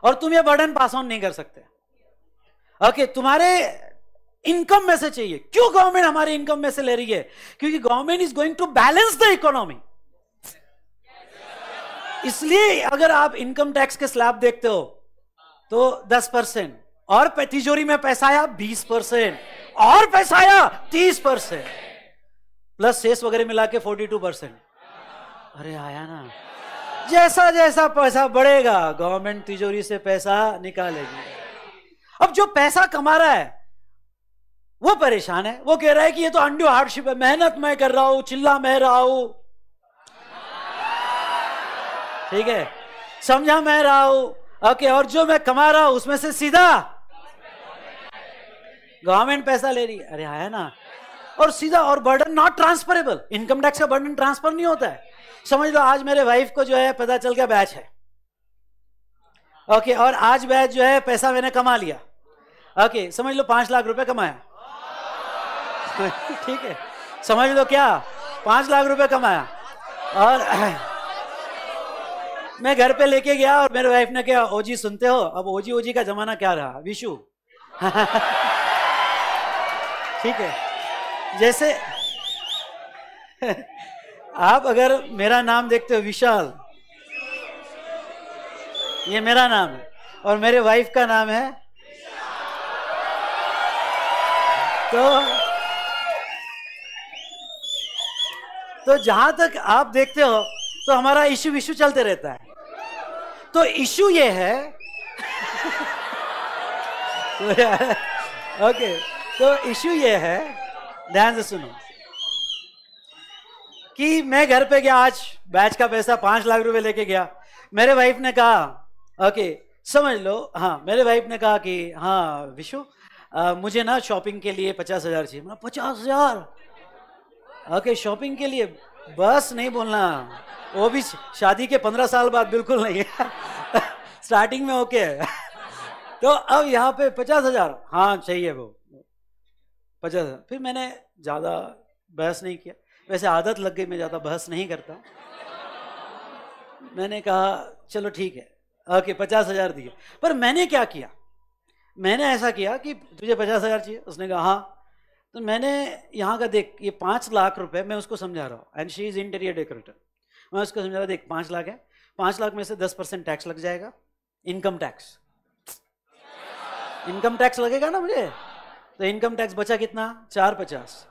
और तुम ये बर्डन पास ऑन नहीं कर सकते ओके तुम्हारे इनकम में से चाहिए क्यों गवर्नमेंट हमारे इनकम में से ले रही है क्योंकि government is going to balance the economy इसलिए अगर आप इनकम टैक्स के स्लैब देखते हो तो 10 परसेंट और तिजोरी में पैसा आया 20 परसेंट और पैसा आया 30 परसेंट प्लस सेस वगैरह मिला के 42 परसेंट अरे आया ना जैसा जैसा पैसा बढ़ेगा गवर्नमेंट तिजोरी से पैसा निकालेगी अब जो पैसा कमा रहा है वो परेशान है वो कह रहा है कि ये तो अंडू हार्डशिप है मेहनत मैं कर रहा हूं चिल्ला मैं रहा हूं ठीक है समझा मैं रहा हूं ओके और जो मैं कमा रहा हूं उसमें से सीधा गवर्नमेंट पैसा ले रही है अरे आया ना और सीधा और burden not transferable income tax का बर्डन ट्रांसफर नहीं होता है समझ लो आज मेरे वाइफ को जो है पता चल गया बैच है ओके और आज बैच जो है पैसा मैंने कमा लिया ओके समझ लो पांच लाख रुपए कमाया ठीक है समझ लो क्या पांच लाख रुपए कमाया और मैं घर पे लेके गया और मेरे वाइफ ने कहा ओजी सुनते हो अब ओजी ओजी का जमाना क्या रहा विशु ठीक है जैसे आप अगर मेरा नाम देखते हो विशाल ये मेरा नाम है और मेरे वाइफ का नाम है तो तो जहां तक आप देखते हो तो हमारा इशू विशु चलते रहता है तो इशू ये है ओके तो इशू ये है ध्यान से सुनो कि मैं घर पे गया आज बैच का पैसा पांच लाख रुपए लेके गया मेरे वाइफ ने कहा ओके समझ लो हाँ मेरे वाइफ ने कहा कि हाँ विशु मुझे ना शॉपिंग के लिए पचास हजार चाहिए पचास हजार ओके शॉपिंग के लिए बस नहीं बोलना वो भी शादी के पंद्रह साल बाद बिल्कुल नहीं स्टार्टिंग में ओके है तो अब यहाँ पे पचास हजार हाँ चाहिए वो पचास हजार फिर मैंने ज़्यादा बहस नहीं किया वैसे आदत लग गई मैं ज़्यादा बहस नहीं करता मैंने कहा चलो ठीक है ओके पचास हजार दिए पर मैंने क्या किया मैंने ऐसा किया कि तुझे पचास हजार चाहिए उसने कहा हाँ तो मैंने यहाँ का देख ये पाँच लाख रुपए मैं उसको समझा रहा हूँ and she is interior decorator मैं उसको समझा रहा देख पाँच लाख है पाँच लाख में से दस परसेंट टैक्स लग जाएगा इनकम टैक्स इनकम टैक्स लगेगा ना मुझे तो इनकम टैक्स बचा कितना चार पचास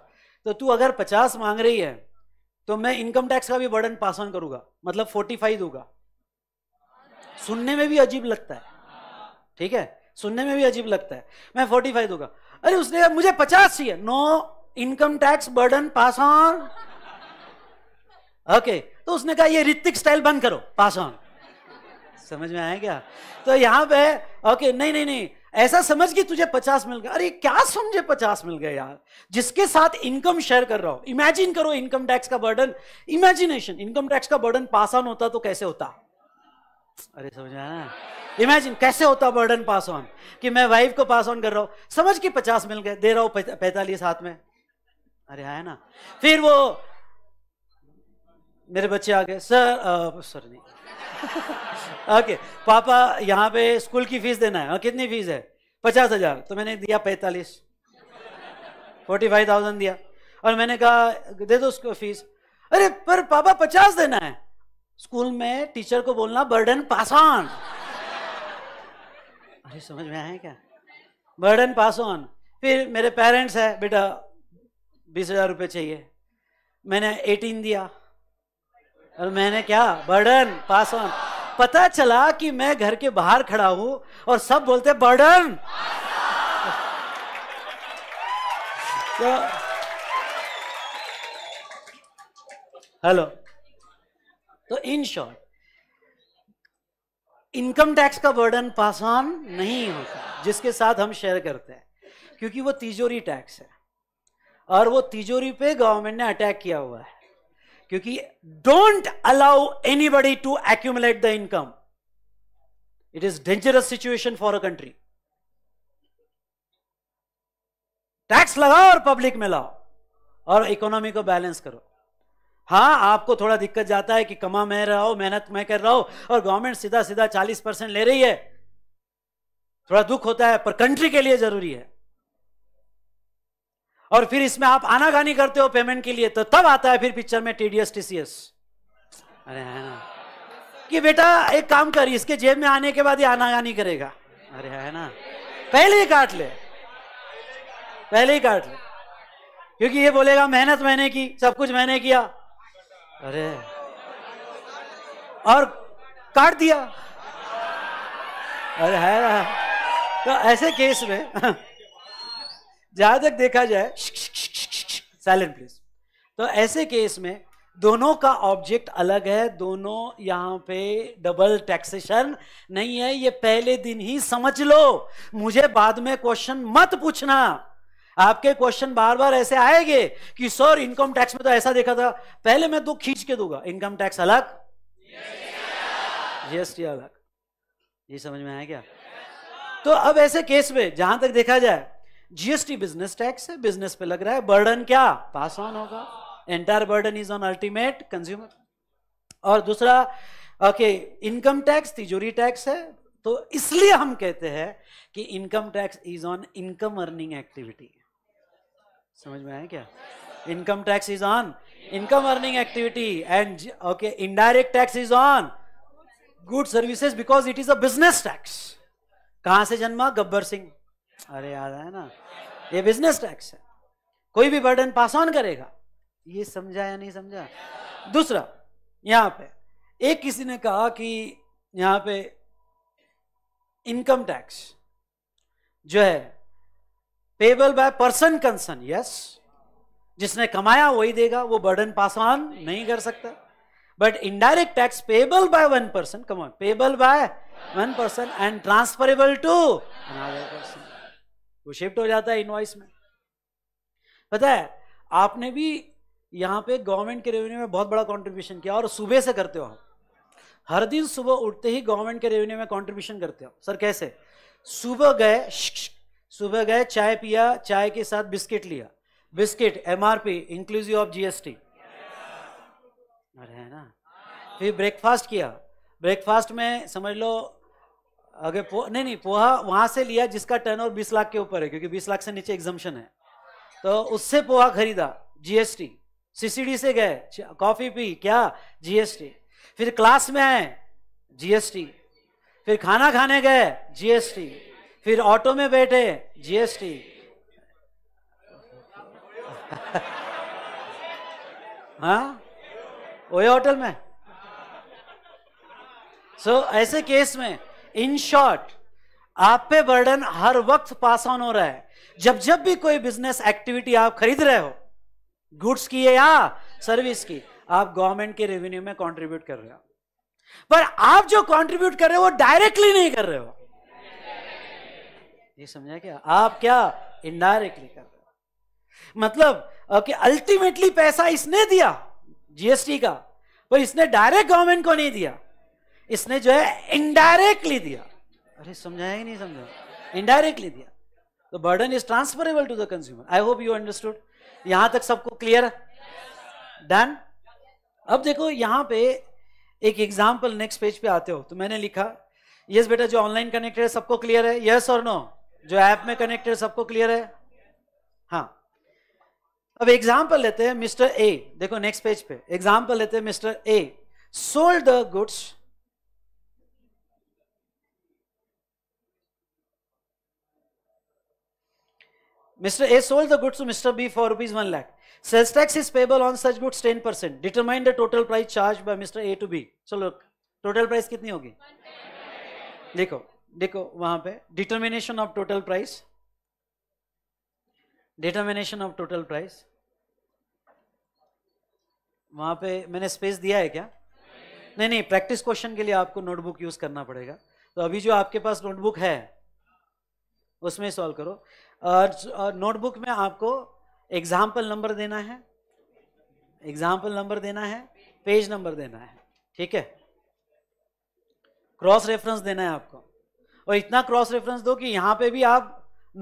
तो तू अगर पचास मांग रही है तो मैं इनकम टैक्स का भी बर्डन पास ऑन करूंगा मतलब फोर्टी फाइव दूंगा सुनने में भी अजीब लगता है ठीक है सुनने में भी अजीब लगता है मैं फोर्टी फाइव दूंगा अरे उसने मुझे पचास चाहिए no income tax burden pass on okay तो उसने कहा ये ऋतिक स्टाइल बंद करो पास ऑन समझ में आया क्या तो यहाँ पे ओके नहीं नहीं नहीं ऐसा समझ कि तुझे पचास मिल गए अरे क्या समझे पचास मिल गए यार जिसके साथ इनकम शेयर कर रहा हो इमेजिन करो इनकम टैक्स का बर्डन इमेजिनेशन इनकम टैक्स का बर्डन पास ऑन होता तो कैसे होता अरे समझ में ना इमेजिन कैसे होता बर्डन पास ऑन कि मैं वाइफ को पास ऑन कर रहा हूं समझ के पचास मिल गए दे रहा हूं पैतालीस हाथ में अरे आया ना फिर वो मेरे बच्चे आ गए सर सर नहीं ओके पापा यहाँ पे स्कूल की फीस देना है हाँ, कितनी फीस है पचास हजार तो मैंने दिया पैतालीस फोर्टी फाइव थाउजेंड दिया और मैंने कहा दे दो उसको फीस अरे पर पापा पचास देना है स्कूल में टीचर को बोलना बर्डन पास ऑन अरे समझ में आया क्या बर्डन पास ऑन फिर मेरे पेरेंट्स है बेटा बीस हजार रुपये चाहिए मैंने एटीन दिया और मैंने क्या बर्डन पास ऑन पता चला कि मैं घर के बाहर खड़ा हूं और सब बोलते बर्डन तो, हेलो तो इन शॉर्ट इनकम टैक्स का बर्डन पास ऑन नहीं होता जिसके साथ हम शेयर करते हैं क्योंकि वो तिजोरी टैक्स है और वो तिजोरी पे गवर्नमेंट ने अटैक किया हुआ है क्योंकि don't allow anybody to accumulate the income it is dangerous situation for a country tax लगाओ और पब्लिक में लाओ और इकोनॉमी को बैलेंस करो हाँ आपको थोड़ा दिक्कत जाता है कि कमा मैं रहा हूं मेहनत मैं कर रहा हूं और गवर्नमेंट सीधा सीधा चालीस परसेंट ले रही है थोड़ा दुख होता है पर कंट्री के लिए जरूरी है और फिर इसमें आप आनाकानी करते हो पेमेंट के लिए तो तब आता है फिर पिक्चर में टीडीएस टीसीएस अरे है हाँ। ना कि बेटा एक काम कर इसके जेब में आने के बाद ये आनाकानी करेगा अरे है हाँ ना पहले ही काट ले पहले ही काट ले क्योंकि ये बोलेगा मेहनत मैंने की सब कुछ मैंने किया अरे और काट दिया अरे है ना तो ऐसे केस में जहां तक देखा जाए साइलेंट प्लीज तो ऐसे केस में दोनों का ऑब्जेक्ट अलग है दोनों यहां पे डबल टैक्सेशन नहीं है ये पहले दिन ही समझ लो मुझे बाद में क्वेश्चन मत पूछना आपके क्वेश्चन बार बार ऐसे आएंगे कि सर इनकम टैक्स में तो ऐसा देखा था पहले मैं दो खींच के दूंगा इनकम टैक्स अलग जीएसटी अलग ये समझ में आया क्या तो अब ऐसे केस में जहां तक देखा जाए जीएसटी बिजनेस टैक्स है बिजनेस पे लग रहा है बर्डन क्या पास ऑन होगा entire burden is on ultimate consumer और दूसरा ओके इनकम टैक्स तिजोरी टैक्स है तो इसलिए हम कहते हैं कि income tax is on income earning activity समझ में आया क्या income tax is on income earning activity and okay indirect tax is on good services because it is a business tax कहां से जन्मा गब्बर सिंह अरे याद है ना ये बिजनेस टैक्स है कोई भी बर्डन पास ऑन करेगा ये समझा या नहीं समझा दूसरा यहां पे एक किसी ने कहा कि यहां पे इनकम टैक्स जो है payable by person concern yes जिसने कमाया वही देगा वो बर्डन पास ऑन नहीं कर सकता but indirect tax payable by one person come on payable by one person and transferable to another person वो शिफ्ट हो जाता है इनवॉइस में पता है आपने भी यहाँ पे गवर्नमेंट के रेवेन्यू में बहुत बड़ा कॉन्ट्रीब्यूशन किया और सुबह से करते हो आप हर दिन सुबह उठते ही गवर्नमेंट के रेवेन्यू में कॉन्ट्रीब्यूशन करते हो सर कैसे सुबह गए सुबह गए चाय पिया चाय के साथ बिस्किट लिया biscuit MRP inclusive of GST अरे है ना फिर ब्रेकफास्ट किया ब्रेकफास्ट में समझ लो अगर नहीं नहीं पोहा वहां से लिया जिसका टर्न और बीस लाख के ऊपर है क्योंकि बीस लाख से नीचे एग्जामेशन है तो उससे पोहा खरीदा जीएसटी सीसीडी से गए कॉफी पी क्या जीएसटी फिर क्लास में आए जीएसटी फिर खाना खाने गए जीएसटी फिर ऑटो में बैठे जीएसटी हाँ वही होटल में सो so, ऐसे केस में इन शॉर्ट आप पे बर्डन हर वक्त पास ऑन हो रहा है जब जब भी कोई बिजनेस एक्टिविटी आप खरीद रहे हो गुड्स की है या सर्विस की आप गवर्नमेंट के रेवेन्यू में कंट्रीब्यूट कर रहे हो पर आप जो कंट्रीब्यूट कर रहे हो वो डायरेक्टली नहीं कर रहे हो ये समझा क्या आप क्या इनडायरेक्टली कर रहे मतलब कि अल्टीमेटली पैसा इसने दिया जीएसटी का पर इसने डायरेक्ट गवर्नमेंट को नहीं दिया इसने जो है इनडायरेक्टली दिया अरे समझाया नहीं समझा इनडायरेक्टली दिया तो burden is transferable to the consumer I hope you understood यहां तक सबको क्लियर डन अब देखो यहां पे एक एग्जाम्पल नेक्स्ट पेज पे आते हो तो मैंने लिखा यस yes, बेटा जो ऑनलाइन कनेक्टेड है सबको क्लियर है यस और नो जो ऐप में कनेक्टेड सबको क्लियर है हाँ अब एग्जाम्पल लेते हैं मिस्टर ए देखो नेक्स्ट पेज पे एग्जाम्पल लेते हैं Mr A sold the goods Mr A sold the goods to Mr B for rupees one lakh sales tax is payable on such goods ten percent determine the total price charge by Mr A to B चलो total price कितनी होगी देखो देखो वहां पे determination of total price determination of total price वहां पे मैंने स्पेस दिया है क्या नहीं नहीं प्रैक्टिस क्वेश्चन के लिए आपको नोटबुक यूज करना पड़ेगा तो अभी जो आपके पास नोटबुक है उसमें सॉल्व करो और नोटबुक में आपको एग्जाम्पल नंबर देना है एग्जाम्पल नंबर देना है पेज नंबर देना है ठीक है क्रॉस रेफरेंस देना है आपको और इतना क्रॉस रेफरेंस दो कि यहाँ पे भी आप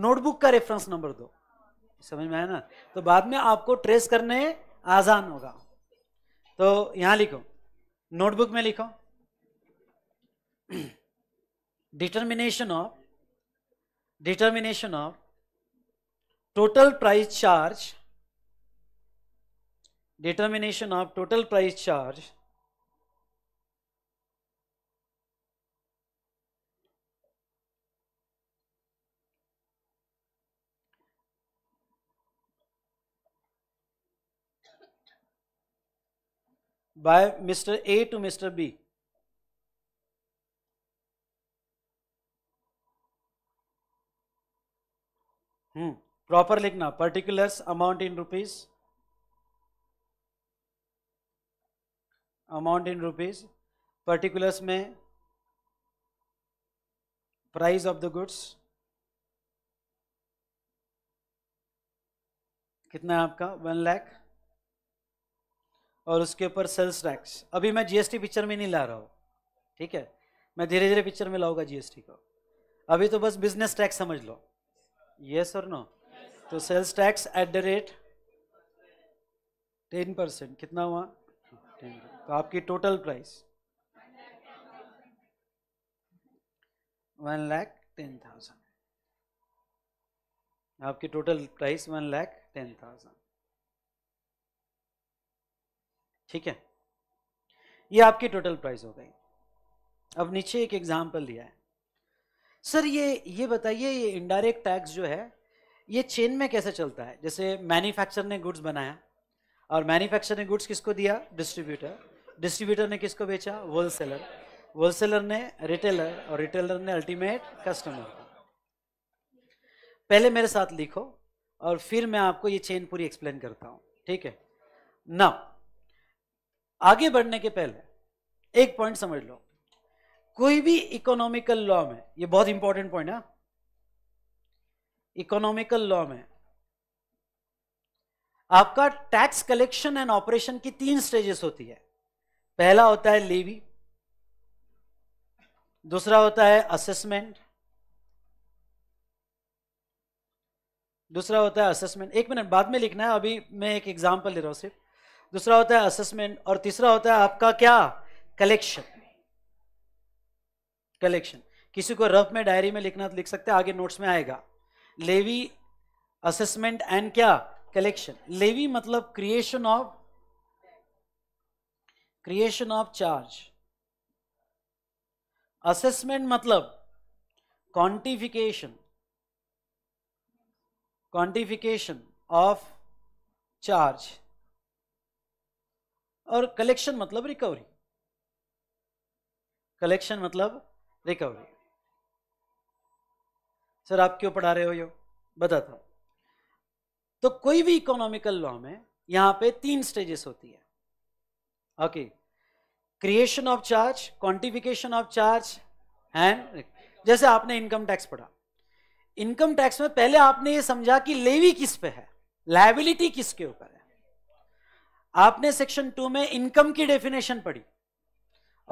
नोटबुक का रेफरेंस नंबर दो समझ में आया ना तो बाद में आपको ट्रेस करने आसान होगा तो यहां लिखो नोटबुक में लिखो determination of determination of total price charge determination of total price charge by Mr. A to Mr. B. Proper hmm. लिखना particulars amount in rupees amount in rupees particulars में प्राइस ऑफ द गुड्स कितना है आपका one lakh और उसके ऊपर sales tax अभी मैं जीएसटी पिक्चर में नहीं ला रहा हूँ ठीक है मैं धीरे धीरे पिक्चर में लाऊंगा जीएसटी को अभी तो बस बिजनेस टैक्स समझ लो यस और नो तो sales tax at the rate ten percent कितना हुआ टेन तो आपकी total price one lakh ten thousand आपकी total price one lakh ten thousand ठीक है ये आपकी टोटल प्राइस हो गई अब नीचे एक एग्जाम्पल दिया है सर ये ये बताइए ये इनडायरेक्ट टैक्स जो है ये चेन में कैसे चलता है जैसे मैन्युफैक्चर ने गुड्स बनाया और मैन्युफैक्चर ने गुड्स किसको दिया डिस्ट्रीब्यूटर डिस्ट्रीब्यूटर ने किसको बेचा होलसेलर होलसेलर ने रिटेलर और रिटेलर ने अल्टीमेट कस्टमर पहले मेरे साथ लिखो और फिर मैं आपको ये चेन पूरी एक्सप्लेन करता हूँ ठीक है ना आगे बढ़ने के पहले एक पॉइंट समझ लो कोई भी इकोनॉमिकल लॉ में ये बहुत इंपॉर्टेंट पॉइंट है इकोनॉमिकल हाँ। लॉ में आपका टैक्स कलेक्शन एंड ऑपरेशन की तीन स्टेजेस होती है पहला होता है लेवी दूसरा होता है असेसमेंट दूसरा होता है असेसमेंट एक मिनट बाद में लिखना है अभी मैं एक एग्जांपल ले रहा हूं सिर्फ दूसरा होता है असेसमेंट और तीसरा होता है आपका क्या कलेक्शन कलेक्शन किसी को रफ में डायरी में लिखना लिख सकते हैं आगे नोट्स में आएगा लेवी असेसमेंट एंड क्या कलेक्शन लेवी मतलब creation of creation of charge assessment मतलब क्वांटिफिकेशन क्वांटिफिकेशन ऑफ चार्ज और कलेक्शन मतलब रिकवरी कलेक्शन मतलब रिकवरी सर आप क्यों पढ़ा रहे हो यो बताता हूं तो कोई भी इकोनॉमिकल लॉ में यहां पे तीन स्टेजेस होती है okay creation of charge quantification of charge and जैसे आपने इनकम टैक्स पढ़ा इनकम टैक्स में पहले आपने ये समझा कि लेवी किस पे है लाइबिलिटी किसके ऊपर है आपने सेक्शन टू में इनकम की डेफिनेशन पढ़ी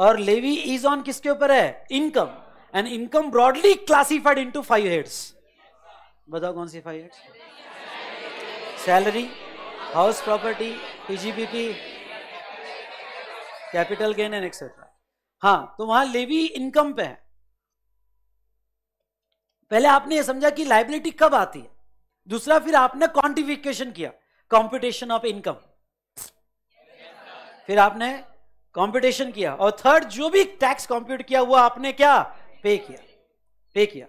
और लेवी इज ऑन किसके ऊपर है income and income broadly classified into five heads बताओ कौन सी five heads salary house property PGBP capital gain and etcetera हाँ तो वहां लेवी इनकम पे है पहले आपने ये समझा कि लाइबिलिटी कब आती है दूसरा फिर आपने क्वांटिफिकेशन किया कॉम्पिटिशन ऑफ इनकम फिर आपने कंपटीशन किया और थर्ड जो भी टैक्स कंप्यूट किया वो आपने क्या पे किया पे किया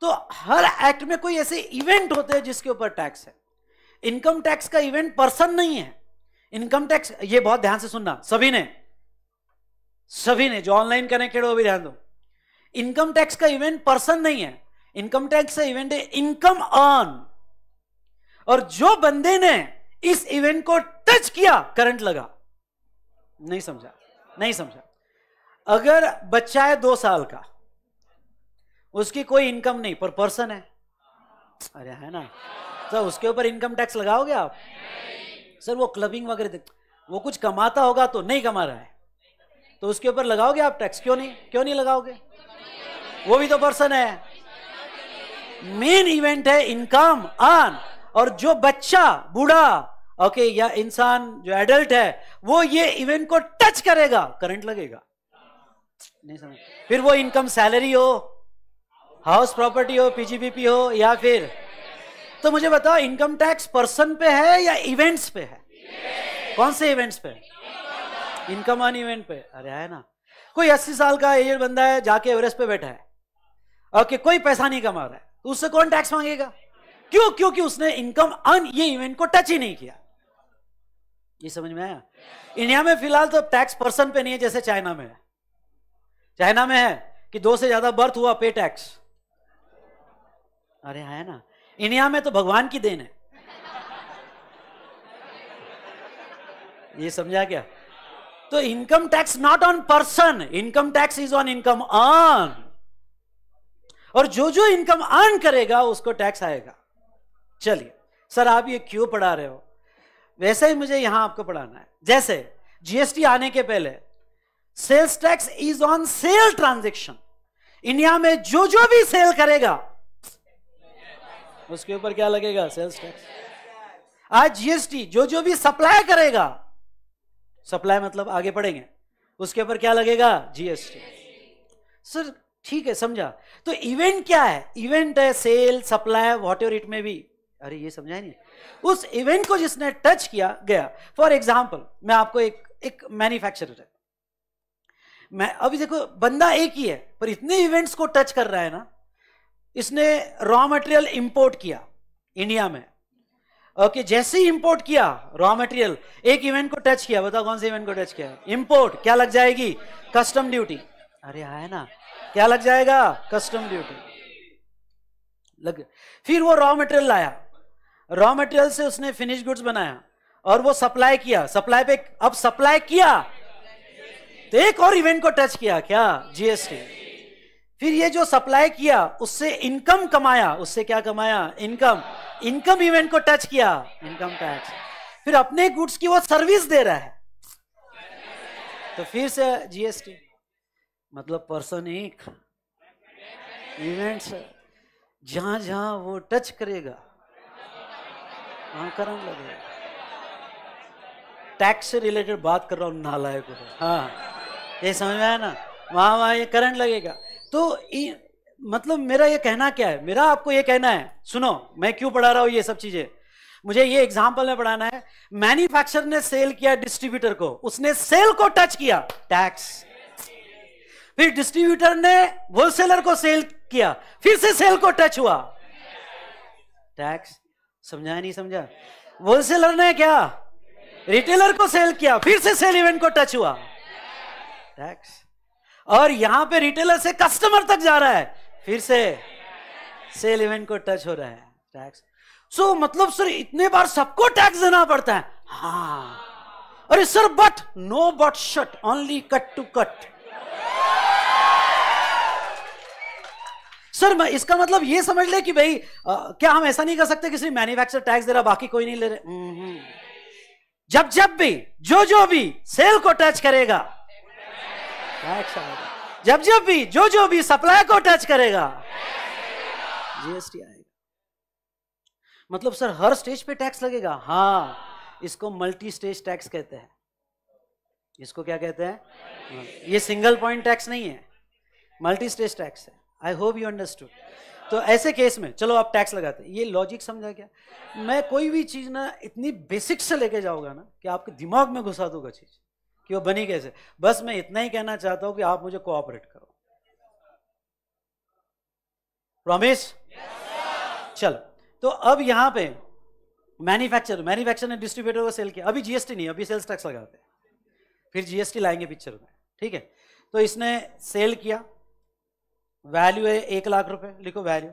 तो हर एक्ट में कोई ऐसे इवेंट होते हैं जिसके ऊपर टैक्स है इनकम टैक्स का इवेंट पर्सन नहीं है इनकम टैक्स ये बहुत ध्यान से सुनना सभी ने सभी ने जो ऑनलाइन कनेक्टेड हो भी ध्यान दो इनकम टैक्स का इवेंट पर्सन नहीं है इनकम टैक्स का इवेंट है इनकम अर्न और जो बंदे ने इस इवेंट को टच किया करंट लगा नहीं समझा नहीं समझा अगर बच्चा है दो साल का उसकी कोई इनकम नहीं पर पर्सन है अरे है ना तो उसके ऊपर इनकम टैक्स लगाओगे आप सर वो क्लबिंग वगैरह वो कुछ कमाता होगा तो नहीं कमा रहा है तो उसके ऊपर लगाओगे आप टैक्स क्यों नहीं क्यों नहीं लगाओगे वो भी तो पर्सन है मेन इवेंट है इनकम आन और जो बच्चा बूढ़ा ओके okay, या इंसान जो एडल्ट है वो ये इवेंट को टच करेगा करंट लगेगा नहीं समझ फिर वो इनकम सैलरी हो हाउस प्रॉपर्टी हो पीजीबीपी हो या फिर तो मुझे बताओ इनकम टैक्स पर्सन पे है या इवेंट्स पे है yes. कौन से इवेंट्स पे इनकम ऑन इवेंट पे अरे है ना कोई अस्सी साल का एज बंदा है जाके एवरेस्ट पे बैठा है ओके okay, कोई पैसा नहीं कमा रहा है तो उससे कौन टैक्स मांगेगा क्यों क्योंकि उसने इनकम अन ये इवेंट को टच ही नहीं किया ये समझ में आया इंडिया में फिलहाल तो टैक्स पर्सन पे नहीं है जैसे चाइना में है चाइना में है कि दो से ज्यादा बर्थ हुआ पे टैक्स अरे हाँ, है ना इंडिया में तो भगवान की देन है ये समझा क्या तो income tax not on person income tax is on income earn और जो जो इनकम अर्न करेगा उसको टैक्स आएगा चलिए सर आप ये क्यों पढ़ा रहे हो वैसे ही मुझे यहां आपको पढ़ाना है जैसे जीएसटी आने के पहले sales tax is on sale transaction India में जो जो भी सेल करेगा उसके ऊपर क्या लगेगा सेल्स टैक्स आज जीएसटी जो जो भी सप्लाई करेगा सप्लाई मतलब आगे बढ़ेंगे उसके ऊपर क्या लगेगा जीएसटी सर ठीक है समझा तो इवेंट क्या है इवेंट है sale supply whatever it में भी अरे ये समझाए नहीं उस इवेंट को जिसने टच किया गया फॉर एग्जाम्पल मैं आपको एक एक मैन्युफैक्चर है मैं अभी देखो बंदा एक ही है पर इतने इवेंट्स को टच कर रहा है ना इसने रॉ मटेरियल इंपोर्ट किया इंडिया में ओके okay, जैसे ही इंपोर्ट किया रॉ मटेरियल एक इवेंट को टच किया बताओ कौन से इवेंट को टच किया इंपोर्ट क्या लग जाएगी कस्टम ड्यूटी अरे है ना क्या लग जाएगा कस्टम ड्यूटी लग फिर वो रॉ मटेरियल लाया रॉ मटेरियल से उसने फिनिश गुड्स बनाया और वो सप्लाई किया सप्लाई पे अब सप्लाई किया तो एक और इवेंट को टच किया क्या जीएसटी फिर ये जो सप्लाई किया उससे इनकम कमाया उससे क्या कमाया इनकम इनकम इवेंट को टच किया इनकम टैक्स फिर अपने गुड्स की वो सर्विस दे रहा है तो फिर से जीएसटी मतलब पर्सन एक इवेंट्स जहां जहां वो टच करेगा हाँ करंट लगेगा टैक्स से रिलेटेड बात कर रहा हूँ नालायक हाँ ये समझ में आया ना वहाँ वहाँ ये करंट लगेगा तो मतलब मेरा ये कहना क्या है मेरा आपको ये कहना है सुनो मैं क्यों पढ़ा रहा हूँ ये सब चीज़ें मुझे ये एग्जाम्पल में पढ़ाना है मैन्युफैक्चर ने सेल किया डिस्ट्रीब्यूटर को उसने सेल को टच किया टैक्स फिर डिस्ट्रीब्यूटर ने होलसेलर को सेल किया फिर से सेल को टच हुआ टैक्स समझाया नहीं समझा होलसेलर ने क्या रिटेलर को सेल किया फिर से सेल इवेंट को टच हुआ टैक्स और यहां पे रिटेलर से कस्टमर तक जा रहा है फिर से सेल इवेंट को टच हो रहा है टैक्स सो so, मतलब सर इतने बार सबको टैक्स देना पड़ता है हाँ अरे sir but no but shut only cut to cut sir मैं इसका मतलब ये समझ ले कि भाई क्या हम ऐसा नहीं कर सकते किसी मैन्युफैक्चर टैक्स दे रहा बाकी कोई नहीं ले रहे जब जब भी जो जो भी सेल को टच करेगा टैक्स आएगा जब जब भी जो जो भी सप्लाई को टच करेगा जीएसटी आएगा मतलब सर हर स्टेज पे टैक्स लगेगा हाँ इसको मल्टी स्टेज टैक्स कहते हैं इसको क्या कहते हैं ये सिंगल पॉइंट टैक्स नहीं है मल्टी स्टेज टैक्स है आई होप यू अंडरस्टूड तो ऐसे केस में चलो आप टैक्स लगाते हैं ये लॉजिक समझा क्या मैं कोई भी चीज़ ना इतनी बेसिक से लेके जाऊंगा ना कि आपके दिमाग में घुसा दूंगा चीज़ कि वो बनी कैसे बस मैं इतना ही कहना चाहता हूं कि आप मुझे कोऑपरेट करो प्रॉमिस yes, चलो तो अब यहां पे मैन्युफैक्चर मैन्युफैक्चर ने डिस्ट्रीब्यूटर को सेल किया अभी जीएसटी नहीं अभी सेल्स टैक्स लगाते हैं फिर जीएसटी लाएंगे पिक्चर में ठीक है तो इसने सेल किया वैल्यू है एक लाख रुपए लिखो वैल्यू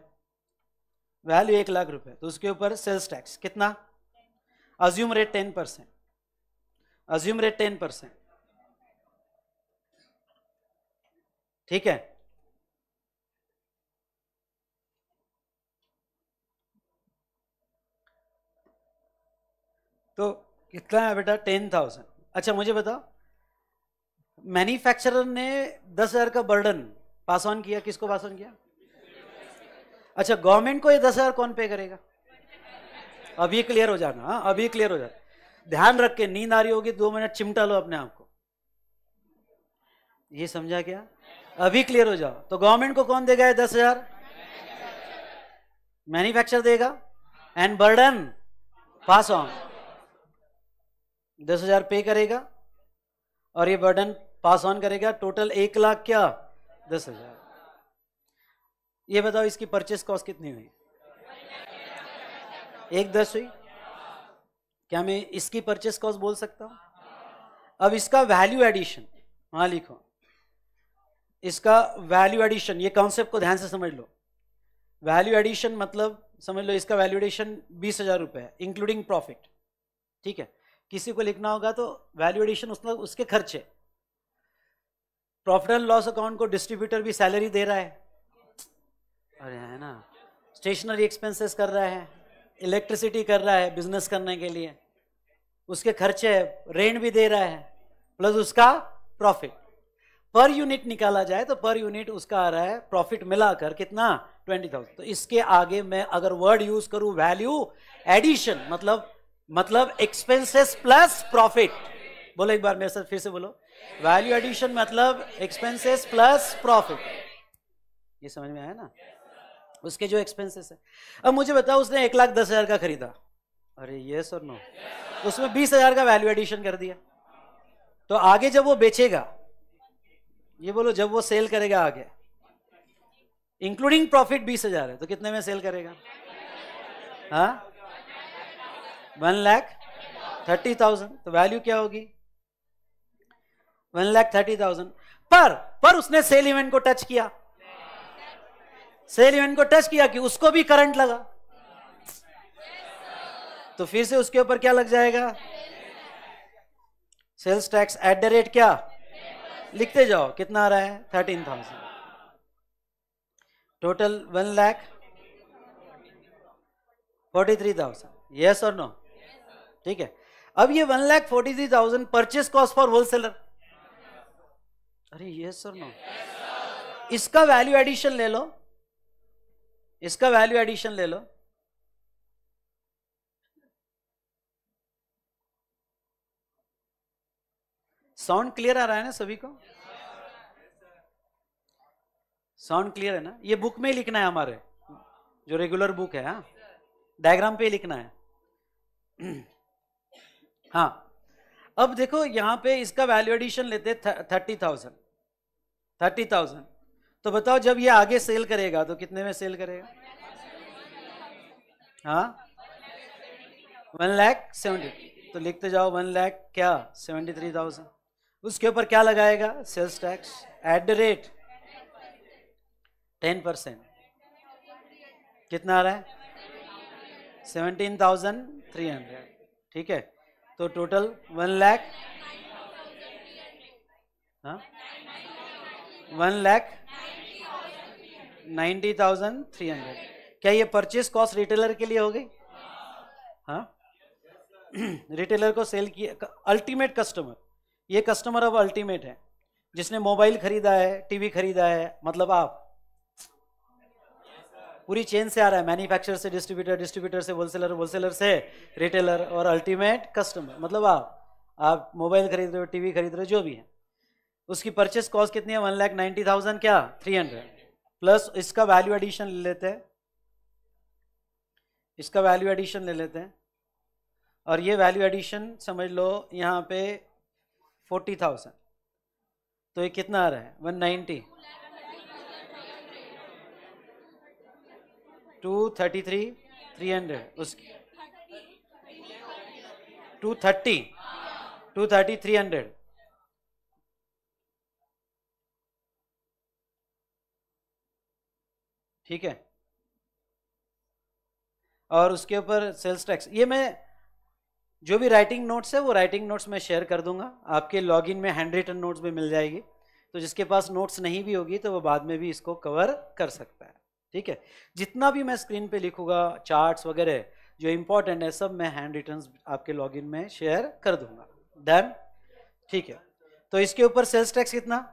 वैल्यू एक लाख रुपए तो उसके ऊपर सेल्स टैक्स कितना assume rate ten percent assume rate ten percent ठीक है तो कितना है बेटा टेन थाउजेंड अच्छा मुझे बताओ मैन्युफैक्चरर ने दस हजार का बर्डन पास ऑन किया किसको पास ऑन किया अच्छा गवर्नमेंट को ये दस हजार कौन पे करेगा अभी क्लियर हो जाना हाँ अभी क्लियर हो जाना ध्यान रख के नींद आ रही होगी दो मिनट चिमटा लो अपने आप को ये समझा क्या अभी क्लियर हो जाओ तो गवर्नमेंट को कौन देगा दस हजार मैन्युफैक्चर देगा एंड बर्डन पास ऑन दस हजार पे करेगा और ये बर्डन पास ऑन करेगा टोटल एक लाख क्या दस हजार ये बताओ इसकी परचेस कॉस्ट कितनी हुई एक दस हुई क्या मैं इसकी परचेस कॉस्ट बोल सकता हूं अब इसका वैल्यू एडिशन हाँ लिखो इसका वैल्यू एडिशन ये कॉन्सेप्ट को ध्यान से समझ लो वैल्यू एडिशन मतलब समझ लो इसका वैल्यू एडिशन बीस हजार रुपये है इंक्लूडिंग प्रॉफिट ठीक है किसी को लिखना होगा तो वैल्यू एडिशन उसका उसके खर्चे प्रॉफिट एंड लॉस अकाउंट को डिस्ट्रीब्यूटर भी सैलरी दे रहा है अरे है ना स्टेशनरी एक्सपेंसेस कर रहा है इलेक्ट्रिसिटी कर रहा है बिजनेस करने के लिए उसके खर्चे रेंट भी दे रहा है प्लस उसका प्रॉफिट पर यूनिट निकाला जाए तो पर यूनिट उसका आ रहा है प्रॉफिट मिलाकर कितना ट्वेंटी थाउजेंड तो इसके आगे मैं अगर वर्ड यूज करूं वैल्यू एडिशन मतलब मतलब एक्सपेंसेस प्लस प्रॉफिट बोलो एक बार मेरे साथ फिर से बोलो वैल्यू एडिशन मतलब एक्सपेंसेस प्लस प्रॉफिट ये समझ में आया ना उसके जो एक्सपेंसेस है अब मुझे बताओ उसने एक लाख दस हजार का खरीदा अरे यस और नो उसमें बीस हजार का वैल्यू एडिशन कर दिया तो आगे जब वो बेचेगा ये बोलो जब वो सेल करेगा आगे इंक्लूडिंग प्रॉफिट बीस हजार है तो कितने में सेल करेगा हाँ वन लैख थर्टी थाउजेंड तो वैल्यू क्या होगी वन लैख थर्टी थाउजेंड पर पर उसने सेल इवेंट को टच किया सेल इवेंट को टच किया कि उसको भी करंट लगा तो फिर से उसके ऊपर क्या लग जाएगा sales tax at the rate क्या लिखते जाओ कितना आ रहा है thirteen thousand total one lakh forty three thousand yes और नो ठीक है अब ये one lakh forty three thousand purchase cost for wholesaler अरे ये सर नो इसका वैल्यू एडिशन ले लो इसका वैल्यू एडिशन ले लो साउंड क्लियर आ रहा है ना सभी को साउंड क्लियर है ना ये बुक में ही लिखना है हमारे जो रेगुलर बुक है डायग्राम हाँ? पे ही लिखना है हाँ अब देखो यहां पे इसका वैल्यू एडिशन लेते थर्टी थाउजेंड थर्टी थाउजेंड तो बताओ जब ये आगे सेल करेगा तो कितने में सेल करेगा हाँ वन लैख सेवेंटी तो लिखते जाओ वन लैख क्या सेवेंटी थ्री थाउजेंड उसके ऊपर क्या लगाएगा sales tax at the rate ten percent कितना आ रहा है सेवनटीन थाउजेंड थ्री हंड्रेड ठीक है तो टोटल वन लैख हाँ one lakh ninety thousand three hundred क्या ये परचेज कॉस्ट रिटेलर के लिए हो गई हाँ रिटेलर को सेल किया अल्टीमेट कस्टमर ये कस्टमर अब अल्टीमेट है जिसने मोबाइल खरीदा है टीवी खरीदा है मतलब आप पूरी चेन से आ रहा है मैन्युफैक्चरर से डिस्ट्रीब्यूटर डिस्ट्रीब्यूटर से होलसेलर होलसेलर से रिटेलर और अल्टीमेट कस्टमर मतलब आप आप मोबाइल खरीद रहे हो टीवी खरीद रहे हो जो भी है उसकी परचेस कॉस्ट कितनी है वन लैख नाइन्टी थाउजेंड क्या थ्री हंड्रेड प्लस इसका वैल्यू एडिशन ले लेते हैं इसका वैल्यू एडिशन ले लेते हैं और ये वैल्यू एडिशन समझ लो यहाँ पे फोर्टी थाउजेंड तो ये कितना आ रहा है one ninety two thirty three three hundred उसकी two thirty two thirty three hundred ठीक है और उसके ऊपर सेल्स टैक्स ये मैं जो भी राइटिंग नोट्स है वो राइटिंग नोट्स में शेयर कर दूंगा आपके लॉगिन में हैंड रिटन नोट्स भी मिल जाएगी तो जिसके पास नोट्स नहीं भी होगी तो वो बाद में भी इसको कवर कर सकता है ठीक है जितना भी मैं स्क्रीन पे लिखूंगा चार्ट्स वगैरह जो इम्पोर्टेंट है सब मैं हैंड रिटर्न आपके लॉगिन में शेयर कर दूंगा डन ठीक है तो इसके ऊपर सेल्स टैक्स कितना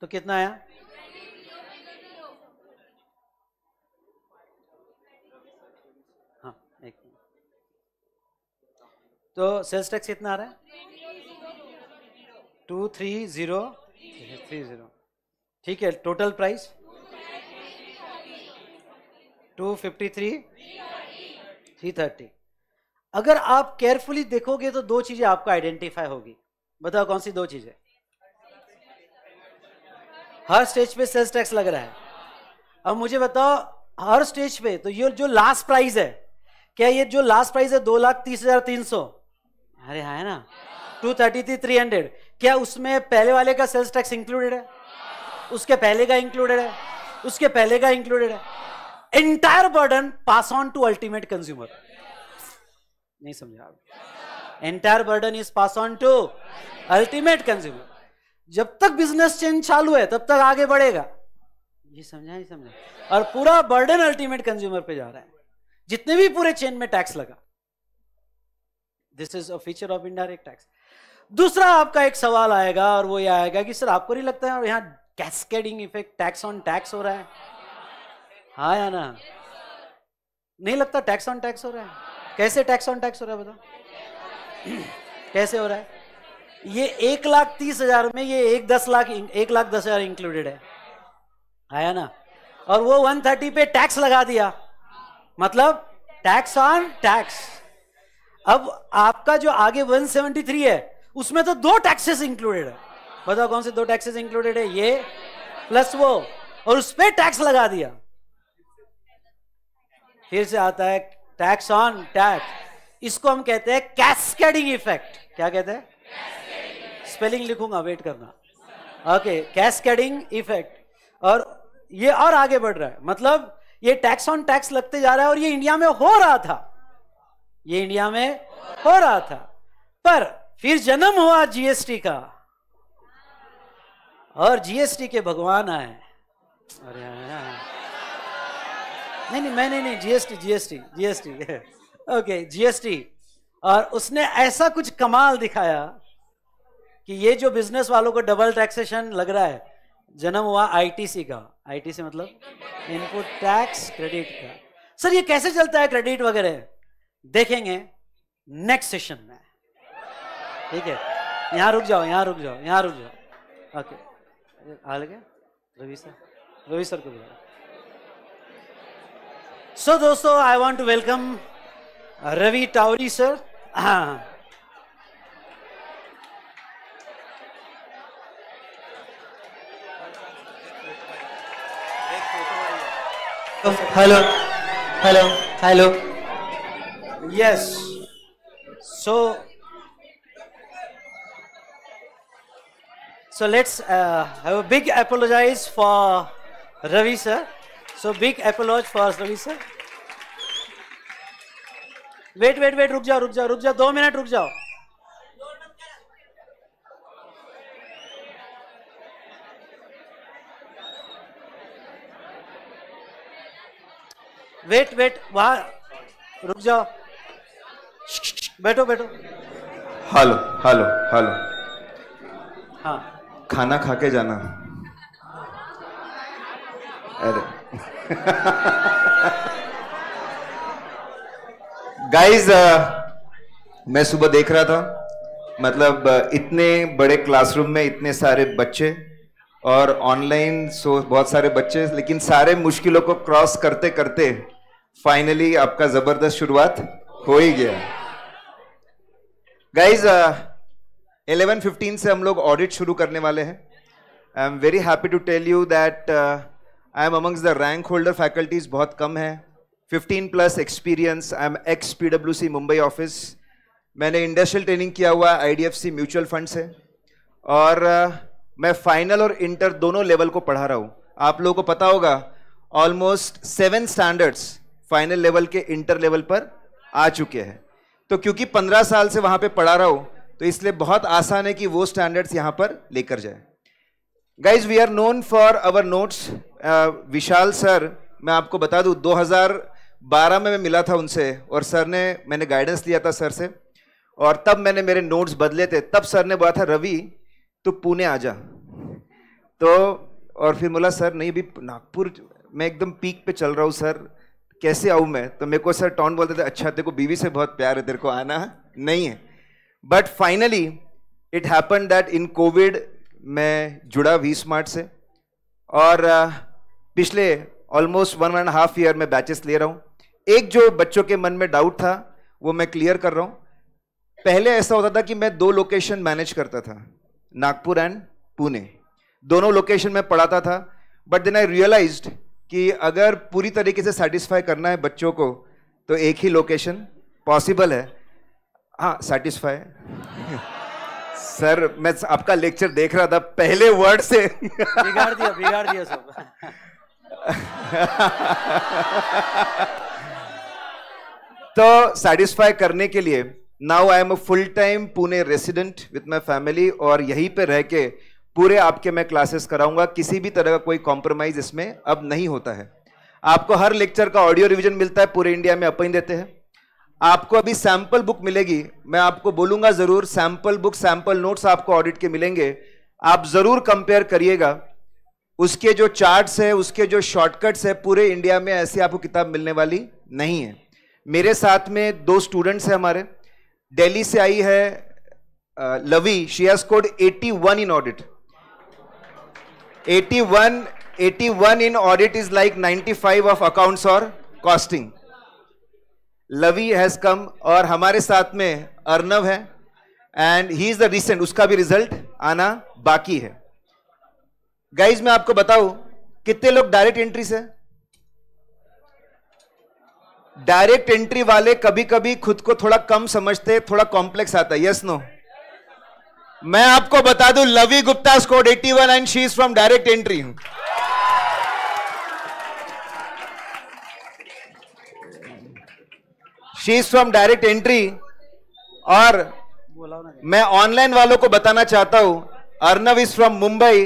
तो कितना आया हाँ एक तो सेल्स टैक्स कितना आ रहा है two three zero three zero ठीक है total price two fifty three three thirty अगर आप केयरफुली देखोगे तो दो चीजें आपको आइडेंटिफाई होगी बताओ कौन सी दो चीजें हर स्टेज पे सेल्स टैक्स लग रहा है अब मुझे बताओ हर स्टेज पे तो ये जो लास्ट प्राइस है क्या ये जो लास्ट प्राइस है दो लाख तीस हजार तीन सौ अरे हाँ है ना two thirty three three hundred क्या उसमें पहले वाले का सेल्स टैक्स इंक्लूडेड है उसके पहले का इंक्लूडेड है उसके पहले का इंक्लूडेड है entire burden pass on to ultimate consumer नहीं समझा आप entire burden is pass on to ultimate consumer जब तक बिजनेस चेन चालू है तब तक आगे बढ़ेगा ये समझा नहीं समझा और पूरा बर्डन अल्टीमेट कंज्यूमर पे जा रहा है जितने भी पूरे चेन में टैक्स लगा this is a feature of indirect tax दूसरा आपका एक सवाल आएगा और वो ये आएगा कि सर आपको नहीं लगता है और यहाँ cascading effect tax on tax हो रहा है हाँ या ना नहीं लगता टैक्स ऑन टैक्स हो रहा है कैसे टैक्स ऑन टैक्स हो रहा है बताओ कैसे हो रहा है ये एक लाख तीस हजार में ये एक दस लाख एक लाख दस हजार इंक्लूडेड है आया ना और वो वन थर्टी पे टैक्स लगा दिया मतलब टैक्स ऑन टैक्स अब आपका जो आगे वन सेवेंटी थ्री है उसमें तो दो टैक्सेस इंक्लूडेड है बताओ कौन से दो टैक्सेस इंक्लूडेड है ये प्लस वो और उस पर टैक्स लगा दिया फिर से आता है टैक्स ऑन टैक्स इसको हम कहते हैं कैस्केडिंग इफेक्ट क्या कहते हैं स्पेलिंग लिखूंगा वेट करना ओके कैस्केडिंग इफेक्ट और ये और आगे बढ़ रहा है मतलब ये टैक्स ऑन टैक्स लगते जा रहा है और ये इंडिया में हो रहा था ये इंडिया में हो रहा था पर फिर जन्म हुआ जीएसटी का और जीएसटी के भगवान आए अरे हाँ, हाँ, हाँ। नहीं नहीं मैं नहीं नहीं GST GST GST okay GST और उसने ऐसा कुछ कमाल दिखाया कि ये जो बिजनेस वालों को डबल टैक्सेशन लग रहा है जन्म हुआ आईटीसी का आईटीसी मतलब इनपुट टैक्स क्रेडिट का सर ये कैसे चलता है क्रेडिट वगैरह देखेंगे नेक्स्ट सेशन में ठीक है यहां रुक जाओ यहां रुक जाओ यहां रुक जाओ ओके आ लगे रवि सर रवि सर को बुलाओ सो दोस्तों I want to welcome Ravi Tawari sir हाँ hello hello hello yes so so let's uh, have a big apologize for ravi sir so big apology for ravi sir wait wait wait ruk jao ruk jao ruk jao 2 minute ruk jao wait wait वहां रुक जाओ बैठो बैठो hello hello hello हाँ खाना खा के जाना अरे गाइस uh, मैं सुबह देख रहा था मतलब uh, इतने बड़े क्लासरूम में इतने सारे बच्चे और ऑनलाइन सो बहुत सारे बच्चे लेकिन सारे मुश्किलों को क्रॉस करते करते फाइनली आपका जबरदस्त शुरुआत हो ही गया गाइज इलेवन फिफ्टीन से हम लोग ऑडिट शुरू करने वाले हैं I am very happy to tell you that I am amongst the rank holder faculties बहुत कम है 15 plus experience I am ex P Mumbai office मैंने इंडस्ट्रियल ट्रेनिंग किया हुआ सी म्यूचुअल फंड से और uh, मैं फाइनल और इंटर दोनों लेवल को पढ़ा रहा हूँ आप लोगों को पता होगा almost seven standards final level के इंटर लेवल पर आ चुके हैं तो क्योंकि पंद्रह साल से वहाँ पे पढ़ा रहा हो तो इसलिए बहुत आसान है कि वो स्टैंडर्ड्स यहाँ पर लेकर जाए guys we are known for our notes Vishal sir मैं आपको बता दूँ 2012 में मैं मिला था उनसे और सर ने मैंने गाइडेंस लिया था सर से और तब मैंने मेरे नोट्स बदले थे तब सर ने बोला था रवि तू पुणे आ जा तो और फिर बोला सर नहीं अभी नागपुर मैं एकदम पीक पे चल रहा हूँ सर कैसे आऊँ मैं तो मेरे को सर टॉन बोलते थे अच्छा तेरे को बीवी से बहुत प्यार है तेरे को आना नहीं है but finally it happen that in covid मैं जुड़ा वी स्मार्ट से और uh, पिछले almost one and half year में बैचेस ले रहा हूँ एक जो बच्चों के मन में डाउट था वो मैं क्लियर कर रहा हूँ पहले ऐसा होता था कि मैं दो लोकेशन मैनेज करता था नागपुर एंड पुणे दोनों लोकेशन में पढ़ाता था बट देन आई रियलाइज्ड कि अगर पूरी तरीके से सेटिस्फाई करना है बच्चों को तो एक ही लोकेशन पॉसिबल है हाँ सेटिस्फाई सर मैं आपका लेक्चर देख रहा था पहले वर्ड से बिगाड़ दिया बिगाड़ दिया सब तो सेटिस्फाई करने के लिए now I am a full time Pune resident with my family और यहीं पे रह के पूरे आपके मैं क्लासेस कराऊंगा किसी भी तरह का कोई कॉम्प्रोमाइज इसमें अब नहीं होता है आपको हर लेक्चर का ऑडियो रिवीजन मिलता है पूरे इंडिया में अपन देते हैं आपको अभी सैंपल बुक मिलेगी मैं आपको बोलूंगा जरूर सैंपल बुक सैंपल नोट्स आपको ऑडिट के मिलेंगे आप जरूर कंपेयर करिएगा उसके जो चार्ट्स है उसके जो शॉर्टकट्स है पूरे इंडिया में ऐसी आपको किताब मिलने वाली नहीं है मेरे साथ में दो स्टूडेंट्स हैं हमारे दिल्ली से आई है Lavi she has scored 81 in audit 81, 81 in audit is like 95 of accounts or costing. Lavi has come और हमारे साथ में अर्नव है and he is the recent उसका भी रिजल्ट आना बाकी है गाइज main आपको batau कितने लोग डायरेक्ट एंट्री से डायरेक्ट एंट्री वाले कभी कभी खुद को थोड़ा कम समझते थोड़ा कॉम्प्लेक्स आता है यस नो मैं आपको बता दूं Lavi Gupta score 81 and she is from direct entry she is from direct entry और मैं ऑनलाइन वालों को बताना चाहता हूं Arnav is from Mumbai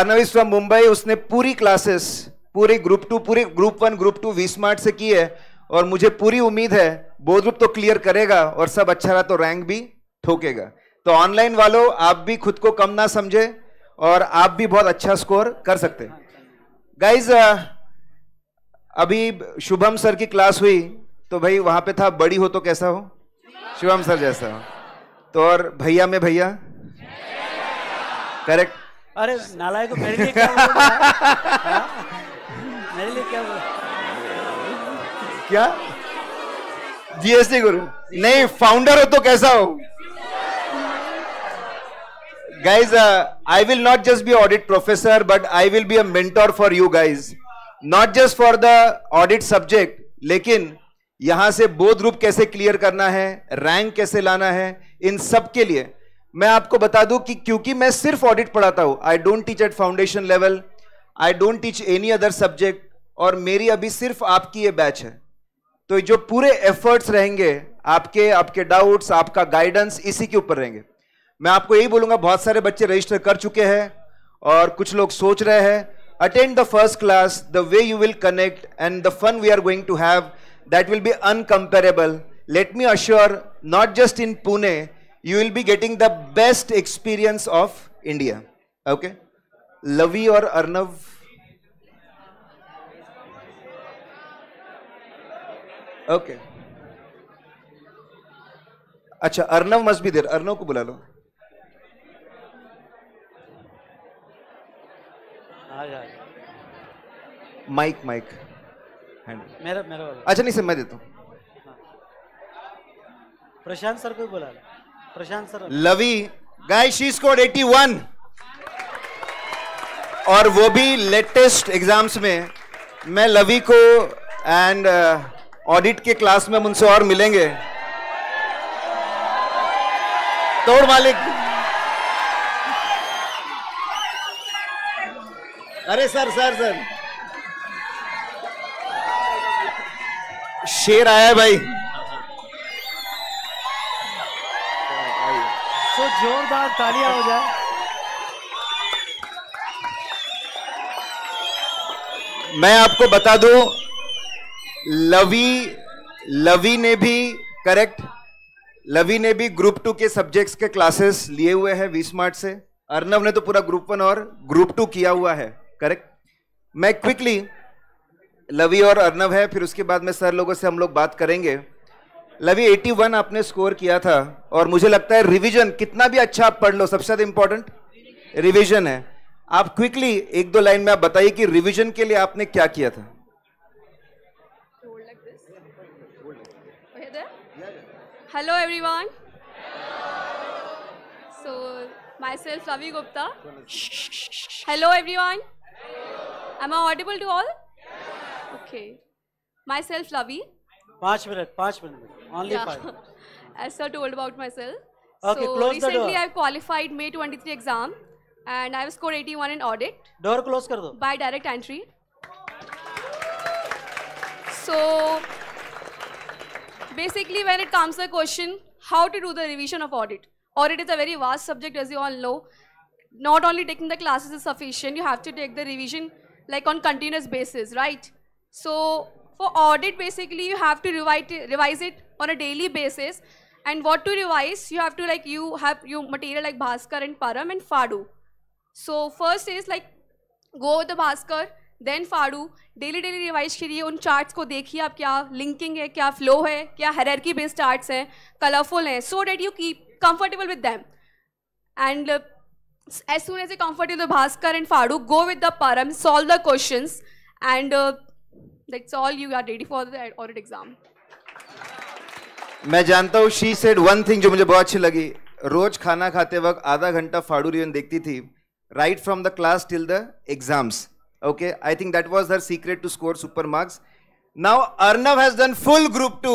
Arnav is from Mumbai उसने पूरी क्लासेस पूरे ग्रुप टू पूरे group one group two V smart से की है और मुझे पूरी उम्मीद है बोध ग्रुप तो क्लियर करेगा और सब अच्छा रहा तो रैंक भी ठोकेगा तो ऑनलाइन वालों आप भी खुद को कम ना समझे और आप भी बहुत अच्छा स्कोर कर सकते गाइज अभी शुभम सर की क्लास हुई तो भाई वहां पे था बड़ी हो तो कैसा हो शुभम सर जैसा हो तो और भैया में भैया करेक्ट अरे नालाय को मेरे लिए क्या हाँ? मेरे लिए क्या क्या जीएसटी गुरु नहीं फाउंडर हो तो कैसा हो guys uh, i will not just be audit professor but i will be a mentor for you guys not just for the audit subject लेकिन यहां से बोध रूप कैसे क्लियर करना है रैंक कैसे लाना है इन सब के लिए मैं आपको बता दूं कि क्योंकि मैं सिर्फ ऑडिट पढ़ाता हूं I don't teach at foundation level I don't teach any other subject और मेरी अभी सिर्फ आपकी ये बैच है तो जो पूरे एफर्ट्स रहेंगे आपके आपके डाउट्स आपका गाइडेंस इसी के ऊपर रहेंगे मैं आपको यही बोलूंगा बहुत सारे बच्चे रजिस्टर कर चुके हैं और कुछ लोग सोच रहे हैं attend the first class the way you will connect and the fun we are going to have that will be uncomparable let me assure not just in Pune you will be getting the best experience of India okay Lavi और Arnav okay अच्छा Arnav must भी देर अर्नव को बुला लो mic mic मेरा मेरा वाला अच्छा नहीं सर मैं देता हूँ हाँ। प्रशांत सर को बोला Prashant sir Lavi guy she score 81 और वो भी लेटेस्ट एग्जाम्स में मैं लवी को एंड ऑडिट uh, के क्लास में उनसे और मिलेंगे तोड़ मालिक अरे सर सर सर शेर आया है भाई तो जोरदार तालियां हो जाए मैं आपको बता दू लवी लवी ने भी करेक्ट लवी ने भी ग्रुप टू के सब्जेक्ट्स के क्लासेस लिए हुए हैं वी स्मार्ट से अर्नव ने तो पूरा ग्रुप वन और ग्रुप टू किया हुआ है करेक्ट मैं क्विकली लवी और अर्नव है फिर उसके बाद में सर लोगों से हम लोग बात करेंगे लवी 81 आपने स्कोर किया था और मुझे लगता है रिवीजन कितना भी अच्छा आप पढ़ लो सबसे ज्यादा इंपॉर्टेंट रिवीजन है आप क्विकली एक दो लाइन में आप बताइए कि रिवीजन के लिए आपने क्या किया था hello everyone so myself Lavi Gupta hello everyone Am I audible to all? Okay. Myself, Lavi. Five minutes, five minutes. Only yeah. five. As sir told about myself. Okay, so close recently the door. I've qualified May 23 exam and I've scored 81 in audit. Door close kar do. By direct entry. So basically when it comes to the question how to do the revision of audit. Audit is a very vast subject as you all know not only taking the classes is sufficient, you have to take the revision like on continuous basis, right? So for audit, basically you have to revise it on a daily basis. And what to revise, you have to like, you have your material like Bhaskar and Param and Fadu. So first is like, go with the Bhaskar, then फाड़ू daily daily revise करिए charts charts को देखिए आप linking linking है क्या flow? है क्या हरकी बेस्ड चार्ट्स हैं कलरफुल हैं so that you keep comfortable with them and as soon as you comfort with Bhaskar and Farooq go with the param, solve the questions, and uh, that's all you are ready for the audit exam. मैं जानता हूँ she said one thing जो मुझे बहुत अच्छी लगी रोज खाना खाते वक्त आधा घंटा फाड़ू रिवन देखती थी right from the class till the exams okay I think that was her secret to score super marks now Arnav has done full group two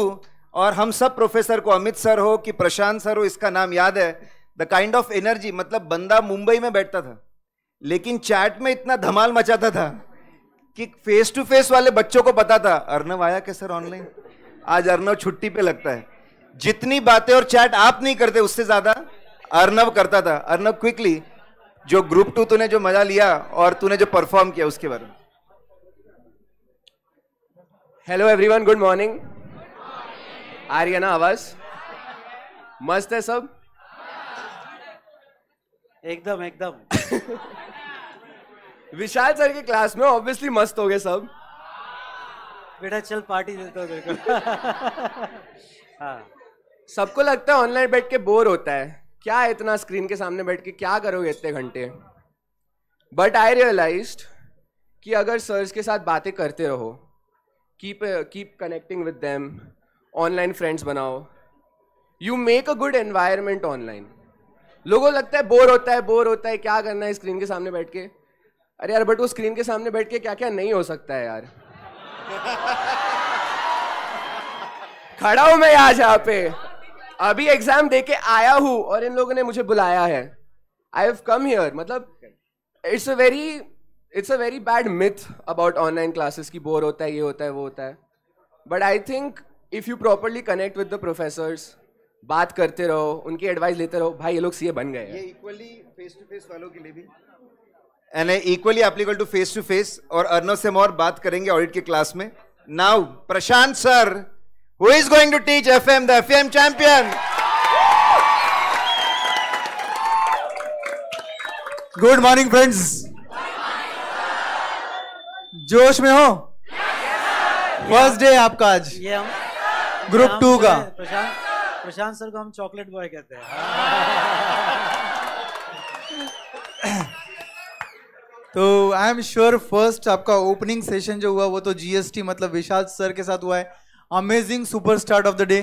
और हम सब प्रोफेसर को अमित सर हो कि प्रशांत सर हो इसका नाम याद है द काइंड ऑफ एनर्जी मतलब बंदा मुंबई में बैठता था लेकिन चैट में इतना धमाल मचाता था कि फेस टू फेस वाले बच्चों को पता था अर्नव आया क्या सर ऑनलाइन आज अर्नव छुट्टी पे लगता है जितनी बातें और चैट आप नहीं करते उससे ज्यादा अर्नव करता था अर्नव क्विकली जो ग्रुप टू तूने जो मजा लिया और तूने जो परफॉर्म किया उसके बारे में हेलो एवरीवन गुड मॉर्निंग आ रही है ना आवाज मस्त है सब एकदम एकदम विशाल सर के क्लास में ऑब्वियसली मस्त हो गए सब बेटा चल पार्टी देता हूँ हाँ सबको लगता है ऑनलाइन बैठ के बोर होता है क्या है इतना स्क्रीन के सामने बैठ के क्या करोगे इतने घंटे बट आई रियलाइज कि अगर सर्स के साथ बातें करते रहो keep keep connecting with them online friends बनाओ you make a good environment online लोगों लगता है बोर होता है बोर होता है क्या करना है स्क्रीन के सामने बैठ के अरे यार बट वो स्क्रीन के सामने बैठ के क्या क्या नहीं हो सकता है यार खड़ा हूं मैं आज यहाँ पे अभी एग्जाम दे के आया हूं और इन लोगों ने मुझे बुलाया है आई हैव कम हियर मतलब it's a very it's a very bad myth about online classes की बोर होता है ये होता है वो होता है but I think if you properly connect with the professors बात करते रहो उनकी एडवाइस लेते रहो भाई ये लोग सीए बन गए ये इक्वली फेस टू फेस वालों के लिए भी and equally applicable to face to face और अर्नो से हम और बात करेंगे ऑडिट के क्लास में now Prashant sir who is going to teach F M the M champion good morning friends जोश में हो फर्स्ट डे आपका आज ग्रुप टू का प्रशांत प्रशांत सर को हम चॉकलेट बॉय कहते हैं तो आई एम श्योर फर्स्ट आपका ओपनिंग सेशन जो हुआ वो तो जीएसटी मतलब विशाल सर के साथ हुआ है amazing super start of the day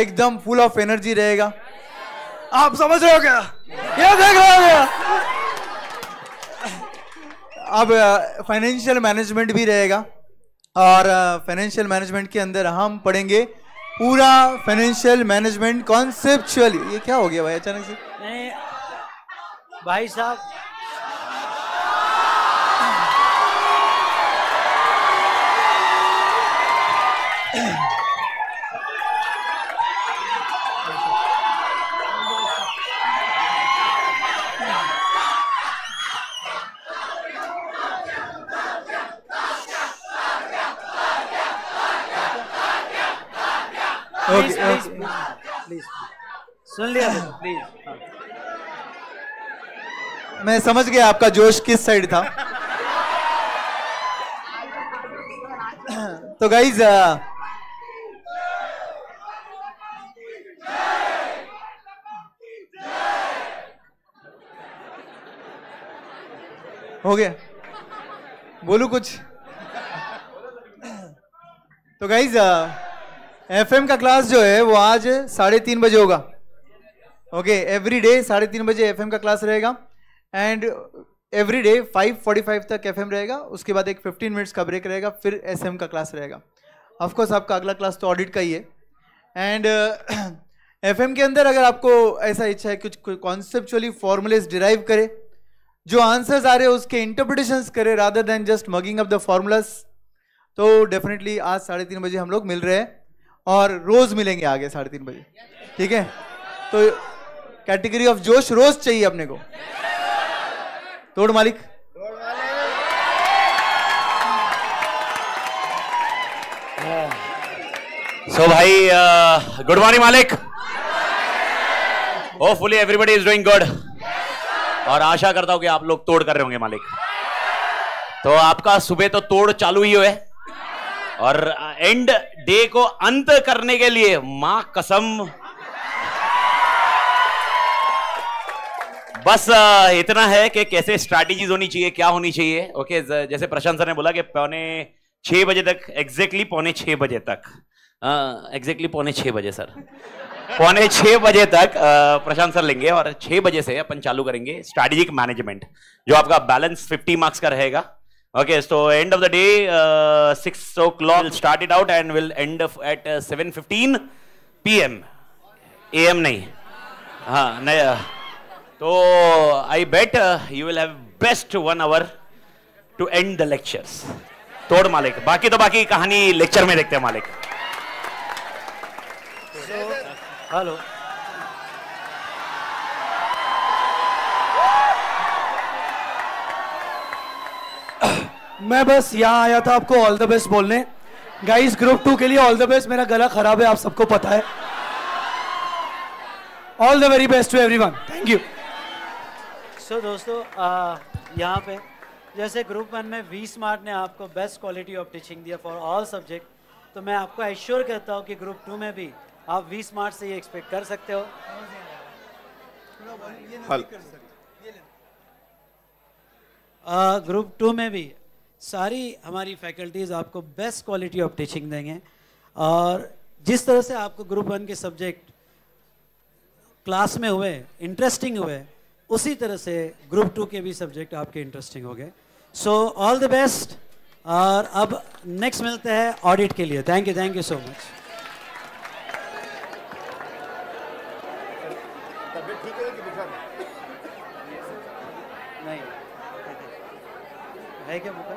एकदम फुल ऑफ एनर्जी रहेगा आप समझ रहे हो क्या ये देख रहे हो क्या अब फाइनेंशियल uh, मैनेजमेंट भी रहेगा और फाइनेंशियल uh, मैनेजमेंट के अंदर हम पढ़ेंगे पूरा फाइनेंशियल मैनेजमेंट कॉन्सेप्चुअली ये क्या हो गया भाई अचानक से नहीं भाई साहब प्लीज प्लीज प्लीज सुन लिया प्लीज हाँ। मैं समझ गया आपका जोश किस साइड था तो गाइज uh, हो गया बोलू कुछ तो गाइज एफएम का क्लास जो है वो आज साढ़े तीन बजे होगा ओके एवरी डे साढ़े तीन बजे एफएम का क्लास रहेगा and every day five forty five तक एफएम रहेगा उसके बाद एक फिफ्टीन मिनट्स का ब्रेक रहेगा फिर एसएम का क्लास रहेगा ऑफकोर्स आपका अगला क्लास तो ऑडिट का ही है एंड एफ एम के अंदर अगर आपको ऐसा इच्छा है कुछ कॉन्सेप्चुअली फॉर्मुलेस डिराइव करे जो आंसर्स आ रहे हैं उसके इंटरप्रिटेशंस करे rather than just mugging up the formulas तो डेफिनेटली आज साढ़े तीन बजे हम लोग मिल रहे हैं और रोज मिलेंगे आगे साढ़े तीन बजे ठीक है तो कैटेगरी ऑफ जोश रोज चाहिए अपने को तोड़ मालिक सो भाई गुड uh, मॉर्निंग मालिक fully everybody is doing good और आशा करता हूं कि आप लोग तोड़ कर रहे होंगे मालिक तो आपका सुबह तो तोड़ चालू ही हो है और एंड डे को अंत करने के लिए मां कसम बस इतना है कि कैसे स्ट्रैटेजीज होनी चाहिए क्या होनी चाहिए ओके जैसे प्रशांत सर ने बोला कि पौने छह बजे तक एग्जैक्टली पौने छह बजे तक एग्जैक्टली पौने छह बजे सर पौने छह बजे तक प्रशांत सर लेंगे और छह बजे से अपन चालू करेंगे स्ट्रैटेजिक मैनेजमेंट जो आपका बैलेंस फिफ्टी मार्क्स का रहेगा Okay, so end of the day, uh, 6 o'clock, we'll start it out and we'll end of at uh, 7.15 p.m. a.m. नहीं ha naya so i bet uh, you will have best one hour to end the lectures tod malik baki to baki kahani lecture देखते हैं मालिक hello so, मैं बस यहाँ आया था आपको ऑल द बेस्ट बोलने गाइस ग्रुप टू के लिए ऑल द बेस्ट मेरा गला खराब है आप सबको पता है all the very best to everyone thank you so दोस्तों यहाँ पे जैसे ग्रुप वन में वी स्मार्ट ने आपको बेस्ट क्वालिटी ऑफ टीचिंग दिया फॉर ऑल सब्जेक्ट तो मैं आपको एश्योर करता हूँ कि ग्रुप टू में भी आप वी स्मार्ट से ये एक्सपेक्ट कर सकते हो ग्रुप टू में भी सारी हमारी फैकल्टीज़ आपको बेस्ट क्वालिटी ऑफ टीचिंग देंगे और जिस तरह से आपको ग्रुप वन के सब्जेक्ट क्लास में हुए इंटरेस्टिंग हुए उसी तरह से ग्रुप टू के भी सब्जेक्ट आपके इंटरेस्टिंग हो गए सो ऑल द बेस्ट और अब नेक्स्ट मिलते हैं ऑडिट के लिए thank you thank you so much नहीं है क्या